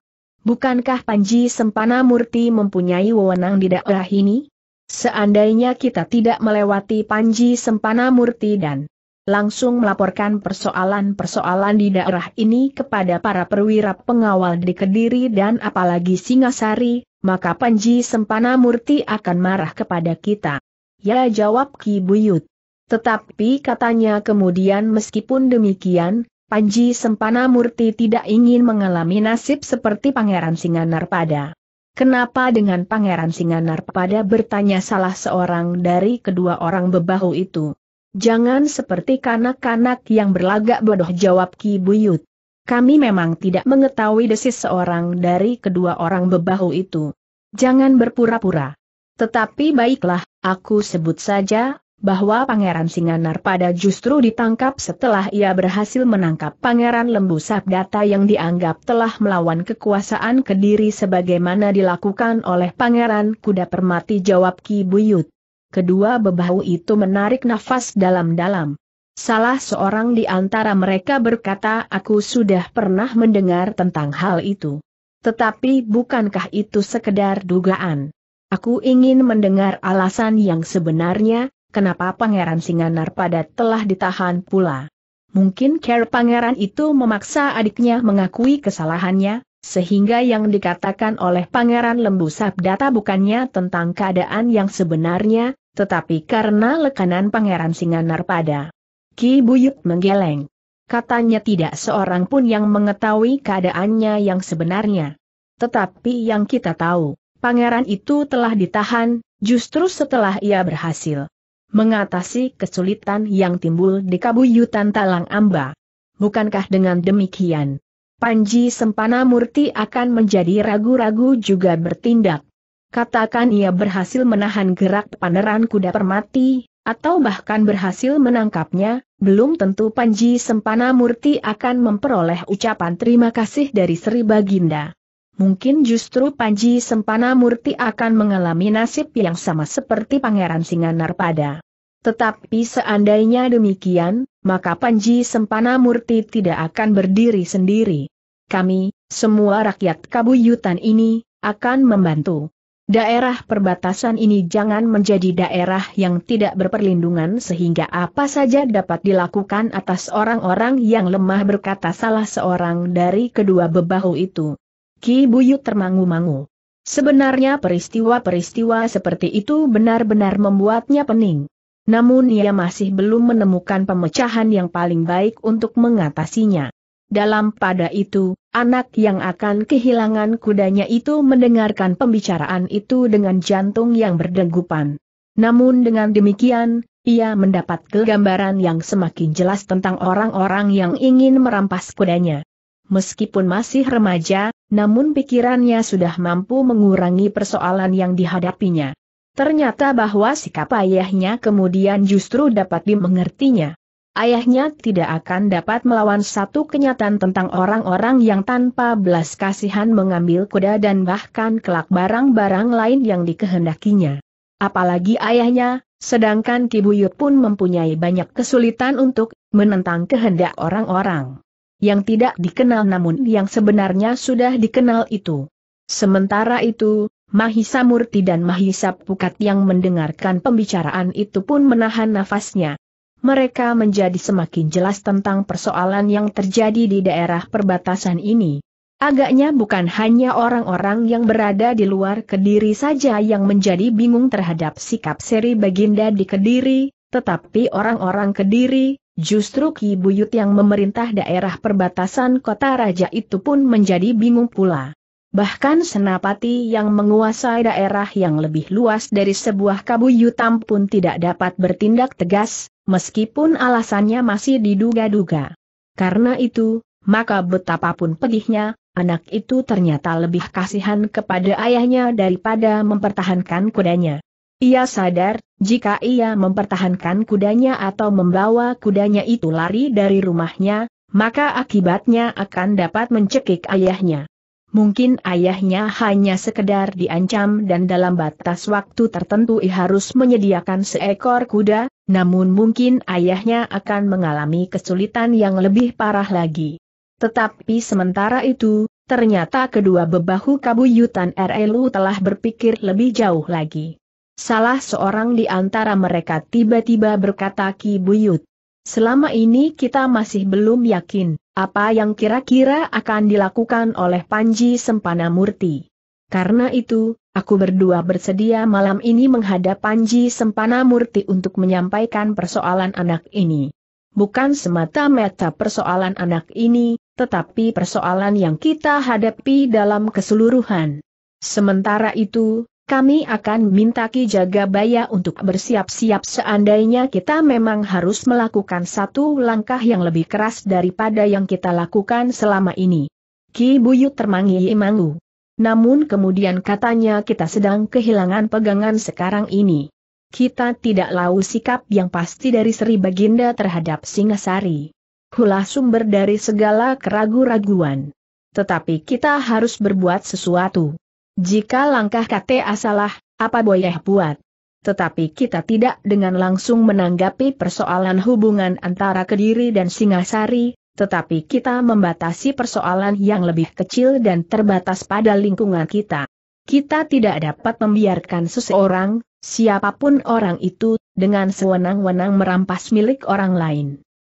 Bukankah Panji Sempana Murti mempunyai wewenang di daerah ini? Seandainya kita tidak melewati Panji Sempana Murti dan langsung melaporkan persoalan-persoalan di daerah ini kepada para perwira pengawal di Kediri dan apalagi Singasari, maka Panji Sempana Murti akan marah kepada kita. Ya jawab Ki Buyut. Tetapi katanya kemudian meskipun demikian, Panji Sempana Murti tidak ingin mengalami nasib seperti Pangeran Singanar pada. Kenapa dengan Pangeran Singanar pada bertanya salah seorang dari kedua orang bebahu itu? Jangan seperti kanak-kanak yang berlagak bodoh jawab Ki Buyut. Kami memang tidak mengetahui desis seorang dari kedua orang bebahu itu. Jangan berpura-pura. Tetapi baiklah, aku sebut saja, bahwa Pangeran Singanar pada justru ditangkap setelah ia berhasil menangkap Pangeran Lembu Sabdata yang dianggap telah melawan kekuasaan Kediri sebagaimana dilakukan oleh Pangeran Kuda Permati jawab Ki Buyut. Kedua bebahu itu menarik nafas dalam-dalam. Salah seorang di antara mereka berkata aku sudah pernah mendengar tentang hal itu. Tetapi bukankah itu sekedar dugaan? Aku ingin mendengar alasan yang sebenarnya, kenapa Pangeran Singanar pada telah ditahan pula. Mungkin care pangeran itu memaksa adiknya mengakui kesalahannya, sehingga yang dikatakan oleh pangeran lembu sabdata bukannya tentang keadaan yang sebenarnya, tetapi karena lekanan pangeran Singanar pada. Ki Buyut menggeleng. Katanya tidak seorang pun yang mengetahui keadaannya yang sebenarnya. Tetapi yang kita tahu, pangeran itu telah ditahan, justru setelah ia berhasil mengatasi kesulitan yang timbul di kabuyutan Talang Amba. Bukankah dengan demikian, Panji Sempana Murti akan menjadi ragu-ragu juga bertindak? Katakan ia berhasil menahan gerak paneran kuda permati, atau bahkan berhasil menangkapnya, belum tentu Panji Sempana Murti akan memperoleh ucapan terima kasih dari Sri Baginda. Mungkin justru Panji Sempana Murti akan mengalami nasib yang sama seperti Pangeran Singanarpada. Tetapi seandainya demikian, maka Panji Sempana Murti tidak akan berdiri sendiri. Kami, semua rakyat kabuyutan ini, akan membantu. Daerah perbatasan ini jangan menjadi daerah yang tidak berperlindungan sehingga apa saja dapat dilakukan atas orang-orang yang lemah berkata salah seorang dari kedua bebahu itu. Ki Buyut termangu-mangu. Sebenarnya peristiwa-peristiwa seperti itu benar-benar membuatnya pening. Namun ia masih belum menemukan pemecahan yang paling baik untuk mengatasinya. Dalam pada itu, anak yang akan kehilangan kudanya itu mendengarkan pembicaraan itu dengan jantung yang berdegupan. Namun dengan demikian, ia mendapat gambaran yang semakin jelas tentang orang-orang yang ingin merampas kudanya. Meskipun masih remaja, namun pikirannya sudah mampu mengurangi persoalan yang dihadapinya. Ternyata bahwa sikap ayahnya kemudian justru dapat dimengertinya. Ayahnya tidak akan dapat melawan satu kenyataan tentang orang-orang yang tanpa belas kasihan mengambil kuda dan bahkan kelak barang-barang lain yang dikehendakinya. Apalagi ayahnya, sedangkan Kibuyut pun mempunyai banyak kesulitan untuk menentang kehendak orang-orang yang tidak dikenal namun yang sebenarnya sudah dikenal itu. Sementara itu, Mahisa Murti dan Mahisa Pukat yang mendengarkan pembicaraan itu pun menahan nafasnya. Mereka menjadi semakin jelas tentang persoalan yang terjadi di daerah perbatasan ini. Agaknya bukan hanya orang-orang yang berada di luar Kediri saja yang menjadi bingung terhadap sikap seri Baginda di Kediri, tetapi orang-orang Kediri, Justru Ki Buyut yang memerintah daerah perbatasan kota raja itu pun menjadi bingung pula. Bahkan Senapati yang menguasai daerah yang lebih luas dari sebuah kabuyutam pun tidak dapat bertindak tegas, meskipun alasannya masih diduga-duga. Karena itu, maka betapapun pedihnya, anak itu ternyata lebih kasihan kepada ayahnya daripada mempertahankan kudanya. Ia sadar, jika ia mempertahankan kudanya atau membawa kudanya itu lari dari rumahnya, maka akibatnya akan dapat mencekik ayahnya. Mungkin ayahnya hanya sekedar diancam dan dalam batas waktu tertentu ia harus menyediakan seekor kuda, namun mungkin ayahnya akan mengalami kesulitan yang lebih parah lagi. Tetapi sementara itu, ternyata kedua bebahu kabuyutan RLU telah berpikir lebih jauh lagi. Salah seorang di antara mereka tiba-tiba berkata Ki Buyut. Selama ini kita masih belum yakin, apa yang kira-kira akan dilakukan oleh Panji Sempana Murti. Karena itu, aku berdua bersedia malam ini menghadap Panji Sempana Murti untuk menyampaikan persoalan anak ini. Bukan semata-mata persoalan anak ini, tetapi persoalan yang kita hadapi dalam keseluruhan. Sementara itu, kami akan minta Ki Jagabaya untuk bersiap-siap seandainya kita memang harus melakukan satu langkah yang lebih keras daripada yang kita lakukan selama ini. Ki Buyut termangi imangu. Namun kemudian katanya kita sedang kehilangan pegangan sekarang ini. Kita tidak lau sikap yang pasti dari Sri Baginda terhadap Singasari. Hula sumber dari segala keragu-raguan. Tetapi kita harus berbuat sesuatu. Jika langkah KTA salah, apa boleh buat? Tetapi kita tidak dengan langsung menanggapi persoalan hubungan antara Kediri dan Singasari, tetapi kita membatasi persoalan yang lebih kecil dan terbatas pada lingkungan kita. Kita tidak dapat membiarkan seseorang, siapapun orang itu, dengan sewenang-wenang merampas milik orang lain.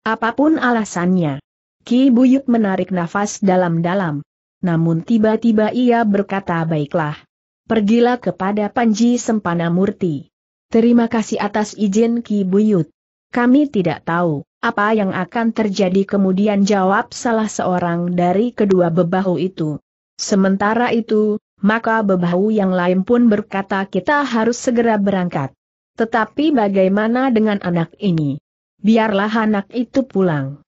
Apapun alasannya. Ki Buyut menarik nafas dalam-dalam. Namun tiba-tiba ia berkata baiklah. Pergilah kepada Panji Sempana Murti. Terima kasih atas izin Ki Buyut. Kami tidak tahu apa yang akan terjadi kemudian jawab salah seorang dari kedua bebahu itu. Sementara itu, maka bebahu yang lain pun berkata kita harus segera berangkat. Tetapi bagaimana dengan anak ini? Biarlah anak itu pulang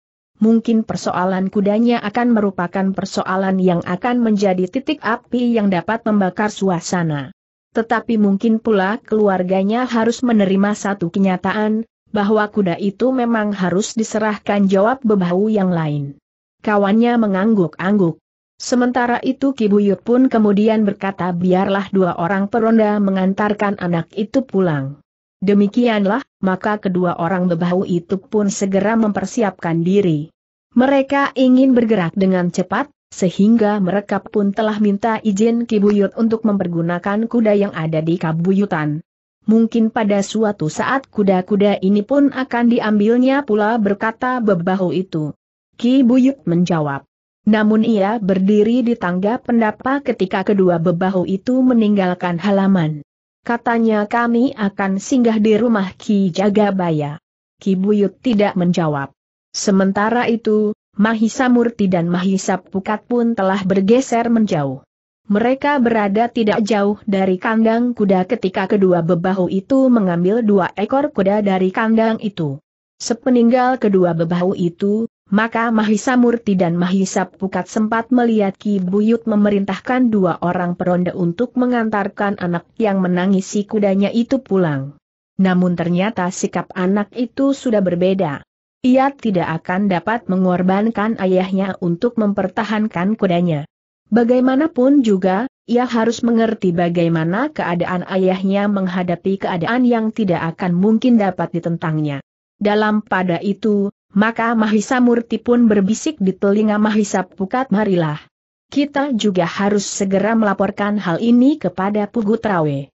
mungkin persoalan kudanya akan merupakan persoalan yang akan menjadi titik api yang dapat membakar suasana. Tetapi mungkin pula keluarganya harus menerima satu kenyataan, bahwa kuda itu memang harus diserahkan jawab bebau yang lain. Kawannya mengangguk-angguk. Sementara itu Kibuyut pun kemudian berkata biarlah dua orang peronda mengantarkan anak itu pulang. Demikianlah, maka kedua orang bebahu itu pun segera mempersiapkan diri. Mereka ingin bergerak dengan cepat, sehingga mereka pun telah minta izin Kibuyut untuk mempergunakan kuda yang ada di Kabuyutan. Mungkin pada suatu saat kuda-kuda ini pun akan diambilnya pula berkata bebahu itu. Ki Buyut menjawab. Namun ia berdiri di tangga pendapa ketika kedua bebahu itu meninggalkan halaman. Katanya kami akan singgah di rumah Ki Jagabaya. Ki Buyut tidak menjawab. Sementara itu, Mahisa Murti dan Mahisa Pukat pun telah bergeser menjauh. Mereka berada tidak jauh dari kandang kuda ketika kedua bebahu itu mengambil dua ekor kuda dari kandang itu. Sepeninggal kedua bebahu itu, maka Mahisa Murti dan Mahisa Pukat sempat melihat Ki Buyut memerintahkan dua orang peronda untuk mengantarkan anak yang menangisi kudanya itu pulang. Namun ternyata sikap anak itu sudah berbeda. Ia tidak akan dapat mengorbankan ayahnya untuk mempertahankan kudanya. Bagaimanapun juga, ia harus mengerti bagaimana keadaan ayahnya menghadapi keadaan yang tidak akan mungkin dapat ditentangnya. Dalam pada itu, maka Mahisa Murti pun berbisik di telinga Mahisa Pukat marilah. Kita juga harus segera melaporkan hal ini kepada Pugutrawe.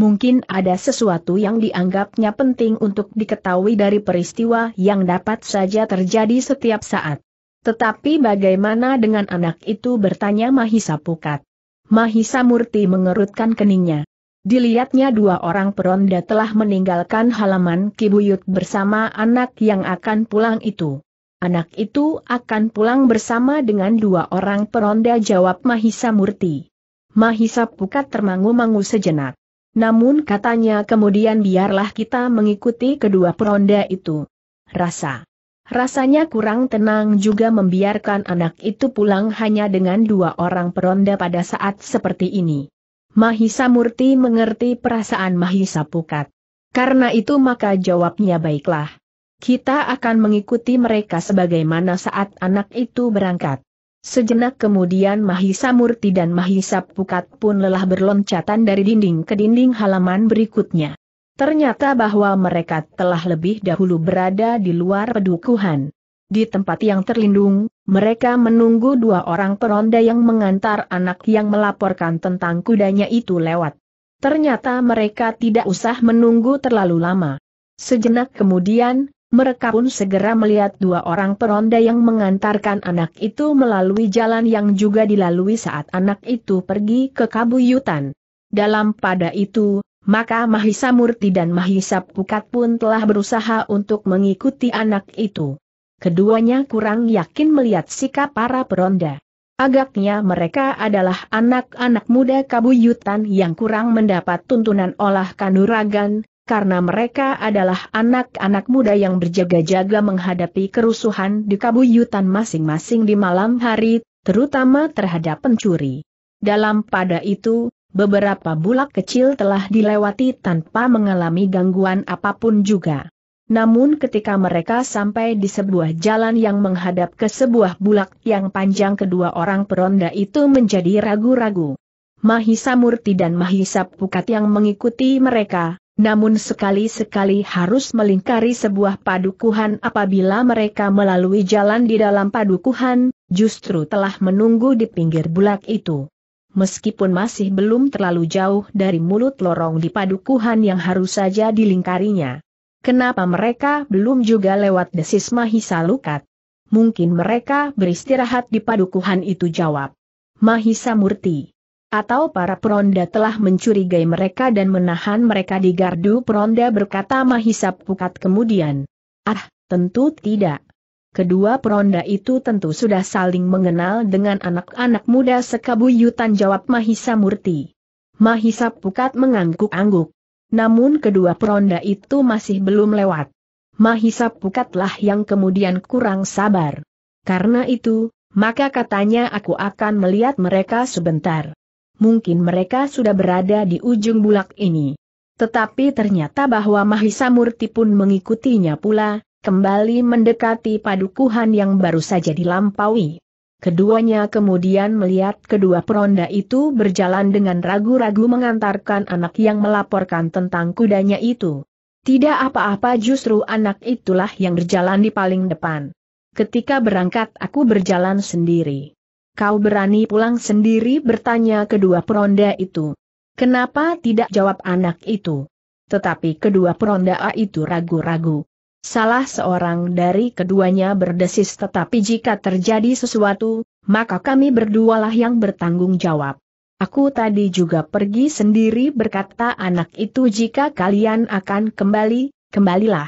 Mungkin ada sesuatu yang dianggapnya penting untuk diketahui dari peristiwa yang dapat saja terjadi setiap saat. Tetapi bagaimana dengan anak itu bertanya Mahisa Pukat. Mahisa Murti mengerutkan keningnya. Dilihatnya dua orang peronda telah meninggalkan halaman Kibuyut bersama anak yang akan pulang itu. Anak itu akan pulang bersama dengan dua orang peronda jawab Mahisa Murti. Mahisa Pukat termangu-mangu sejenak. Namun katanya kemudian biarlah kita mengikuti kedua peronda itu. Rasa. Rasanya kurang tenang juga membiarkan anak itu pulang hanya dengan dua orang peronda pada saat seperti ini. Mahisa Murti mengerti perasaan Mahisa Pukat. Karena itu maka jawabnya baiklah. Kita akan mengikuti mereka sebagaimana saat anak itu berangkat. Sejenak kemudian Mahisa Murti dan Mahisa Pukat pun lelah berloncatan dari dinding ke dinding halaman berikutnya. Ternyata bahwa mereka telah lebih dahulu berada di luar pedukuhan. Di tempat yang terlindung, mereka menunggu dua orang peronda yang mengantar anak yang melaporkan tentang kudanya itu lewat. Ternyata mereka tidak usah menunggu terlalu lama. Sejenak kemudian, mereka pun segera melihat dua orang peronda yang mengantarkan anak itu melalui jalan yang juga dilalui saat anak itu pergi ke kabuyutan. Dalam pada itu, maka Mahisa Murti dan Mahisa Pukat pun telah berusaha untuk mengikuti anak itu keduanya kurang yakin melihat sikap para peronda. Agaknya mereka adalah anak-anak muda kabuyutan yang kurang mendapat tuntunan olah kanuragan, karena mereka adalah anak-anak muda yang berjaga-jaga menghadapi kerusuhan di kabuyutan masing-masing di malam hari, terutama terhadap pencuri. Dalam pada itu, beberapa bulak kecil telah dilewati tanpa mengalami gangguan apapun juga. Namun ketika mereka sampai di sebuah jalan yang menghadap ke sebuah bulak yang panjang kedua orang peronda itu menjadi ragu-ragu. Mahisa Murti dan Mahisa Pukat yang mengikuti mereka, namun sekali-sekali harus melingkari sebuah padukuhan apabila mereka melalui jalan di dalam padukuhan, justru telah menunggu di pinggir bulak itu meskipun masih belum terlalu jauh dari mulut lorong di padukuhan yang harus saja dilingkarinya. Kenapa mereka belum juga lewat desis Mahisa Lukat? Mungkin mereka beristirahat di padukuhan itu jawab. Mahisa Murti. Atau para peronda telah mencurigai mereka dan menahan mereka di gardu peronda berkata Mahisa Pukat kemudian. Ah, tentu tidak. Kedua peronda itu tentu sudah saling mengenal dengan anak-anak muda sekabuyutan jawab Mahisa Murti. Mahisa Pukat mengangguk-angguk. Namun kedua peronda itu masih belum lewat. Mahisa Pukatlah yang kemudian kurang sabar. Karena itu, maka katanya aku akan melihat mereka sebentar. Mungkin mereka sudah berada di ujung bulak ini. Tetapi ternyata bahwa Mahisa Murti pun mengikutinya pula, kembali mendekati padukuhan yang baru saja dilampaui. Keduanya kemudian melihat kedua peronda itu berjalan dengan ragu-ragu mengantarkan anak yang melaporkan tentang kudanya itu. Tidak apa-apa justru anak itulah yang berjalan di paling depan. Ketika berangkat aku berjalan sendiri. Kau berani pulang sendiri bertanya kedua peronda itu. Kenapa tidak jawab anak itu? Tetapi kedua peronda itu ragu-ragu. Salah seorang dari keduanya berdesis tetapi jika terjadi sesuatu, maka kami berdualah yang bertanggung jawab. Aku tadi juga pergi sendiri berkata anak itu jika kalian akan kembali, kembalilah.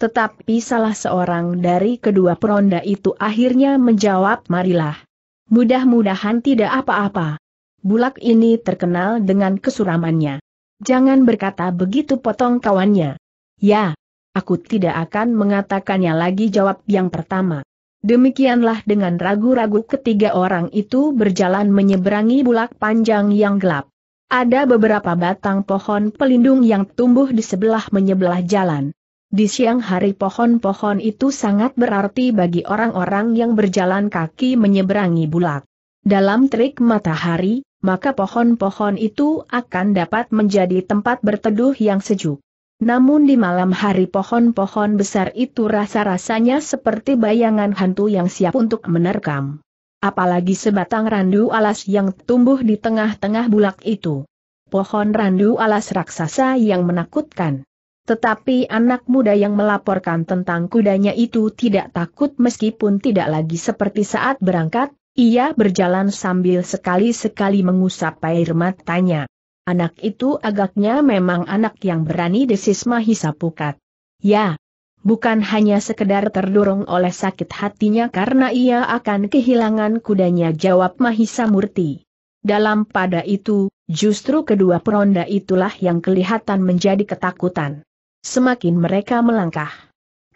Tetapi salah seorang dari kedua peronda itu akhirnya menjawab marilah. Mudah-mudahan tidak apa-apa. Bulak ini terkenal dengan kesuramannya. Jangan berkata begitu potong kawannya. Ya, Aku tidak akan mengatakannya lagi jawab yang pertama. Demikianlah dengan ragu-ragu ketiga orang itu berjalan menyeberangi bulak panjang yang gelap. Ada beberapa batang pohon pelindung yang tumbuh di sebelah menyebelah jalan. Di siang hari pohon-pohon itu sangat berarti bagi orang-orang yang berjalan kaki menyeberangi bulak. Dalam terik matahari, maka pohon-pohon itu akan dapat menjadi tempat berteduh yang sejuk. Namun di malam hari pohon-pohon besar itu rasa-rasanya seperti bayangan hantu yang siap untuk menerkam. Apalagi sebatang randu alas yang tumbuh di tengah-tengah bulak itu. Pohon randu alas raksasa yang menakutkan. Tetapi anak muda yang melaporkan tentang kudanya itu tidak takut meskipun tidak lagi seperti saat berangkat, ia berjalan sambil sekali-sekali mengusap air matanya. Anak itu agaknya memang anak yang berani desis Mahisa Pukat. Ya, bukan hanya sekedar terdorong oleh sakit hatinya karena ia akan kehilangan kudanya jawab Mahisa Murti. Dalam pada itu, justru kedua peronda itulah yang kelihatan menjadi ketakutan. Semakin mereka melangkah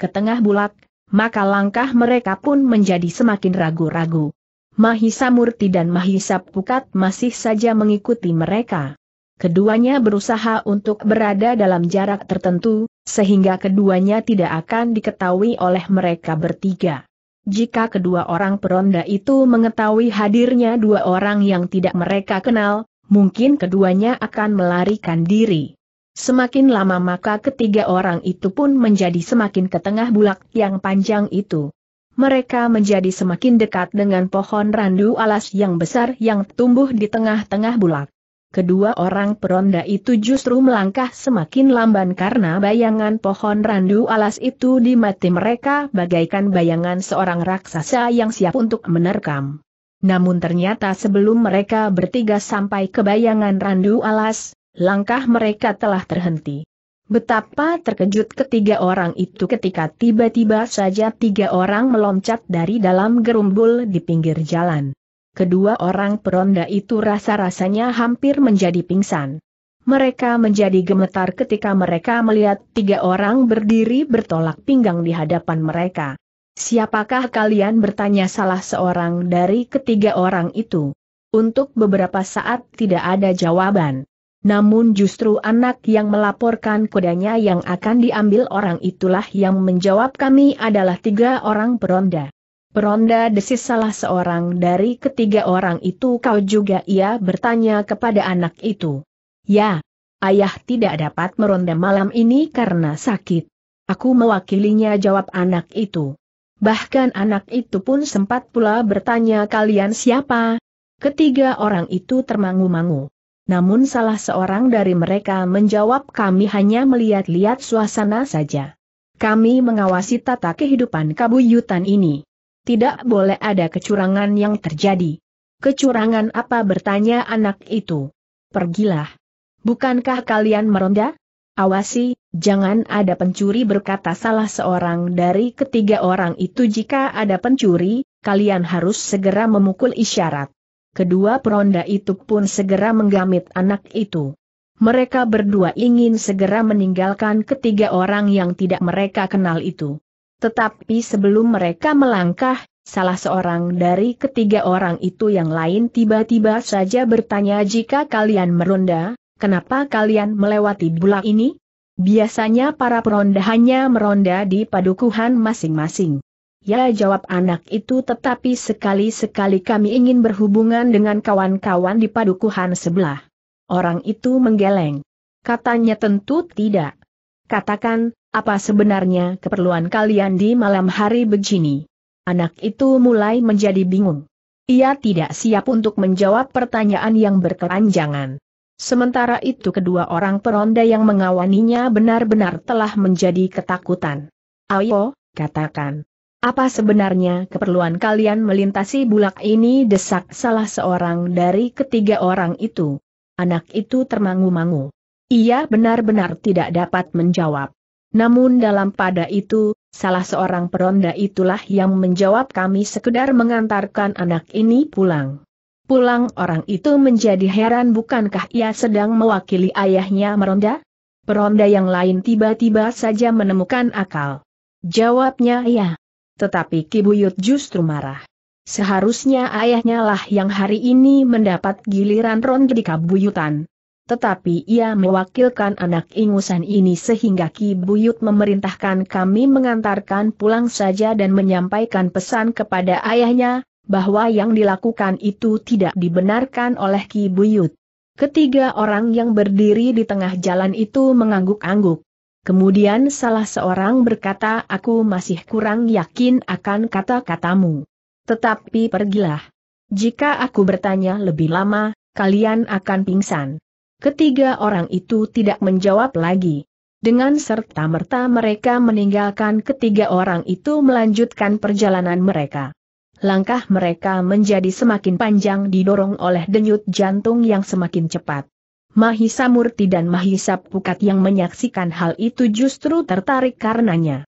ke tengah bulak, maka langkah mereka pun menjadi semakin ragu-ragu. Mahisa Murti dan Mahisa Pukat masih saja mengikuti mereka keduanya berusaha untuk berada dalam jarak tertentu, sehingga keduanya tidak akan diketahui oleh mereka bertiga. Jika kedua orang peronda itu mengetahui hadirnya dua orang yang tidak mereka kenal, mungkin keduanya akan melarikan diri. Semakin lama maka ketiga orang itu pun menjadi semakin ke tengah bulak yang panjang itu. Mereka menjadi semakin dekat dengan pohon randu alas yang besar yang tumbuh di tengah-tengah bulak. Kedua orang peronda itu justru melangkah semakin lamban karena bayangan pohon randu alas itu di mati mereka bagaikan bayangan seorang raksasa yang siap untuk menerkam. Namun ternyata sebelum mereka bertiga sampai ke bayangan randu alas, langkah mereka telah terhenti. Betapa terkejut ketiga orang itu ketika tiba-tiba saja tiga orang meloncat dari dalam gerumbul di pinggir jalan kedua orang peronda itu rasa-rasanya hampir menjadi pingsan. Mereka menjadi gemetar ketika mereka melihat tiga orang berdiri bertolak pinggang di hadapan mereka. Siapakah kalian bertanya salah seorang dari ketiga orang itu? Untuk beberapa saat tidak ada jawaban. Namun justru anak yang melaporkan kudanya yang akan diambil orang itulah yang menjawab kami adalah tiga orang peronda. Peronda desis salah seorang dari ketiga orang itu kau juga ia bertanya kepada anak itu. Ya, ayah tidak dapat meronda malam ini karena sakit. Aku mewakilinya jawab anak itu. Bahkan anak itu pun sempat pula bertanya kalian siapa? Ketiga orang itu termangu-mangu. Namun salah seorang dari mereka menjawab kami hanya melihat-lihat suasana saja. Kami mengawasi tata kehidupan kabuyutan ini tidak boleh ada kecurangan yang terjadi. Kecurangan apa bertanya anak itu? Pergilah. Bukankah kalian meronda? Awasi, jangan ada pencuri berkata salah seorang dari ketiga orang itu jika ada pencuri, kalian harus segera memukul isyarat. Kedua peronda itu pun segera menggamit anak itu. Mereka berdua ingin segera meninggalkan ketiga orang yang tidak mereka kenal itu. Tetapi sebelum mereka melangkah, salah seorang dari ketiga orang itu yang lain tiba-tiba saja bertanya jika kalian meronda, kenapa kalian melewati bulak ini? Biasanya para peronda hanya meronda di padukuhan masing-masing. Ya jawab anak itu tetapi sekali-sekali kami ingin berhubungan dengan kawan-kawan di padukuhan sebelah. Orang itu menggeleng. Katanya tentu tidak. Katakan, apa sebenarnya keperluan kalian di malam hari begini? Anak itu mulai menjadi bingung. Ia tidak siap untuk menjawab pertanyaan yang berkepanjangan. Sementara itu kedua orang peronda yang mengawaninya benar-benar telah menjadi ketakutan. Ayo, katakan. Apa sebenarnya keperluan kalian melintasi bulak ini desak salah seorang dari ketiga orang itu? Anak itu termangu-mangu. Ia benar-benar tidak dapat menjawab. Namun dalam pada itu, salah seorang peronda itulah yang menjawab kami sekedar mengantarkan anak ini pulang. Pulang orang itu menjadi heran bukankah ia sedang mewakili ayahnya meronda? Peronda yang lain tiba-tiba saja menemukan akal. Jawabnya ya. Tetapi Kibuyut justru marah. Seharusnya ayahnya lah yang hari ini mendapat giliran ronde di kabuyutan tetapi ia mewakilkan anak ingusan ini sehingga Ki Buyut memerintahkan kami mengantarkan pulang saja dan menyampaikan pesan kepada ayahnya, bahwa yang dilakukan itu tidak dibenarkan oleh Ki Buyut. Ketiga orang yang berdiri di tengah jalan itu mengangguk-angguk. Kemudian salah seorang berkata aku masih kurang yakin akan kata-katamu. Tetapi pergilah. Jika aku bertanya lebih lama, kalian akan pingsan. Ketiga orang itu tidak menjawab lagi. Dengan serta-merta mereka meninggalkan ketiga orang itu melanjutkan perjalanan mereka. Langkah mereka menjadi semakin panjang didorong oleh denyut jantung yang semakin cepat. Mahisa Murti dan Mahisa Pukat yang menyaksikan hal itu justru tertarik karenanya.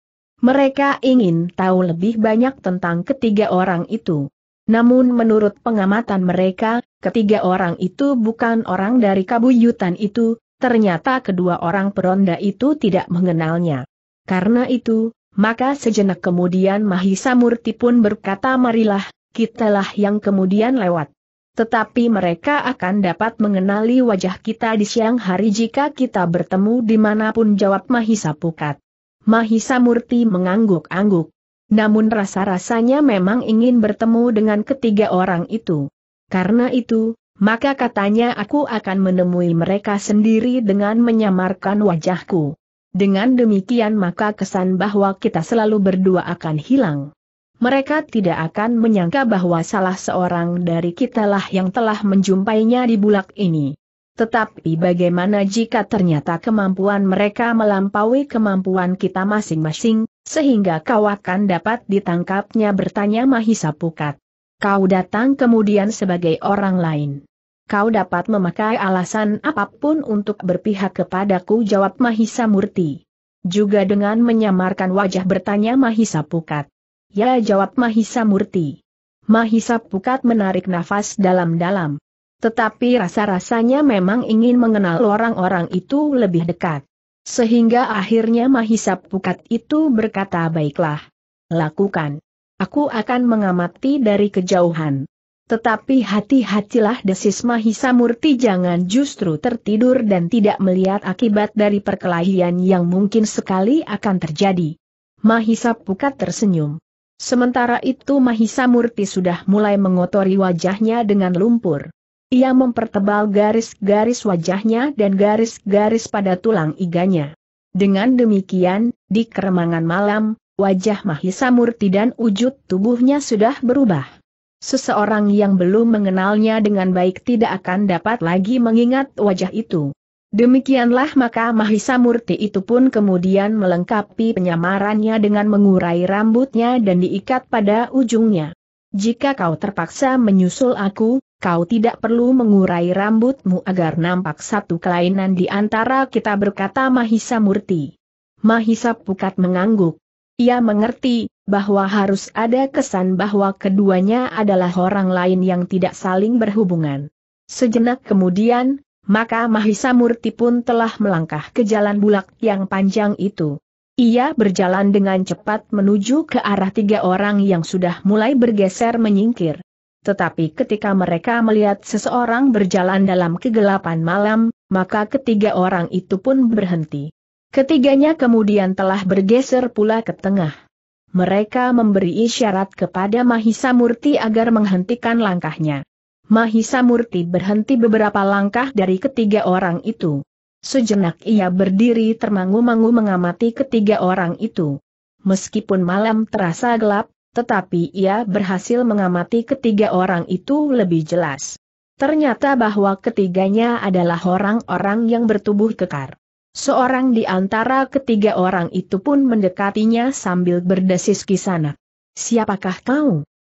Mereka ingin tahu lebih banyak tentang ketiga orang itu. Namun menurut pengamatan mereka, ketiga orang itu bukan orang dari kabuyutan itu, ternyata kedua orang peronda itu tidak mengenalnya. Karena itu, maka sejenak kemudian Mahisa Murti pun berkata marilah, kitalah yang kemudian lewat. Tetapi mereka akan dapat mengenali wajah kita di siang hari jika kita bertemu dimanapun jawab Mahisa Pukat. Mahisa Murti mengangguk-angguk. Namun rasa-rasanya memang ingin bertemu dengan ketiga orang itu. Karena itu, maka katanya aku akan menemui mereka sendiri dengan menyamarkan wajahku. Dengan demikian maka kesan bahwa kita selalu berdua akan hilang. Mereka tidak akan menyangka bahwa salah seorang dari kitalah yang telah menjumpainya di bulak ini. Tetapi bagaimana jika ternyata kemampuan mereka melampaui kemampuan kita masing-masing, sehingga kau akan dapat ditangkapnya bertanya Mahisa Pukat. Kau datang kemudian sebagai orang lain. Kau dapat memakai alasan apapun untuk berpihak kepadaku jawab Mahisa Murti. Juga dengan menyamarkan wajah bertanya Mahisa Pukat. Ya jawab Mahisa Murti. Mahisa Pukat menarik nafas dalam-dalam. Tetapi rasa-rasanya memang ingin mengenal orang-orang itu lebih dekat. Sehingga akhirnya Mahisa Pukat itu berkata baiklah. Lakukan. Aku akan mengamati dari kejauhan. Tetapi hati-hatilah desis Mahisa Murti jangan justru tertidur dan tidak melihat akibat dari perkelahian yang mungkin sekali akan terjadi. Mahisa Pukat tersenyum. Sementara itu Mahisa Murti sudah mulai mengotori wajahnya dengan lumpur. Ia mempertebal garis-garis wajahnya dan garis-garis pada tulang iganya. Dengan demikian, di keremangan malam, wajah Mahisa Murti dan wujud tubuhnya sudah berubah. Seseorang yang belum mengenalnya dengan baik tidak akan dapat lagi mengingat wajah itu. Demikianlah maka Mahisa Murti itu pun kemudian melengkapi penyamarannya dengan mengurai rambutnya dan diikat pada ujungnya. Jika kau terpaksa menyusul aku, kau tidak perlu mengurai rambutmu agar nampak satu kelainan di antara kita berkata Mahisa Murti. Mahisa Pukat mengangguk. Ia mengerti, bahwa harus ada kesan bahwa keduanya adalah orang lain yang tidak saling berhubungan. Sejenak kemudian, maka Mahisa Murti pun telah melangkah ke jalan bulak yang panjang itu. Ia berjalan dengan cepat menuju ke arah tiga orang yang sudah mulai bergeser menyingkir. Tetapi ketika mereka melihat seseorang berjalan dalam kegelapan malam, maka ketiga orang itu pun berhenti. Ketiganya kemudian telah bergeser pula ke tengah. Mereka memberi isyarat kepada Mahisa Murti agar menghentikan langkahnya. Mahisa Murti berhenti beberapa langkah dari ketiga orang itu. Sejenak ia berdiri termangu-mangu mengamati ketiga orang itu. Meskipun malam terasa gelap, tetapi ia berhasil mengamati ketiga orang itu lebih jelas. Ternyata bahwa ketiganya adalah orang-orang yang bertubuh kekar. Seorang di antara ketiga orang itu pun mendekatinya sambil berdesis kisana. Siapakah kau?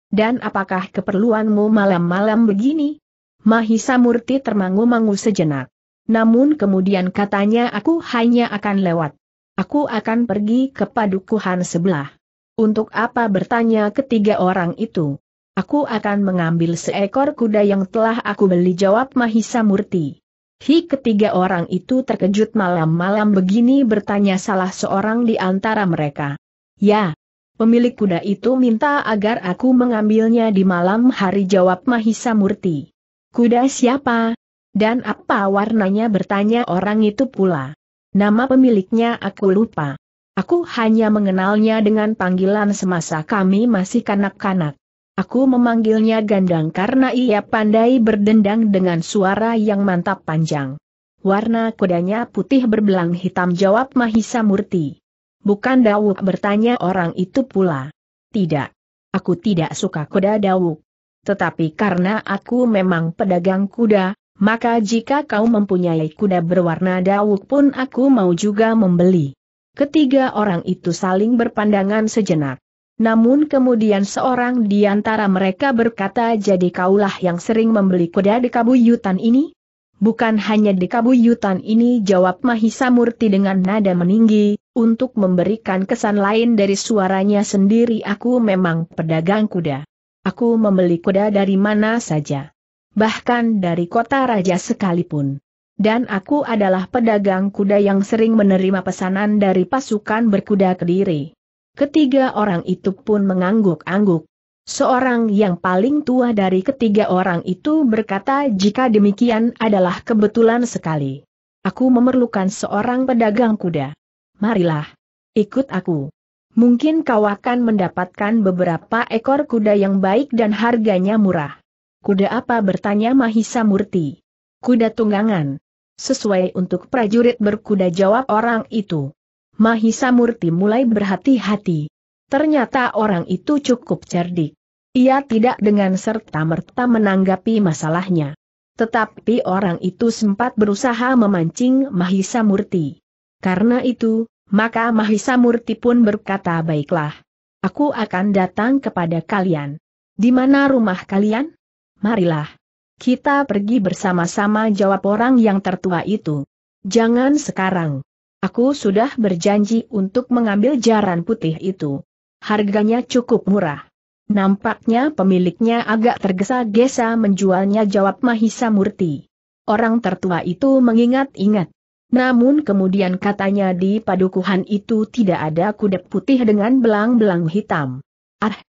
Dan apakah keperluanmu malam-malam begini? Mahisa Murti termangu-mangu sejenak. Namun kemudian katanya aku hanya akan lewat. Aku akan pergi ke padukuhan sebelah. Untuk apa bertanya ketiga orang itu? Aku akan mengambil seekor kuda yang telah aku beli jawab Mahisa Murti. Hi ketiga orang itu terkejut malam-malam begini bertanya salah seorang di antara mereka. Ya, pemilik kuda itu minta agar aku mengambilnya di malam hari jawab Mahisa Murti. Kuda siapa? Dan apa warnanya bertanya orang itu pula. Nama pemiliknya aku lupa. Aku hanya mengenalnya dengan panggilan semasa kami masih kanak-kanak. Aku memanggilnya Gandang karena ia pandai berdendang dengan suara yang mantap panjang. Warna kudanya putih berbelang hitam jawab Mahisa Murti. Bukan Dawuk bertanya orang itu pula. Tidak. Aku tidak suka kuda Dawuk. Tetapi karena aku memang pedagang kuda, maka jika kau mempunyai kuda berwarna Dawuk pun aku mau juga membeli. Ketiga orang itu saling berpandangan sejenak. Namun kemudian seorang di antara mereka berkata jadi kaulah yang sering membeli kuda di kabuyutan ini? Bukan hanya di kabuyutan ini jawab Mahisa Murti dengan nada meninggi, untuk memberikan kesan lain dari suaranya sendiri aku memang pedagang kuda. Aku membeli kuda dari mana saja. Bahkan dari kota raja sekalipun. Dan aku adalah pedagang kuda yang sering menerima pesanan dari pasukan berkuda kediri. Ketiga orang itu pun mengangguk-angguk. Seorang yang paling tua dari ketiga orang itu berkata jika demikian adalah kebetulan sekali. Aku memerlukan seorang pedagang kuda. Marilah. Ikut aku. Mungkin kau akan mendapatkan beberapa ekor kuda yang baik dan harganya murah. Kuda apa bertanya Mahisa Murti? Kuda tunggangan. Sesuai untuk prajurit berkuda jawab orang itu. Mahisa Murti mulai berhati-hati. Ternyata orang itu cukup cerdik. Ia tidak dengan serta-merta menanggapi masalahnya. Tetapi orang itu sempat berusaha memancing Mahisa Murti. Karena itu, maka Mahisa Murti pun berkata baiklah. Aku akan datang kepada kalian. Di mana rumah kalian? Marilah. Kita pergi bersama-sama jawab orang yang tertua itu. Jangan sekarang. Aku sudah berjanji untuk mengambil jaran putih itu. Harganya cukup murah. Nampaknya pemiliknya agak tergesa-gesa menjualnya jawab Mahisa Murti. Orang tertua itu mengingat-ingat. Namun kemudian katanya di padukuhan itu tidak ada kuda putih dengan belang-belang hitam.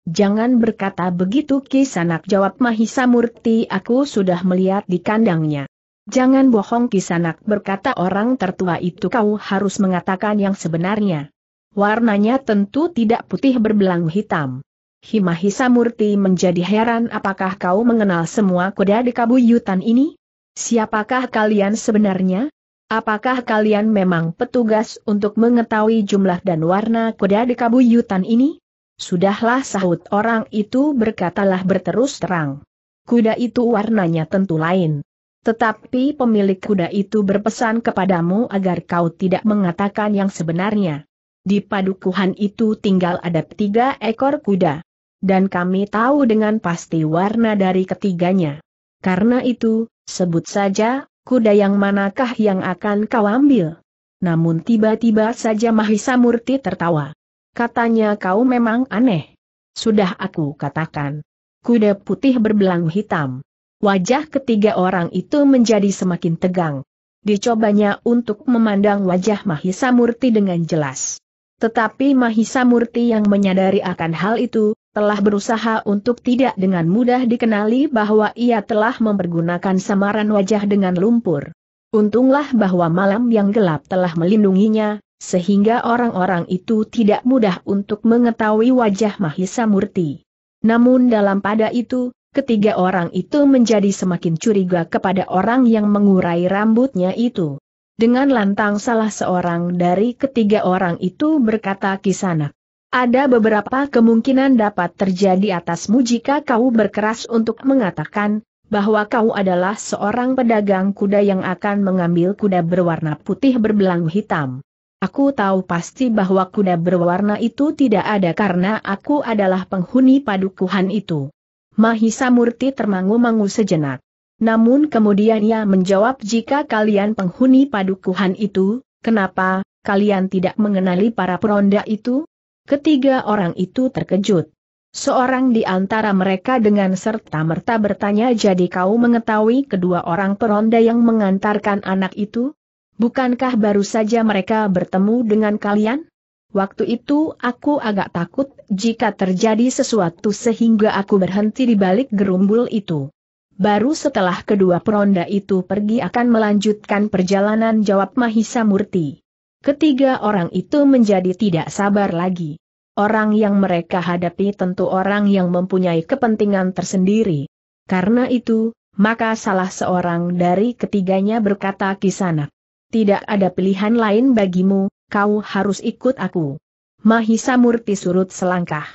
Jangan berkata begitu Kisanak jawab Mahisa Murti aku sudah melihat di kandangnya. Jangan bohong Kisanak berkata orang tertua itu kau harus mengatakan yang sebenarnya. Warnanya tentu tidak putih berbelang hitam. Himahisa Murti menjadi heran apakah kau mengenal semua kuda di kabuyutan ini? Siapakah kalian sebenarnya? Apakah kalian memang petugas untuk mengetahui jumlah dan warna kuda di kabuyutan ini? Sudahlah sahut orang itu berkatalah berterus terang. Kuda itu warnanya tentu lain. Tetapi pemilik kuda itu berpesan kepadamu agar kau tidak mengatakan yang sebenarnya. Di padukuhan itu tinggal ada tiga ekor kuda. Dan kami tahu dengan pasti warna dari ketiganya. Karena itu, sebut saja, kuda yang manakah yang akan kau ambil. Namun tiba-tiba saja Mahisa Murti tertawa. Katanya kau memang aneh. Sudah aku katakan. Kuda putih berbelang hitam. Wajah ketiga orang itu menjadi semakin tegang. Dicobanya untuk memandang wajah Mahisa Murti dengan jelas. Tetapi Mahisa Murti yang menyadari akan hal itu, telah berusaha untuk tidak dengan mudah dikenali bahwa ia telah mempergunakan samaran wajah dengan lumpur. Untunglah bahwa malam yang gelap telah melindunginya, sehingga orang-orang itu tidak mudah untuk mengetahui wajah Mahisa Murti. Namun dalam pada itu, ketiga orang itu menjadi semakin curiga kepada orang yang mengurai rambutnya itu. Dengan lantang salah seorang dari ketiga orang itu berkata kisana. Ada beberapa kemungkinan dapat terjadi atasmu jika kau berkeras untuk mengatakan, bahwa kau adalah seorang pedagang kuda yang akan mengambil kuda berwarna putih berbelang hitam. Aku tahu pasti bahwa kuda berwarna itu tidak ada karena aku adalah penghuni padukuhan itu. Mahisa Murti termangu-mangu sejenak. Namun kemudian ia menjawab jika kalian penghuni padukuhan itu, kenapa, kalian tidak mengenali para peronda itu? Ketiga orang itu terkejut. Seorang di antara mereka dengan serta-merta bertanya jadi kau mengetahui kedua orang peronda yang mengantarkan anak itu? Bukankah baru saja mereka bertemu dengan kalian? Waktu itu aku agak takut jika terjadi sesuatu sehingga aku berhenti di balik gerumbul itu. Baru setelah kedua peronda itu pergi akan melanjutkan perjalanan jawab Mahisa Murti. Ketiga orang itu menjadi tidak sabar lagi. Orang yang mereka hadapi tentu orang yang mempunyai kepentingan tersendiri. Karena itu, maka salah seorang dari ketiganya berkata kisanak tidak ada pilihan lain bagimu, kau harus ikut aku. Mahisa Murti surut selangkah.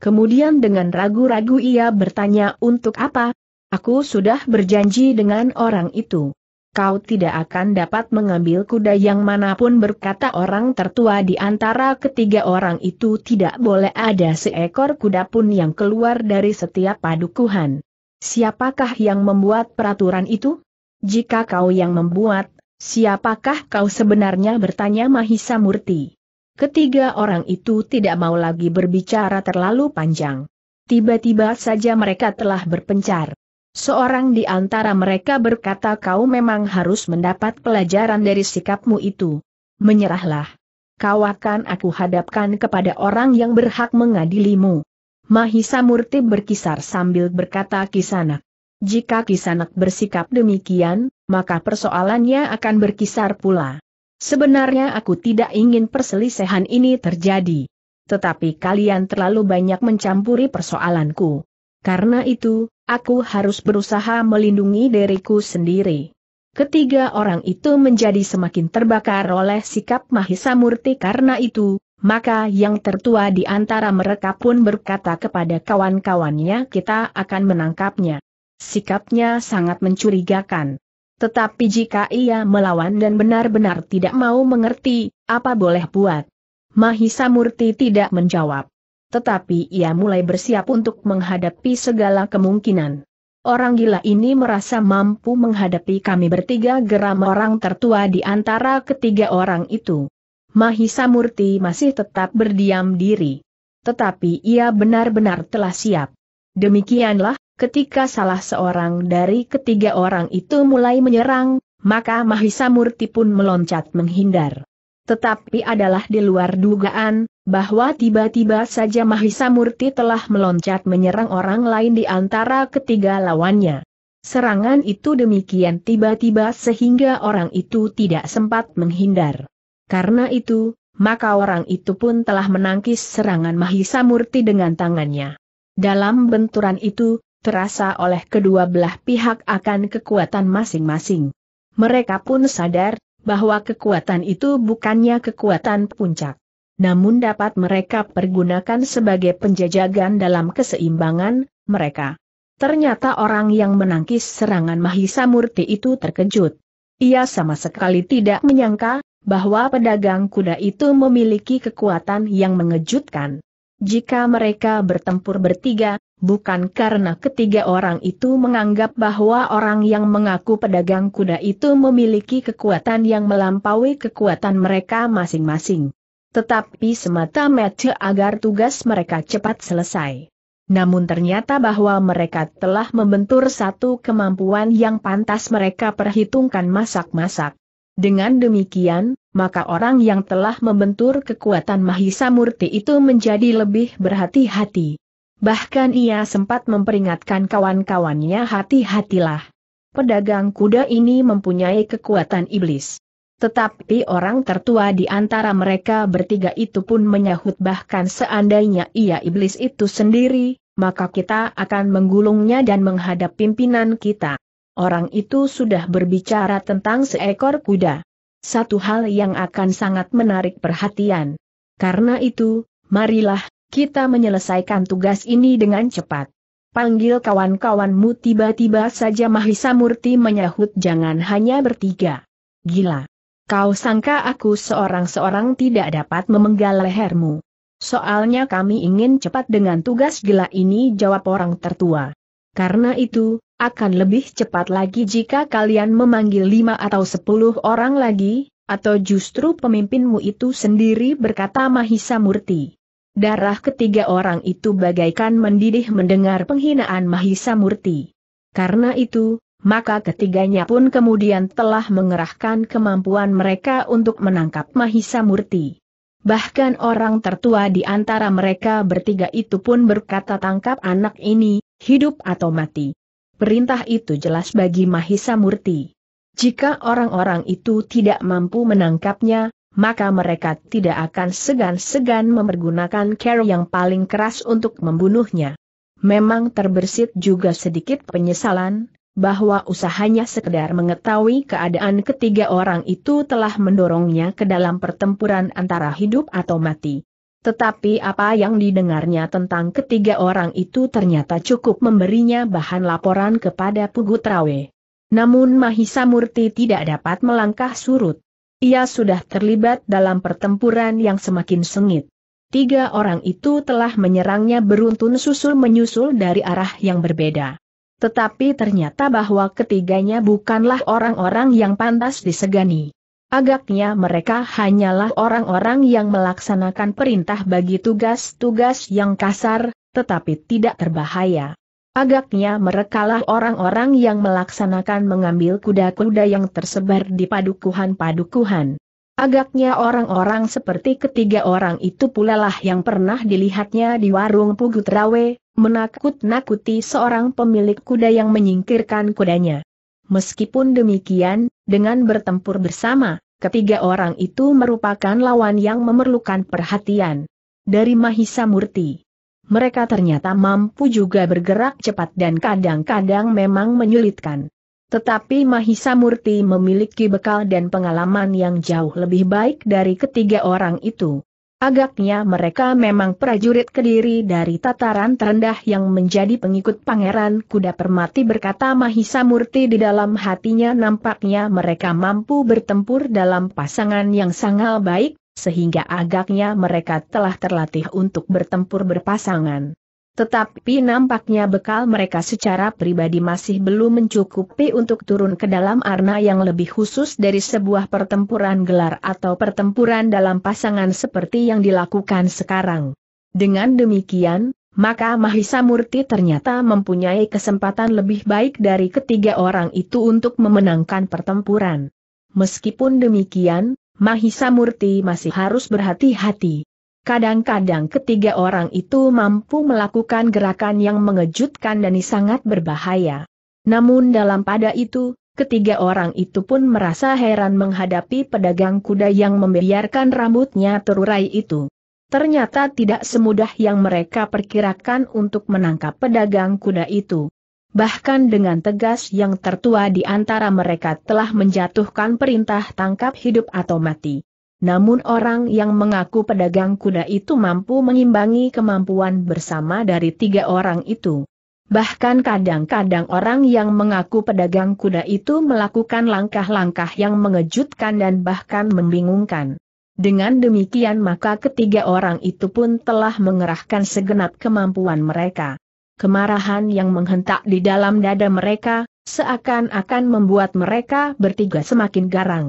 Kemudian dengan ragu-ragu ia bertanya untuk apa? Aku sudah berjanji dengan orang itu. Kau tidak akan dapat mengambil kuda yang manapun berkata orang tertua di antara ketiga orang itu tidak boleh ada seekor kuda pun yang keluar dari setiap padukuhan. Siapakah yang membuat peraturan itu? Jika kau yang membuat, Siapakah kau sebenarnya bertanya Mahisa Murti? Ketiga orang itu tidak mau lagi berbicara terlalu panjang. Tiba-tiba saja mereka telah berpencar. Seorang di antara mereka berkata kau memang harus mendapat pelajaran dari sikapmu itu. Menyerahlah. Kau akan aku hadapkan kepada orang yang berhak mengadilimu. Mahisa Murti berkisar sambil berkata kisanak. Jika kisanak bersikap demikian, maka persoalannya akan berkisar pula. Sebenarnya aku tidak ingin perselisihan ini terjadi. Tetapi kalian terlalu banyak mencampuri persoalanku. Karena itu, aku harus berusaha melindungi diriku sendiri. Ketiga orang itu menjadi semakin terbakar oleh sikap Mahisa Murti karena itu, maka yang tertua di antara mereka pun berkata kepada kawan-kawannya kita akan menangkapnya. Sikapnya sangat mencurigakan. Tetapi jika ia melawan dan benar-benar tidak mau mengerti, apa boleh buat? Mahisa Murti tidak menjawab. Tetapi ia mulai bersiap untuk menghadapi segala kemungkinan. Orang gila ini merasa mampu menghadapi kami bertiga geram orang tertua di antara ketiga orang itu. Mahisa Murti masih tetap berdiam diri. Tetapi ia benar-benar telah siap. Demikianlah, Ketika salah seorang dari ketiga orang itu mulai menyerang, maka Mahisa Murti pun meloncat menghindar. Tetapi adalah di luar dugaan, bahwa tiba-tiba saja Mahisa Murti telah meloncat menyerang orang lain di antara ketiga lawannya. Serangan itu demikian tiba-tiba sehingga orang itu tidak sempat menghindar. Karena itu, maka orang itu pun telah menangkis serangan Mahisa Murti dengan tangannya. Dalam benturan itu, terasa oleh kedua belah pihak akan kekuatan masing-masing. Mereka pun sadar bahwa kekuatan itu bukannya kekuatan puncak. Namun dapat mereka pergunakan sebagai penjajagan dalam keseimbangan mereka. Ternyata orang yang menangkis serangan Mahisa Murti itu terkejut. Ia sama sekali tidak menyangka bahwa pedagang kuda itu memiliki kekuatan yang mengejutkan. Jika mereka bertempur bertiga, bukan karena ketiga orang itu menganggap bahwa orang yang mengaku pedagang kuda itu memiliki kekuatan yang melampaui kekuatan mereka masing-masing. Tetapi semata-mata agar tugas mereka cepat selesai. Namun ternyata bahwa mereka telah membentur satu kemampuan yang pantas mereka perhitungkan masak-masak. Dengan demikian, maka orang yang telah membentur kekuatan Mahisa Murti itu menjadi lebih berhati-hati. Bahkan ia sempat memperingatkan kawan-kawannya hati-hatilah. Pedagang kuda ini mempunyai kekuatan iblis. Tetapi orang tertua di antara mereka bertiga itu pun menyahut bahkan seandainya ia iblis itu sendiri, maka kita akan menggulungnya dan menghadap pimpinan kita. Orang itu sudah berbicara tentang seekor kuda. Satu hal yang akan sangat menarik perhatian. Karena itu, marilah kita menyelesaikan tugas ini dengan cepat. Panggil kawan-kawanmu tiba-tiba saja Mahisa Murti menyahut jangan hanya bertiga. Gila. Kau sangka aku seorang-seorang tidak dapat memenggal lehermu. Soalnya kami ingin cepat dengan tugas gila ini jawab orang tertua. Karena itu, akan lebih cepat lagi jika kalian memanggil lima atau sepuluh orang lagi, atau justru pemimpinmu itu sendiri berkata Mahisa Murti. Darah ketiga orang itu bagaikan mendidih mendengar penghinaan Mahisa Murti. Karena itu, maka ketiganya pun kemudian telah mengerahkan kemampuan mereka untuk menangkap Mahisa Murti. Bahkan orang tertua di antara mereka bertiga itu pun berkata tangkap anak ini, hidup atau mati. Perintah itu jelas bagi Mahisa Murti. Jika orang-orang itu tidak mampu menangkapnya, maka mereka tidak akan segan-segan memergunakan care yang paling keras untuk membunuhnya. Memang terbersit juga sedikit penyesalan, bahwa usahanya sekedar mengetahui keadaan ketiga orang itu telah mendorongnya ke dalam pertempuran antara hidup atau mati. Tetapi apa yang didengarnya tentang ketiga orang itu ternyata cukup memberinya bahan laporan kepada Pugutrawe. Namun Mahisa Murti tidak dapat melangkah surut. Ia sudah terlibat dalam pertempuran yang semakin sengit. Tiga orang itu telah menyerangnya beruntun susul-menyusul dari arah yang berbeda. Tetapi ternyata bahwa ketiganya bukanlah orang-orang yang pantas disegani. Agaknya mereka hanyalah orang-orang yang melaksanakan perintah bagi tugas-tugas yang kasar, tetapi tidak terbahaya. Agaknya merekalah orang-orang yang melaksanakan mengambil kuda-kuda yang tersebar di padukuhan-padukuhan. Agaknya orang-orang seperti ketiga orang itu pula lah yang pernah dilihatnya di warung Rawe, menakut-nakuti seorang pemilik kuda yang menyingkirkan kudanya. Meskipun demikian, dengan bertempur bersama, ketiga orang itu merupakan lawan yang memerlukan perhatian. Dari Mahisa Murti mereka ternyata mampu juga bergerak cepat dan kadang-kadang memang menyulitkan. Tetapi Mahisa Murti memiliki bekal dan pengalaman yang jauh lebih baik dari ketiga orang itu. Agaknya mereka memang prajurit kediri dari tataran terendah yang menjadi pengikut Pangeran Kuda Permati berkata Mahisa Murti di dalam hatinya nampaknya mereka mampu bertempur dalam pasangan yang sangat baik, sehingga agaknya mereka telah terlatih untuk bertempur berpasangan. Tetapi nampaknya bekal mereka secara pribadi masih belum mencukupi untuk turun ke dalam arna yang lebih khusus dari sebuah pertempuran gelar atau pertempuran dalam pasangan seperti yang dilakukan sekarang. Dengan demikian, maka Mahisa Murti ternyata mempunyai kesempatan lebih baik dari ketiga orang itu untuk memenangkan pertempuran. Meskipun demikian, Mahisa Murti masih harus berhati-hati. Kadang-kadang ketiga orang itu mampu melakukan gerakan yang mengejutkan dan sangat berbahaya. Namun dalam pada itu, ketiga orang itu pun merasa heran menghadapi pedagang kuda yang membiarkan rambutnya terurai itu. Ternyata tidak semudah yang mereka perkirakan untuk menangkap pedagang kuda itu. Bahkan dengan tegas yang tertua di antara mereka telah menjatuhkan perintah tangkap hidup atau mati. Namun orang yang mengaku pedagang kuda itu mampu mengimbangi kemampuan bersama dari tiga orang itu. Bahkan kadang-kadang orang yang mengaku pedagang kuda itu melakukan langkah-langkah yang mengejutkan dan bahkan membingungkan. Dengan demikian maka ketiga orang itu pun telah mengerahkan segenap kemampuan mereka kemarahan yang menghentak di dalam dada mereka, seakan-akan membuat mereka bertiga semakin garang.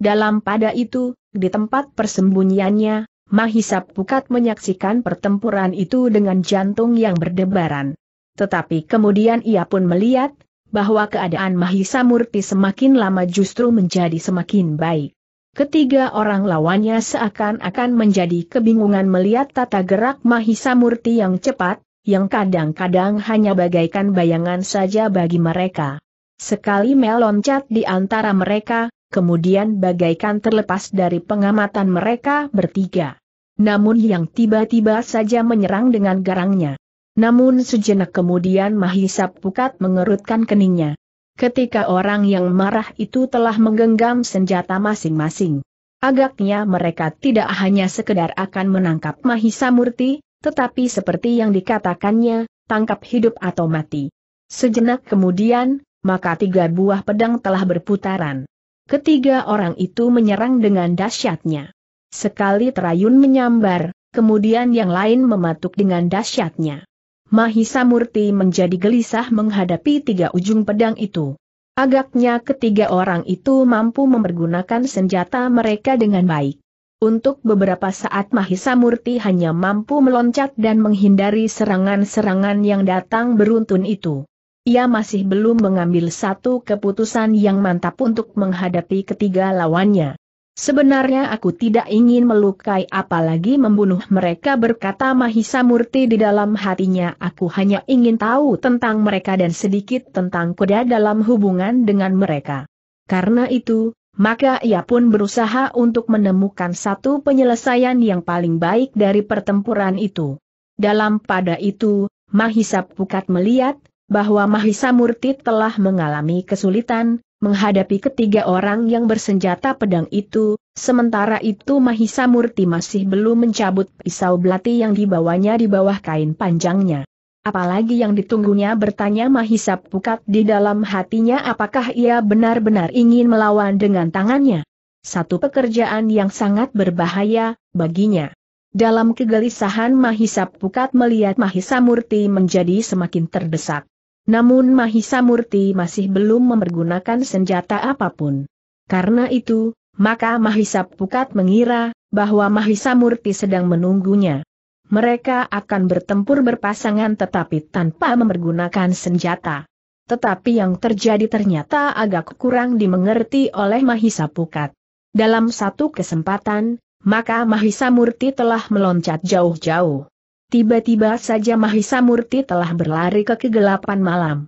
Dalam pada itu, di tempat persembunyiannya, Mahisa Pukat menyaksikan pertempuran itu dengan jantung yang berdebaran. Tetapi kemudian ia pun melihat, bahwa keadaan Mahisa Murti semakin lama justru menjadi semakin baik. Ketiga orang lawannya seakan-akan menjadi kebingungan melihat tata gerak Mahisa Murti yang cepat, yang kadang-kadang hanya bagaikan bayangan saja bagi mereka. Sekali meloncat di antara mereka, kemudian bagaikan terlepas dari pengamatan mereka bertiga. Namun yang tiba-tiba saja menyerang dengan garangnya. Namun sejenak kemudian Mahisap Pukat mengerutkan keningnya. Ketika orang yang marah itu telah menggenggam senjata masing-masing. Agaknya mereka tidak hanya sekedar akan menangkap Mahisa Murti. Tetapi seperti yang dikatakannya, tangkap hidup atau mati. Sejenak kemudian, maka tiga buah pedang telah berputaran. Ketiga orang itu menyerang dengan dahsyatnya. Sekali terayun menyambar, kemudian yang lain mematuk dengan dahsyatnya. Mahisa Murti menjadi gelisah menghadapi tiga ujung pedang itu. Agaknya ketiga orang itu mampu mempergunakan senjata mereka dengan baik. Untuk beberapa saat Mahisa Murti hanya mampu meloncat dan menghindari serangan-serangan yang datang beruntun itu. Ia masih belum mengambil satu keputusan yang mantap untuk menghadapi ketiga lawannya. Sebenarnya aku tidak ingin melukai apalagi membunuh mereka berkata Mahisa Murti di dalam hatinya aku hanya ingin tahu tentang mereka dan sedikit tentang kuda dalam hubungan dengan mereka. Karena itu, maka ia pun berusaha untuk menemukan satu penyelesaian yang paling baik dari pertempuran itu. Dalam pada itu, Mahisa Pukat melihat bahwa Mahisa Murti telah mengalami kesulitan menghadapi ketiga orang yang bersenjata pedang itu, sementara itu Mahisa Murti masih belum mencabut pisau belati yang dibawanya di bawah kain panjangnya. Apalagi yang ditunggunya bertanya Mahisa Pukat di dalam hatinya apakah ia benar-benar ingin melawan dengan tangannya. Satu pekerjaan yang sangat berbahaya, baginya. Dalam kegelisahan Mahisa Pukat melihat Mahisa Murti menjadi semakin terdesak. Namun Mahisa Murti masih belum mempergunakan senjata apapun. Karena itu, maka Mahisa Pukat mengira, bahwa Mahisa Murti sedang menunggunya mereka akan bertempur berpasangan tetapi tanpa mempergunakan senjata. Tetapi yang terjadi ternyata agak kurang dimengerti oleh Mahisa Pukat. Dalam satu kesempatan, maka Mahisa Murti telah meloncat jauh-jauh. Tiba-tiba saja Mahisa Murti telah berlari ke kegelapan malam.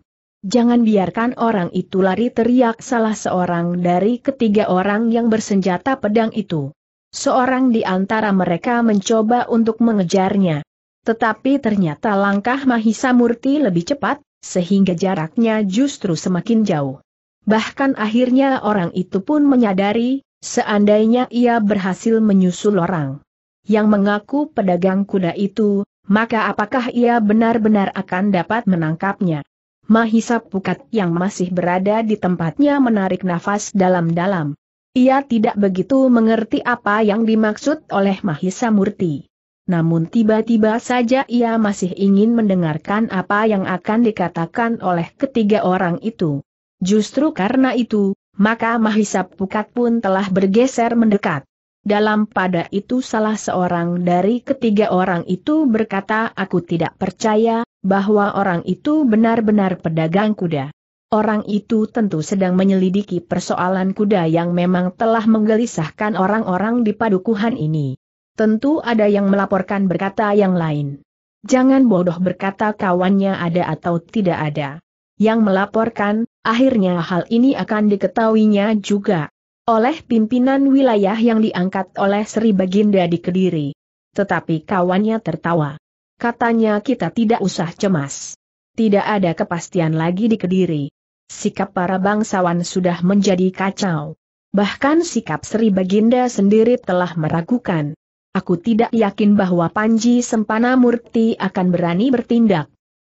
Jangan biarkan orang itu lari teriak salah seorang dari ketiga orang yang bersenjata pedang itu. Seorang di antara mereka mencoba untuk mengejarnya. Tetapi ternyata langkah Mahisa Murti lebih cepat, sehingga jaraknya justru semakin jauh. Bahkan akhirnya orang itu pun menyadari, seandainya ia berhasil menyusul orang yang mengaku pedagang kuda itu, maka apakah ia benar-benar akan dapat menangkapnya? Mahisa Pukat yang masih berada di tempatnya menarik nafas dalam-dalam. Ia tidak begitu mengerti apa yang dimaksud oleh Mahisa Murti. Namun tiba-tiba saja ia masih ingin mendengarkan apa yang akan dikatakan oleh ketiga orang itu. Justru karena itu, maka Mahisa Pukat pun telah bergeser mendekat. Dalam pada itu salah seorang dari ketiga orang itu berkata aku tidak percaya, bahwa orang itu benar-benar pedagang kuda. Orang itu tentu sedang menyelidiki persoalan kuda yang memang telah menggelisahkan orang-orang di padukuhan ini. Tentu ada yang melaporkan berkata yang lain. Jangan bodoh berkata kawannya ada atau tidak ada. Yang melaporkan, akhirnya hal ini akan diketahuinya juga oleh pimpinan wilayah yang diangkat oleh Sri Baginda di Kediri. Tetapi kawannya tertawa. Katanya kita tidak usah cemas. Tidak ada kepastian lagi di Kediri sikap para bangsawan sudah menjadi kacau. Bahkan sikap Sri Baginda sendiri telah meragukan. Aku tidak yakin bahwa Panji Sempana Murti akan berani bertindak.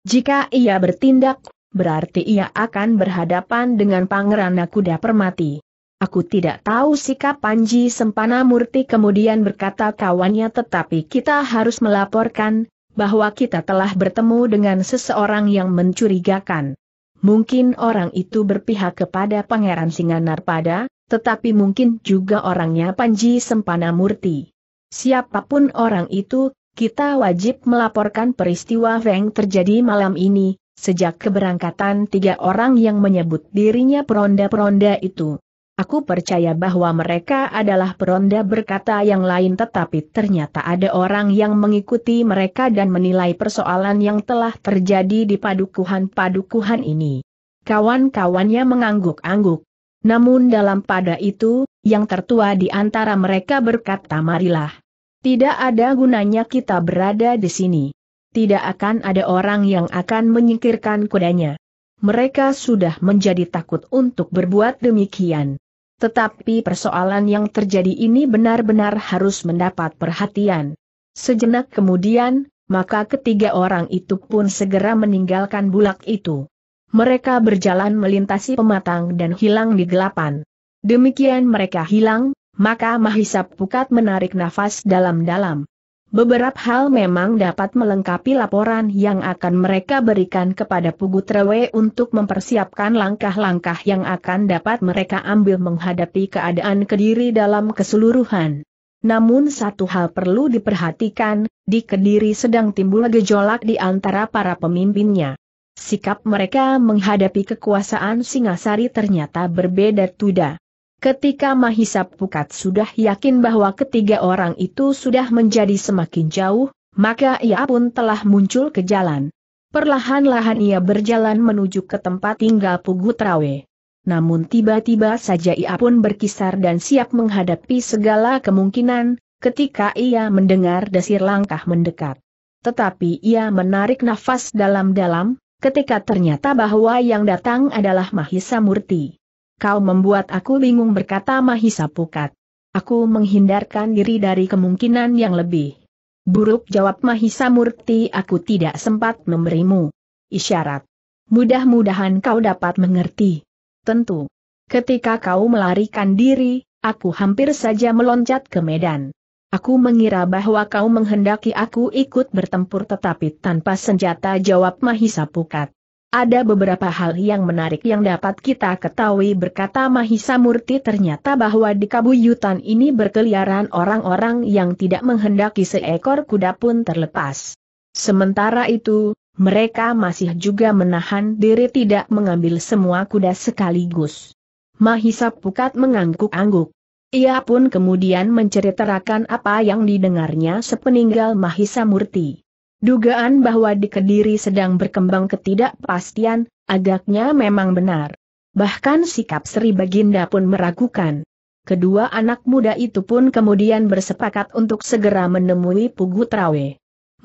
Jika ia bertindak, berarti ia akan berhadapan dengan Pangeran Nakuda Permati. Aku tidak tahu sikap Panji Sempana Murti kemudian berkata kawannya tetapi kita harus melaporkan, bahwa kita telah bertemu dengan seseorang yang mencurigakan. Mungkin orang itu berpihak kepada Pangeran Singanarpada, tetapi mungkin juga orangnya Panji Sempana Murti. Siapapun orang itu, kita wajib melaporkan peristiwa Feng terjadi malam ini, sejak keberangkatan tiga orang yang menyebut dirinya peronda-peronda itu. Aku percaya bahwa mereka adalah peronda berkata yang lain tetapi ternyata ada orang yang mengikuti mereka dan menilai persoalan yang telah terjadi di padukuhan-padukuhan ini. Kawan-kawannya mengangguk-angguk. Namun dalam pada itu, yang tertua di antara mereka berkata marilah. Tidak ada gunanya kita berada di sini. Tidak akan ada orang yang akan menyingkirkan kudanya. Mereka sudah menjadi takut untuk berbuat demikian. Tetapi persoalan yang terjadi ini benar-benar harus mendapat perhatian. Sejenak kemudian, maka ketiga orang itu pun segera meninggalkan bulak itu. Mereka berjalan melintasi pematang dan hilang di gelapan. Demikian mereka hilang, maka Mahisa Pukat menarik nafas dalam-dalam. Beberapa hal memang dapat melengkapi laporan yang akan mereka berikan kepada Pugutrewe untuk mempersiapkan langkah-langkah yang akan dapat mereka ambil menghadapi keadaan Kediri dalam keseluruhan. Namun satu hal perlu diperhatikan, di Kediri sedang timbul gejolak di antara para pemimpinnya. Sikap mereka menghadapi kekuasaan Singasari ternyata berbeda tuda. Ketika Mahisa Pukat sudah yakin bahwa ketiga orang itu sudah menjadi semakin jauh, maka ia pun telah muncul ke jalan. Perlahan-lahan ia berjalan menuju ke tempat tinggal Pugutrawe. Namun tiba-tiba saja ia pun berkisar dan siap menghadapi segala kemungkinan, ketika ia mendengar desir langkah mendekat. Tetapi ia menarik nafas dalam-dalam, ketika ternyata bahwa yang datang adalah Mahisa Murti. Kau membuat aku bingung berkata Mahisa Pukat. Aku menghindarkan diri dari kemungkinan yang lebih. Buruk jawab Mahisa Murti aku tidak sempat memberimu. Isyarat. Mudah-mudahan kau dapat mengerti. Tentu. Ketika kau melarikan diri, aku hampir saja meloncat ke medan. Aku mengira bahwa kau menghendaki aku ikut bertempur tetapi tanpa senjata jawab Mahisa Pukat. Ada beberapa hal yang menarik yang dapat kita ketahui berkata Mahisa Murti ternyata bahwa di kabuyutan ini berkeliaran orang-orang yang tidak menghendaki seekor kuda pun terlepas. Sementara itu, mereka masih juga menahan diri tidak mengambil semua kuda sekaligus. Mahisa Pukat mengangguk-angguk. Ia pun kemudian menceritakan apa yang didengarnya sepeninggal Mahisa Murti. Dugaan bahwa di Kediri sedang berkembang ketidakpastian, agaknya memang benar. Bahkan sikap Sri Baginda pun meragukan. Kedua anak muda itu pun kemudian bersepakat untuk segera menemui Pugu Trawe.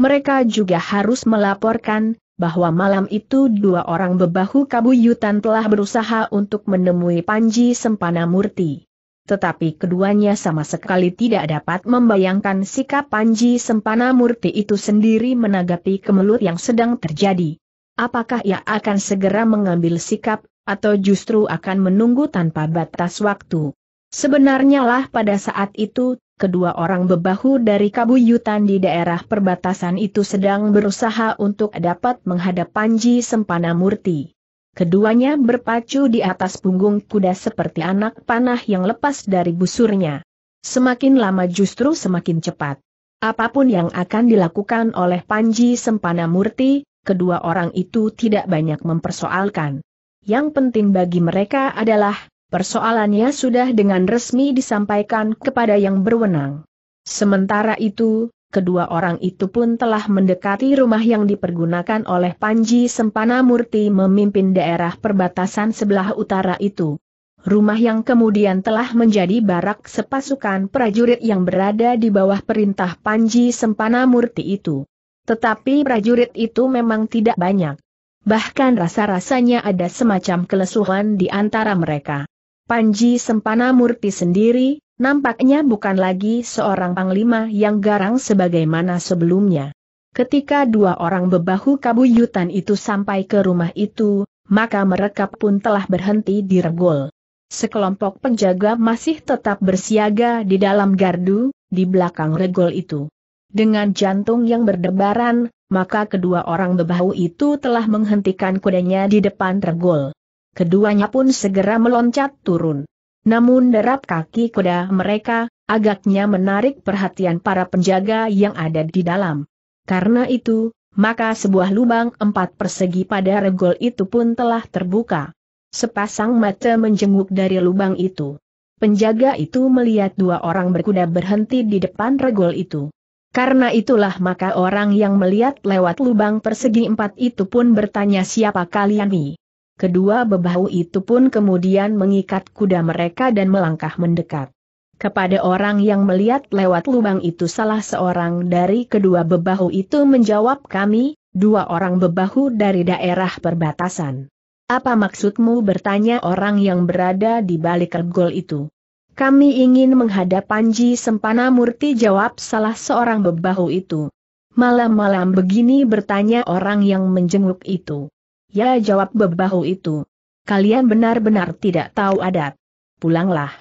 Mereka juga harus melaporkan, bahwa malam itu dua orang bebahu kabuyutan telah berusaha untuk menemui Panji Sempana Murti tetapi keduanya sama sekali tidak dapat membayangkan sikap Panji Sempana Murti itu sendiri menanggapi kemelut yang sedang terjadi. Apakah ia akan segera mengambil sikap, atau justru akan menunggu tanpa batas waktu? Sebenarnya lah pada saat itu, kedua orang bebahu dari kabuyutan di daerah perbatasan itu sedang berusaha untuk dapat menghadap Panji Sempana Murti. Keduanya berpacu di atas punggung kuda seperti anak panah yang lepas dari busurnya. Semakin lama justru semakin cepat. Apapun yang akan dilakukan oleh Panji Sempana Murti, kedua orang itu tidak banyak mempersoalkan. Yang penting bagi mereka adalah, persoalannya sudah dengan resmi disampaikan kepada yang berwenang. Sementara itu, kedua orang itu pun telah mendekati rumah yang dipergunakan oleh Panji Sempana Murti memimpin daerah perbatasan sebelah utara itu. Rumah yang kemudian telah menjadi barak sepasukan prajurit yang berada di bawah perintah Panji Sempana Murti itu. Tetapi prajurit itu memang tidak banyak. Bahkan rasa-rasanya ada semacam kelesuhan di antara mereka. Panji Sempana Murti sendiri, Nampaknya bukan lagi seorang panglima yang garang sebagaimana sebelumnya. Ketika dua orang bebahu kabuyutan itu sampai ke rumah itu, maka mereka pun telah berhenti di regol. Sekelompok penjaga masih tetap bersiaga di dalam gardu, di belakang regol itu. Dengan jantung yang berdebaran, maka kedua orang bebahu itu telah menghentikan kudanya di depan regol. Keduanya pun segera meloncat turun. Namun derap kaki kuda mereka, agaknya menarik perhatian para penjaga yang ada di dalam. Karena itu, maka sebuah lubang empat persegi pada regol itu pun telah terbuka. Sepasang mata menjenguk dari lubang itu. Penjaga itu melihat dua orang berkuda berhenti di depan regol itu. Karena itulah maka orang yang melihat lewat lubang persegi empat itu pun bertanya siapa kalian nih? Kedua bebahu itu pun kemudian mengikat kuda mereka dan melangkah mendekat. Kepada orang yang melihat lewat lubang itu salah seorang dari kedua bebahu itu menjawab kami, dua orang bebahu dari daerah perbatasan. Apa maksudmu bertanya orang yang berada di balik kergol itu? Kami ingin menghadap Panji Sempana Murti jawab salah seorang bebahu itu. Malam-malam begini bertanya orang yang menjenguk itu. Ya jawab bebahu itu. Kalian benar-benar tidak tahu adat. Pulanglah.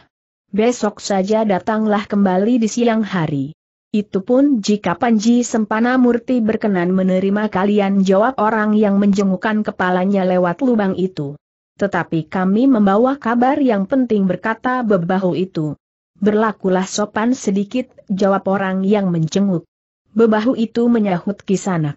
Besok saja datanglah kembali di siang hari. Itu pun jika Panji Sempana Murti berkenan menerima kalian jawab orang yang menjengukkan kepalanya lewat lubang itu. Tetapi kami membawa kabar yang penting berkata bebahu itu. Berlakulah sopan sedikit, jawab orang yang menjenguk. Bebahu itu menyahut kisanak.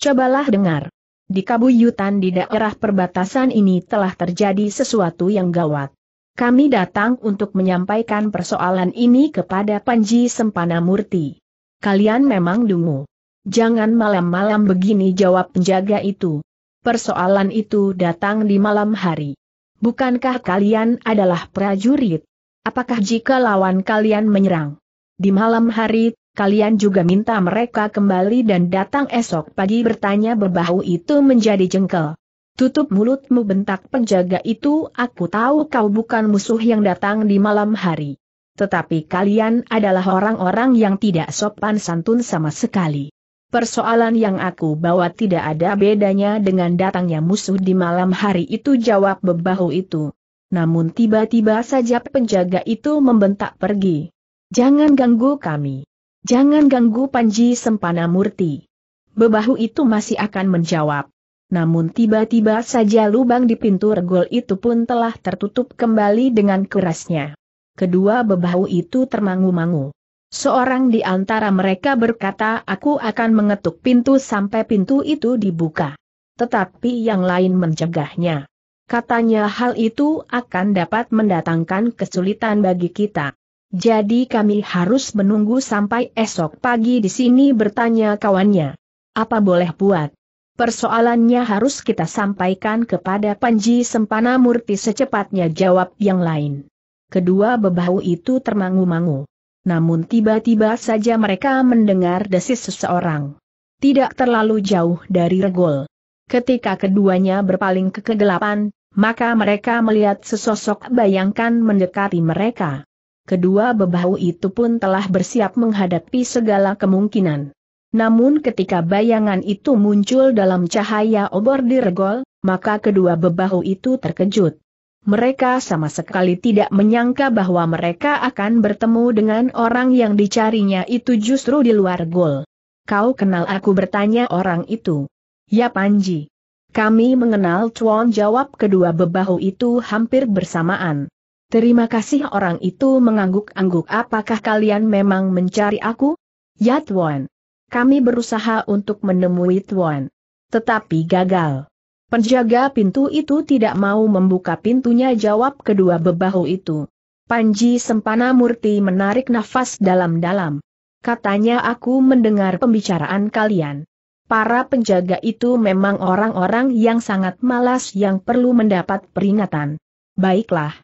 Cobalah dengar. Di Kabuyutan di daerah perbatasan ini telah terjadi sesuatu yang gawat. Kami datang untuk menyampaikan persoalan ini kepada Panji Sempana Murti. Kalian memang dungu. Jangan malam-malam begini jawab penjaga itu. Persoalan itu datang di malam hari. Bukankah kalian adalah prajurit? Apakah jika lawan kalian menyerang? Di malam hari kalian juga minta mereka kembali dan datang esok pagi bertanya berbahu itu menjadi jengkel. Tutup mulutmu bentak penjaga itu, aku tahu kau bukan musuh yang datang di malam hari. Tetapi kalian adalah orang-orang yang tidak sopan santun sama sekali. Persoalan yang aku bawa tidak ada bedanya dengan datangnya musuh di malam hari itu jawab bebahu itu. Namun tiba-tiba saja penjaga itu membentak pergi. Jangan ganggu kami. Jangan ganggu Panji Sempana Murti. Bebahu itu masih akan menjawab. Namun tiba-tiba saja lubang di pintu regol itu pun telah tertutup kembali dengan kerasnya. Kedua bebahu itu termangu-mangu. Seorang di antara mereka berkata aku akan mengetuk pintu sampai pintu itu dibuka. Tetapi yang lain mencegahnya. Katanya hal itu akan dapat mendatangkan kesulitan bagi kita. Jadi kami harus menunggu sampai esok pagi di sini bertanya kawannya. Apa boleh buat? Persoalannya harus kita sampaikan kepada Panji Sempana Murti secepatnya jawab yang lain. Kedua bebahu itu termangu-mangu. Namun tiba-tiba saja mereka mendengar desis seseorang. Tidak terlalu jauh dari regol. Ketika keduanya berpaling ke kegelapan, maka mereka melihat sesosok bayangkan mendekati mereka kedua bebahu itu pun telah bersiap menghadapi segala kemungkinan. Namun ketika bayangan itu muncul dalam cahaya obor di regol, maka kedua bebahu itu terkejut. Mereka sama sekali tidak menyangka bahwa mereka akan bertemu dengan orang yang dicarinya itu justru di luar gol. Kau kenal aku bertanya orang itu. Ya Panji. Kami mengenal Chuan jawab kedua bebahu itu hampir bersamaan. Terima kasih orang itu mengangguk-angguk apakah kalian memang mencari aku? Ya Tuan. Kami berusaha untuk menemui Tuan. Tetapi gagal. Penjaga pintu itu tidak mau membuka pintunya jawab kedua bebahu itu. Panji Sempana Murti menarik nafas dalam-dalam. Katanya aku mendengar pembicaraan kalian. Para penjaga itu memang orang-orang yang sangat malas yang perlu mendapat peringatan. Baiklah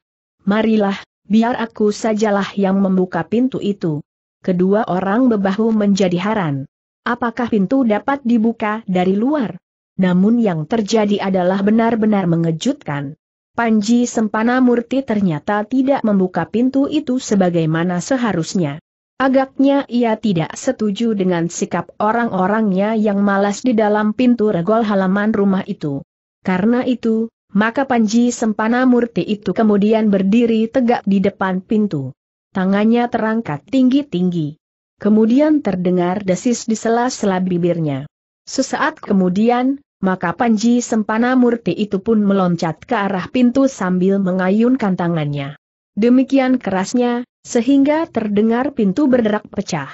marilah, biar aku sajalah yang membuka pintu itu. Kedua orang bebahu menjadi heran. Apakah pintu dapat dibuka dari luar? Namun yang terjadi adalah benar-benar mengejutkan. Panji Sempana Murti ternyata tidak membuka pintu itu sebagaimana seharusnya. Agaknya ia tidak setuju dengan sikap orang-orangnya yang malas di dalam pintu regol halaman rumah itu. Karena itu, maka Panji Sempana Murti itu kemudian berdiri tegak di depan pintu. Tangannya terangkat tinggi-tinggi. Kemudian terdengar desis di sela-sela bibirnya. Sesaat kemudian, maka Panji Sempana Murti itu pun meloncat ke arah pintu sambil mengayunkan tangannya. Demikian kerasnya, sehingga terdengar pintu berderak pecah.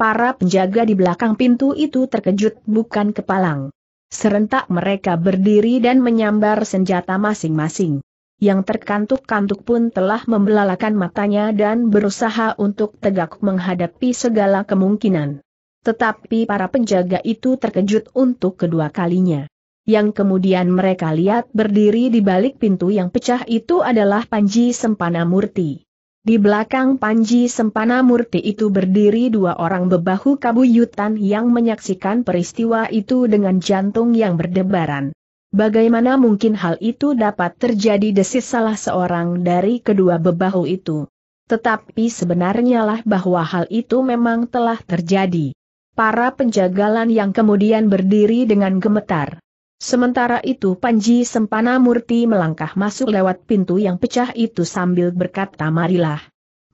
Para penjaga di belakang pintu itu terkejut bukan kepalang. Serentak mereka berdiri dan menyambar senjata masing-masing. Yang terkantuk-kantuk pun telah membelalakan matanya dan berusaha untuk tegak menghadapi segala kemungkinan. Tetapi para penjaga itu terkejut untuk kedua kalinya. Yang kemudian mereka lihat berdiri di balik pintu yang pecah itu adalah Panji Sempana Murti. Di belakang Panji Sempana Murti itu berdiri dua orang bebahu kabuyutan yang menyaksikan peristiwa itu dengan jantung yang berdebaran. Bagaimana mungkin hal itu dapat terjadi desis salah seorang dari kedua bebahu itu? Tetapi sebenarnya lah bahwa hal itu memang telah terjadi. Para penjagalan yang kemudian berdiri dengan gemetar. Sementara itu Panji Sempana Murti melangkah masuk lewat pintu yang pecah itu sambil berkata marilah.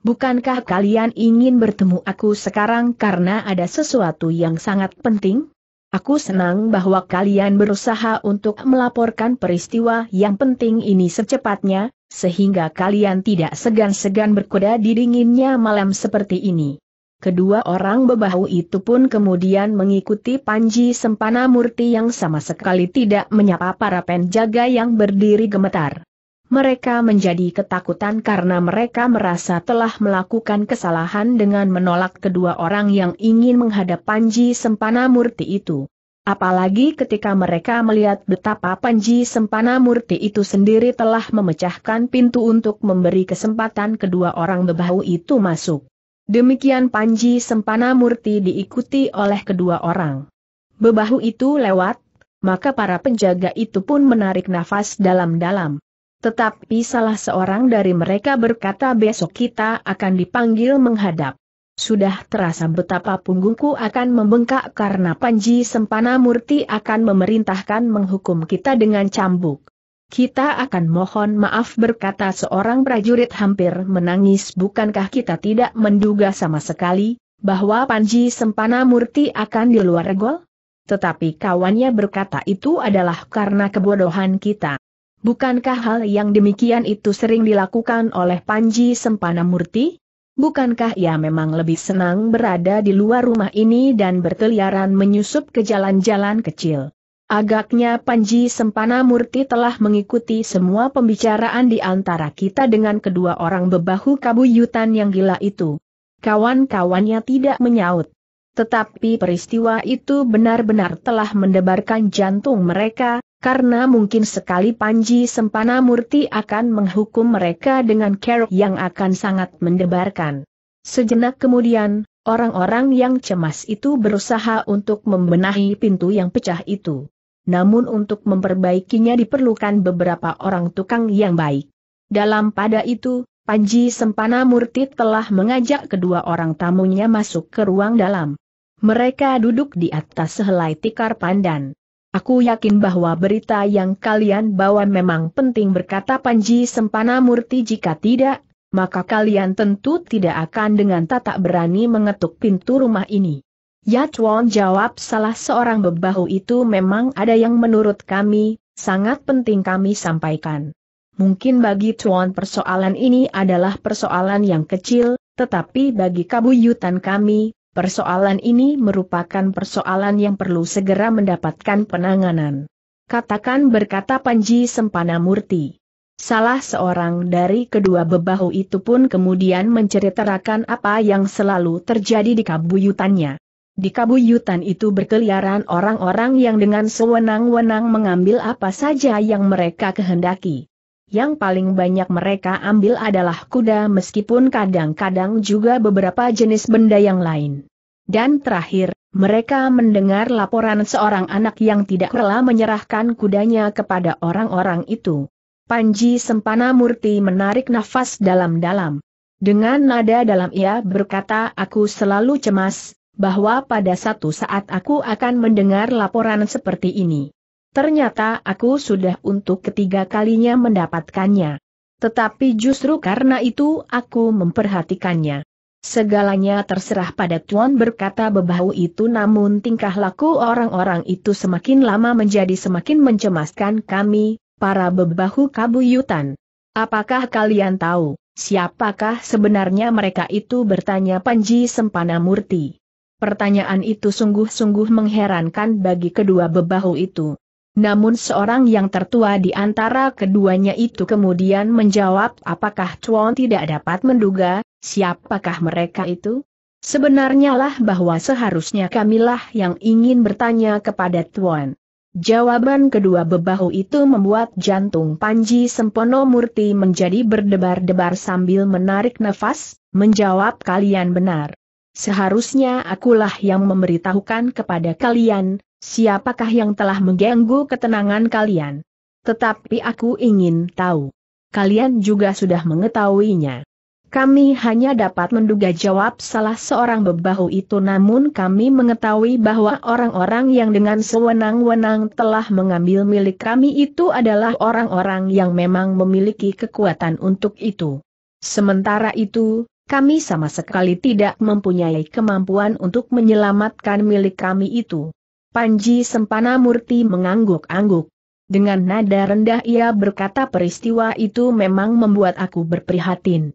Bukankah kalian ingin bertemu aku sekarang karena ada sesuatu yang sangat penting? Aku senang bahwa kalian berusaha untuk melaporkan peristiwa yang penting ini secepatnya, sehingga kalian tidak segan-segan berkuda di dinginnya malam seperti ini. Kedua orang bebahu itu pun kemudian mengikuti Panji Sempana Murti yang sama sekali tidak menyapa para penjaga yang berdiri gemetar. Mereka menjadi ketakutan karena mereka merasa telah melakukan kesalahan dengan menolak kedua orang yang ingin menghadap Panji Sempana Murti itu. Apalagi ketika mereka melihat betapa Panji Sempana Murti itu sendiri telah memecahkan pintu untuk memberi kesempatan kedua orang bebahu itu masuk. Demikian Panji Sempana Murti diikuti oleh kedua orang. Bebahu itu lewat, maka para penjaga itu pun menarik nafas dalam-dalam. Tetapi salah seorang dari mereka berkata besok kita akan dipanggil menghadap. Sudah terasa betapa punggungku akan membengkak karena Panji Sempana Murti akan memerintahkan menghukum kita dengan cambuk. Kita akan mohon maaf berkata seorang prajurit hampir menangis bukankah kita tidak menduga sama sekali, bahwa Panji Sempana Murti akan di luar gol? Tetapi kawannya berkata itu adalah karena kebodohan kita. Bukankah hal yang demikian itu sering dilakukan oleh Panji Sempana Murti? Bukankah ia memang lebih senang berada di luar rumah ini dan berkeliaran menyusup ke jalan-jalan kecil? Agaknya Panji Sempana Murti telah mengikuti semua pembicaraan di antara kita dengan kedua orang bebahu kabuyutan yang gila itu. Kawan-kawannya tidak menyaut. Tetapi peristiwa itu benar-benar telah mendebarkan jantung mereka, karena mungkin sekali Panji Sempana Murti akan menghukum mereka dengan kerok yang akan sangat mendebarkan. Sejenak kemudian, orang-orang yang cemas itu berusaha untuk membenahi pintu yang pecah itu namun untuk memperbaikinya diperlukan beberapa orang tukang yang baik. Dalam pada itu, Panji Sempana Murti telah mengajak kedua orang tamunya masuk ke ruang dalam. Mereka duduk di atas sehelai tikar pandan. Aku yakin bahwa berita yang kalian bawa memang penting berkata Panji Sempana Murti jika tidak, maka kalian tentu tidak akan dengan tatak berani mengetuk pintu rumah ini. Ya Tuan jawab salah seorang bebahu itu memang ada yang menurut kami, sangat penting kami sampaikan. Mungkin bagi Tuan persoalan ini adalah persoalan yang kecil, tetapi bagi kabuyutan kami, persoalan ini merupakan persoalan yang perlu segera mendapatkan penanganan. Katakan berkata Panji Sempana Murti. Salah seorang dari kedua bebahu itu pun kemudian menceritakan apa yang selalu terjadi di kabuyutannya. Di kabuyutan itu berkeliaran orang-orang yang dengan sewenang-wenang mengambil apa saja yang mereka kehendaki. Yang paling banyak mereka ambil adalah kuda meskipun kadang-kadang juga beberapa jenis benda yang lain. Dan terakhir, mereka mendengar laporan seorang anak yang tidak rela menyerahkan kudanya kepada orang-orang itu. Panji Sempana Murti menarik nafas dalam-dalam. Dengan nada dalam ia berkata aku selalu cemas, bahwa pada satu saat aku akan mendengar laporan seperti ini. Ternyata aku sudah untuk ketiga kalinya mendapatkannya. Tetapi justru karena itu aku memperhatikannya. Segalanya terserah pada Tuan berkata bebahu itu namun tingkah laku orang-orang itu semakin lama menjadi semakin mencemaskan kami, para bebahu kabuyutan. Apakah kalian tahu, siapakah sebenarnya mereka itu bertanya Panji Sempana Murti. Pertanyaan itu sungguh-sungguh mengherankan bagi kedua bebahu itu. Namun seorang yang tertua di antara keduanya itu kemudian menjawab apakah Chuan tidak dapat menduga, siapakah mereka itu? Sebenarnya lah bahwa seharusnya kamilah yang ingin bertanya kepada Tuan. Jawaban kedua bebahu itu membuat jantung Panji Sempono Murti menjadi berdebar-debar sambil menarik nafas, menjawab kalian benar. Seharusnya akulah yang memberitahukan kepada kalian, siapakah yang telah mengganggu ketenangan kalian. Tetapi aku ingin tahu. Kalian juga sudah mengetahuinya. Kami hanya dapat menduga jawab salah seorang bebahu itu namun kami mengetahui bahwa orang-orang yang dengan sewenang-wenang telah mengambil milik kami itu adalah orang-orang yang memang memiliki kekuatan untuk itu. Sementara itu, kami sama sekali tidak mempunyai kemampuan untuk menyelamatkan milik kami itu. Panji Sempana Murti mengangguk-angguk. Dengan nada rendah ia berkata peristiwa itu memang membuat aku berprihatin.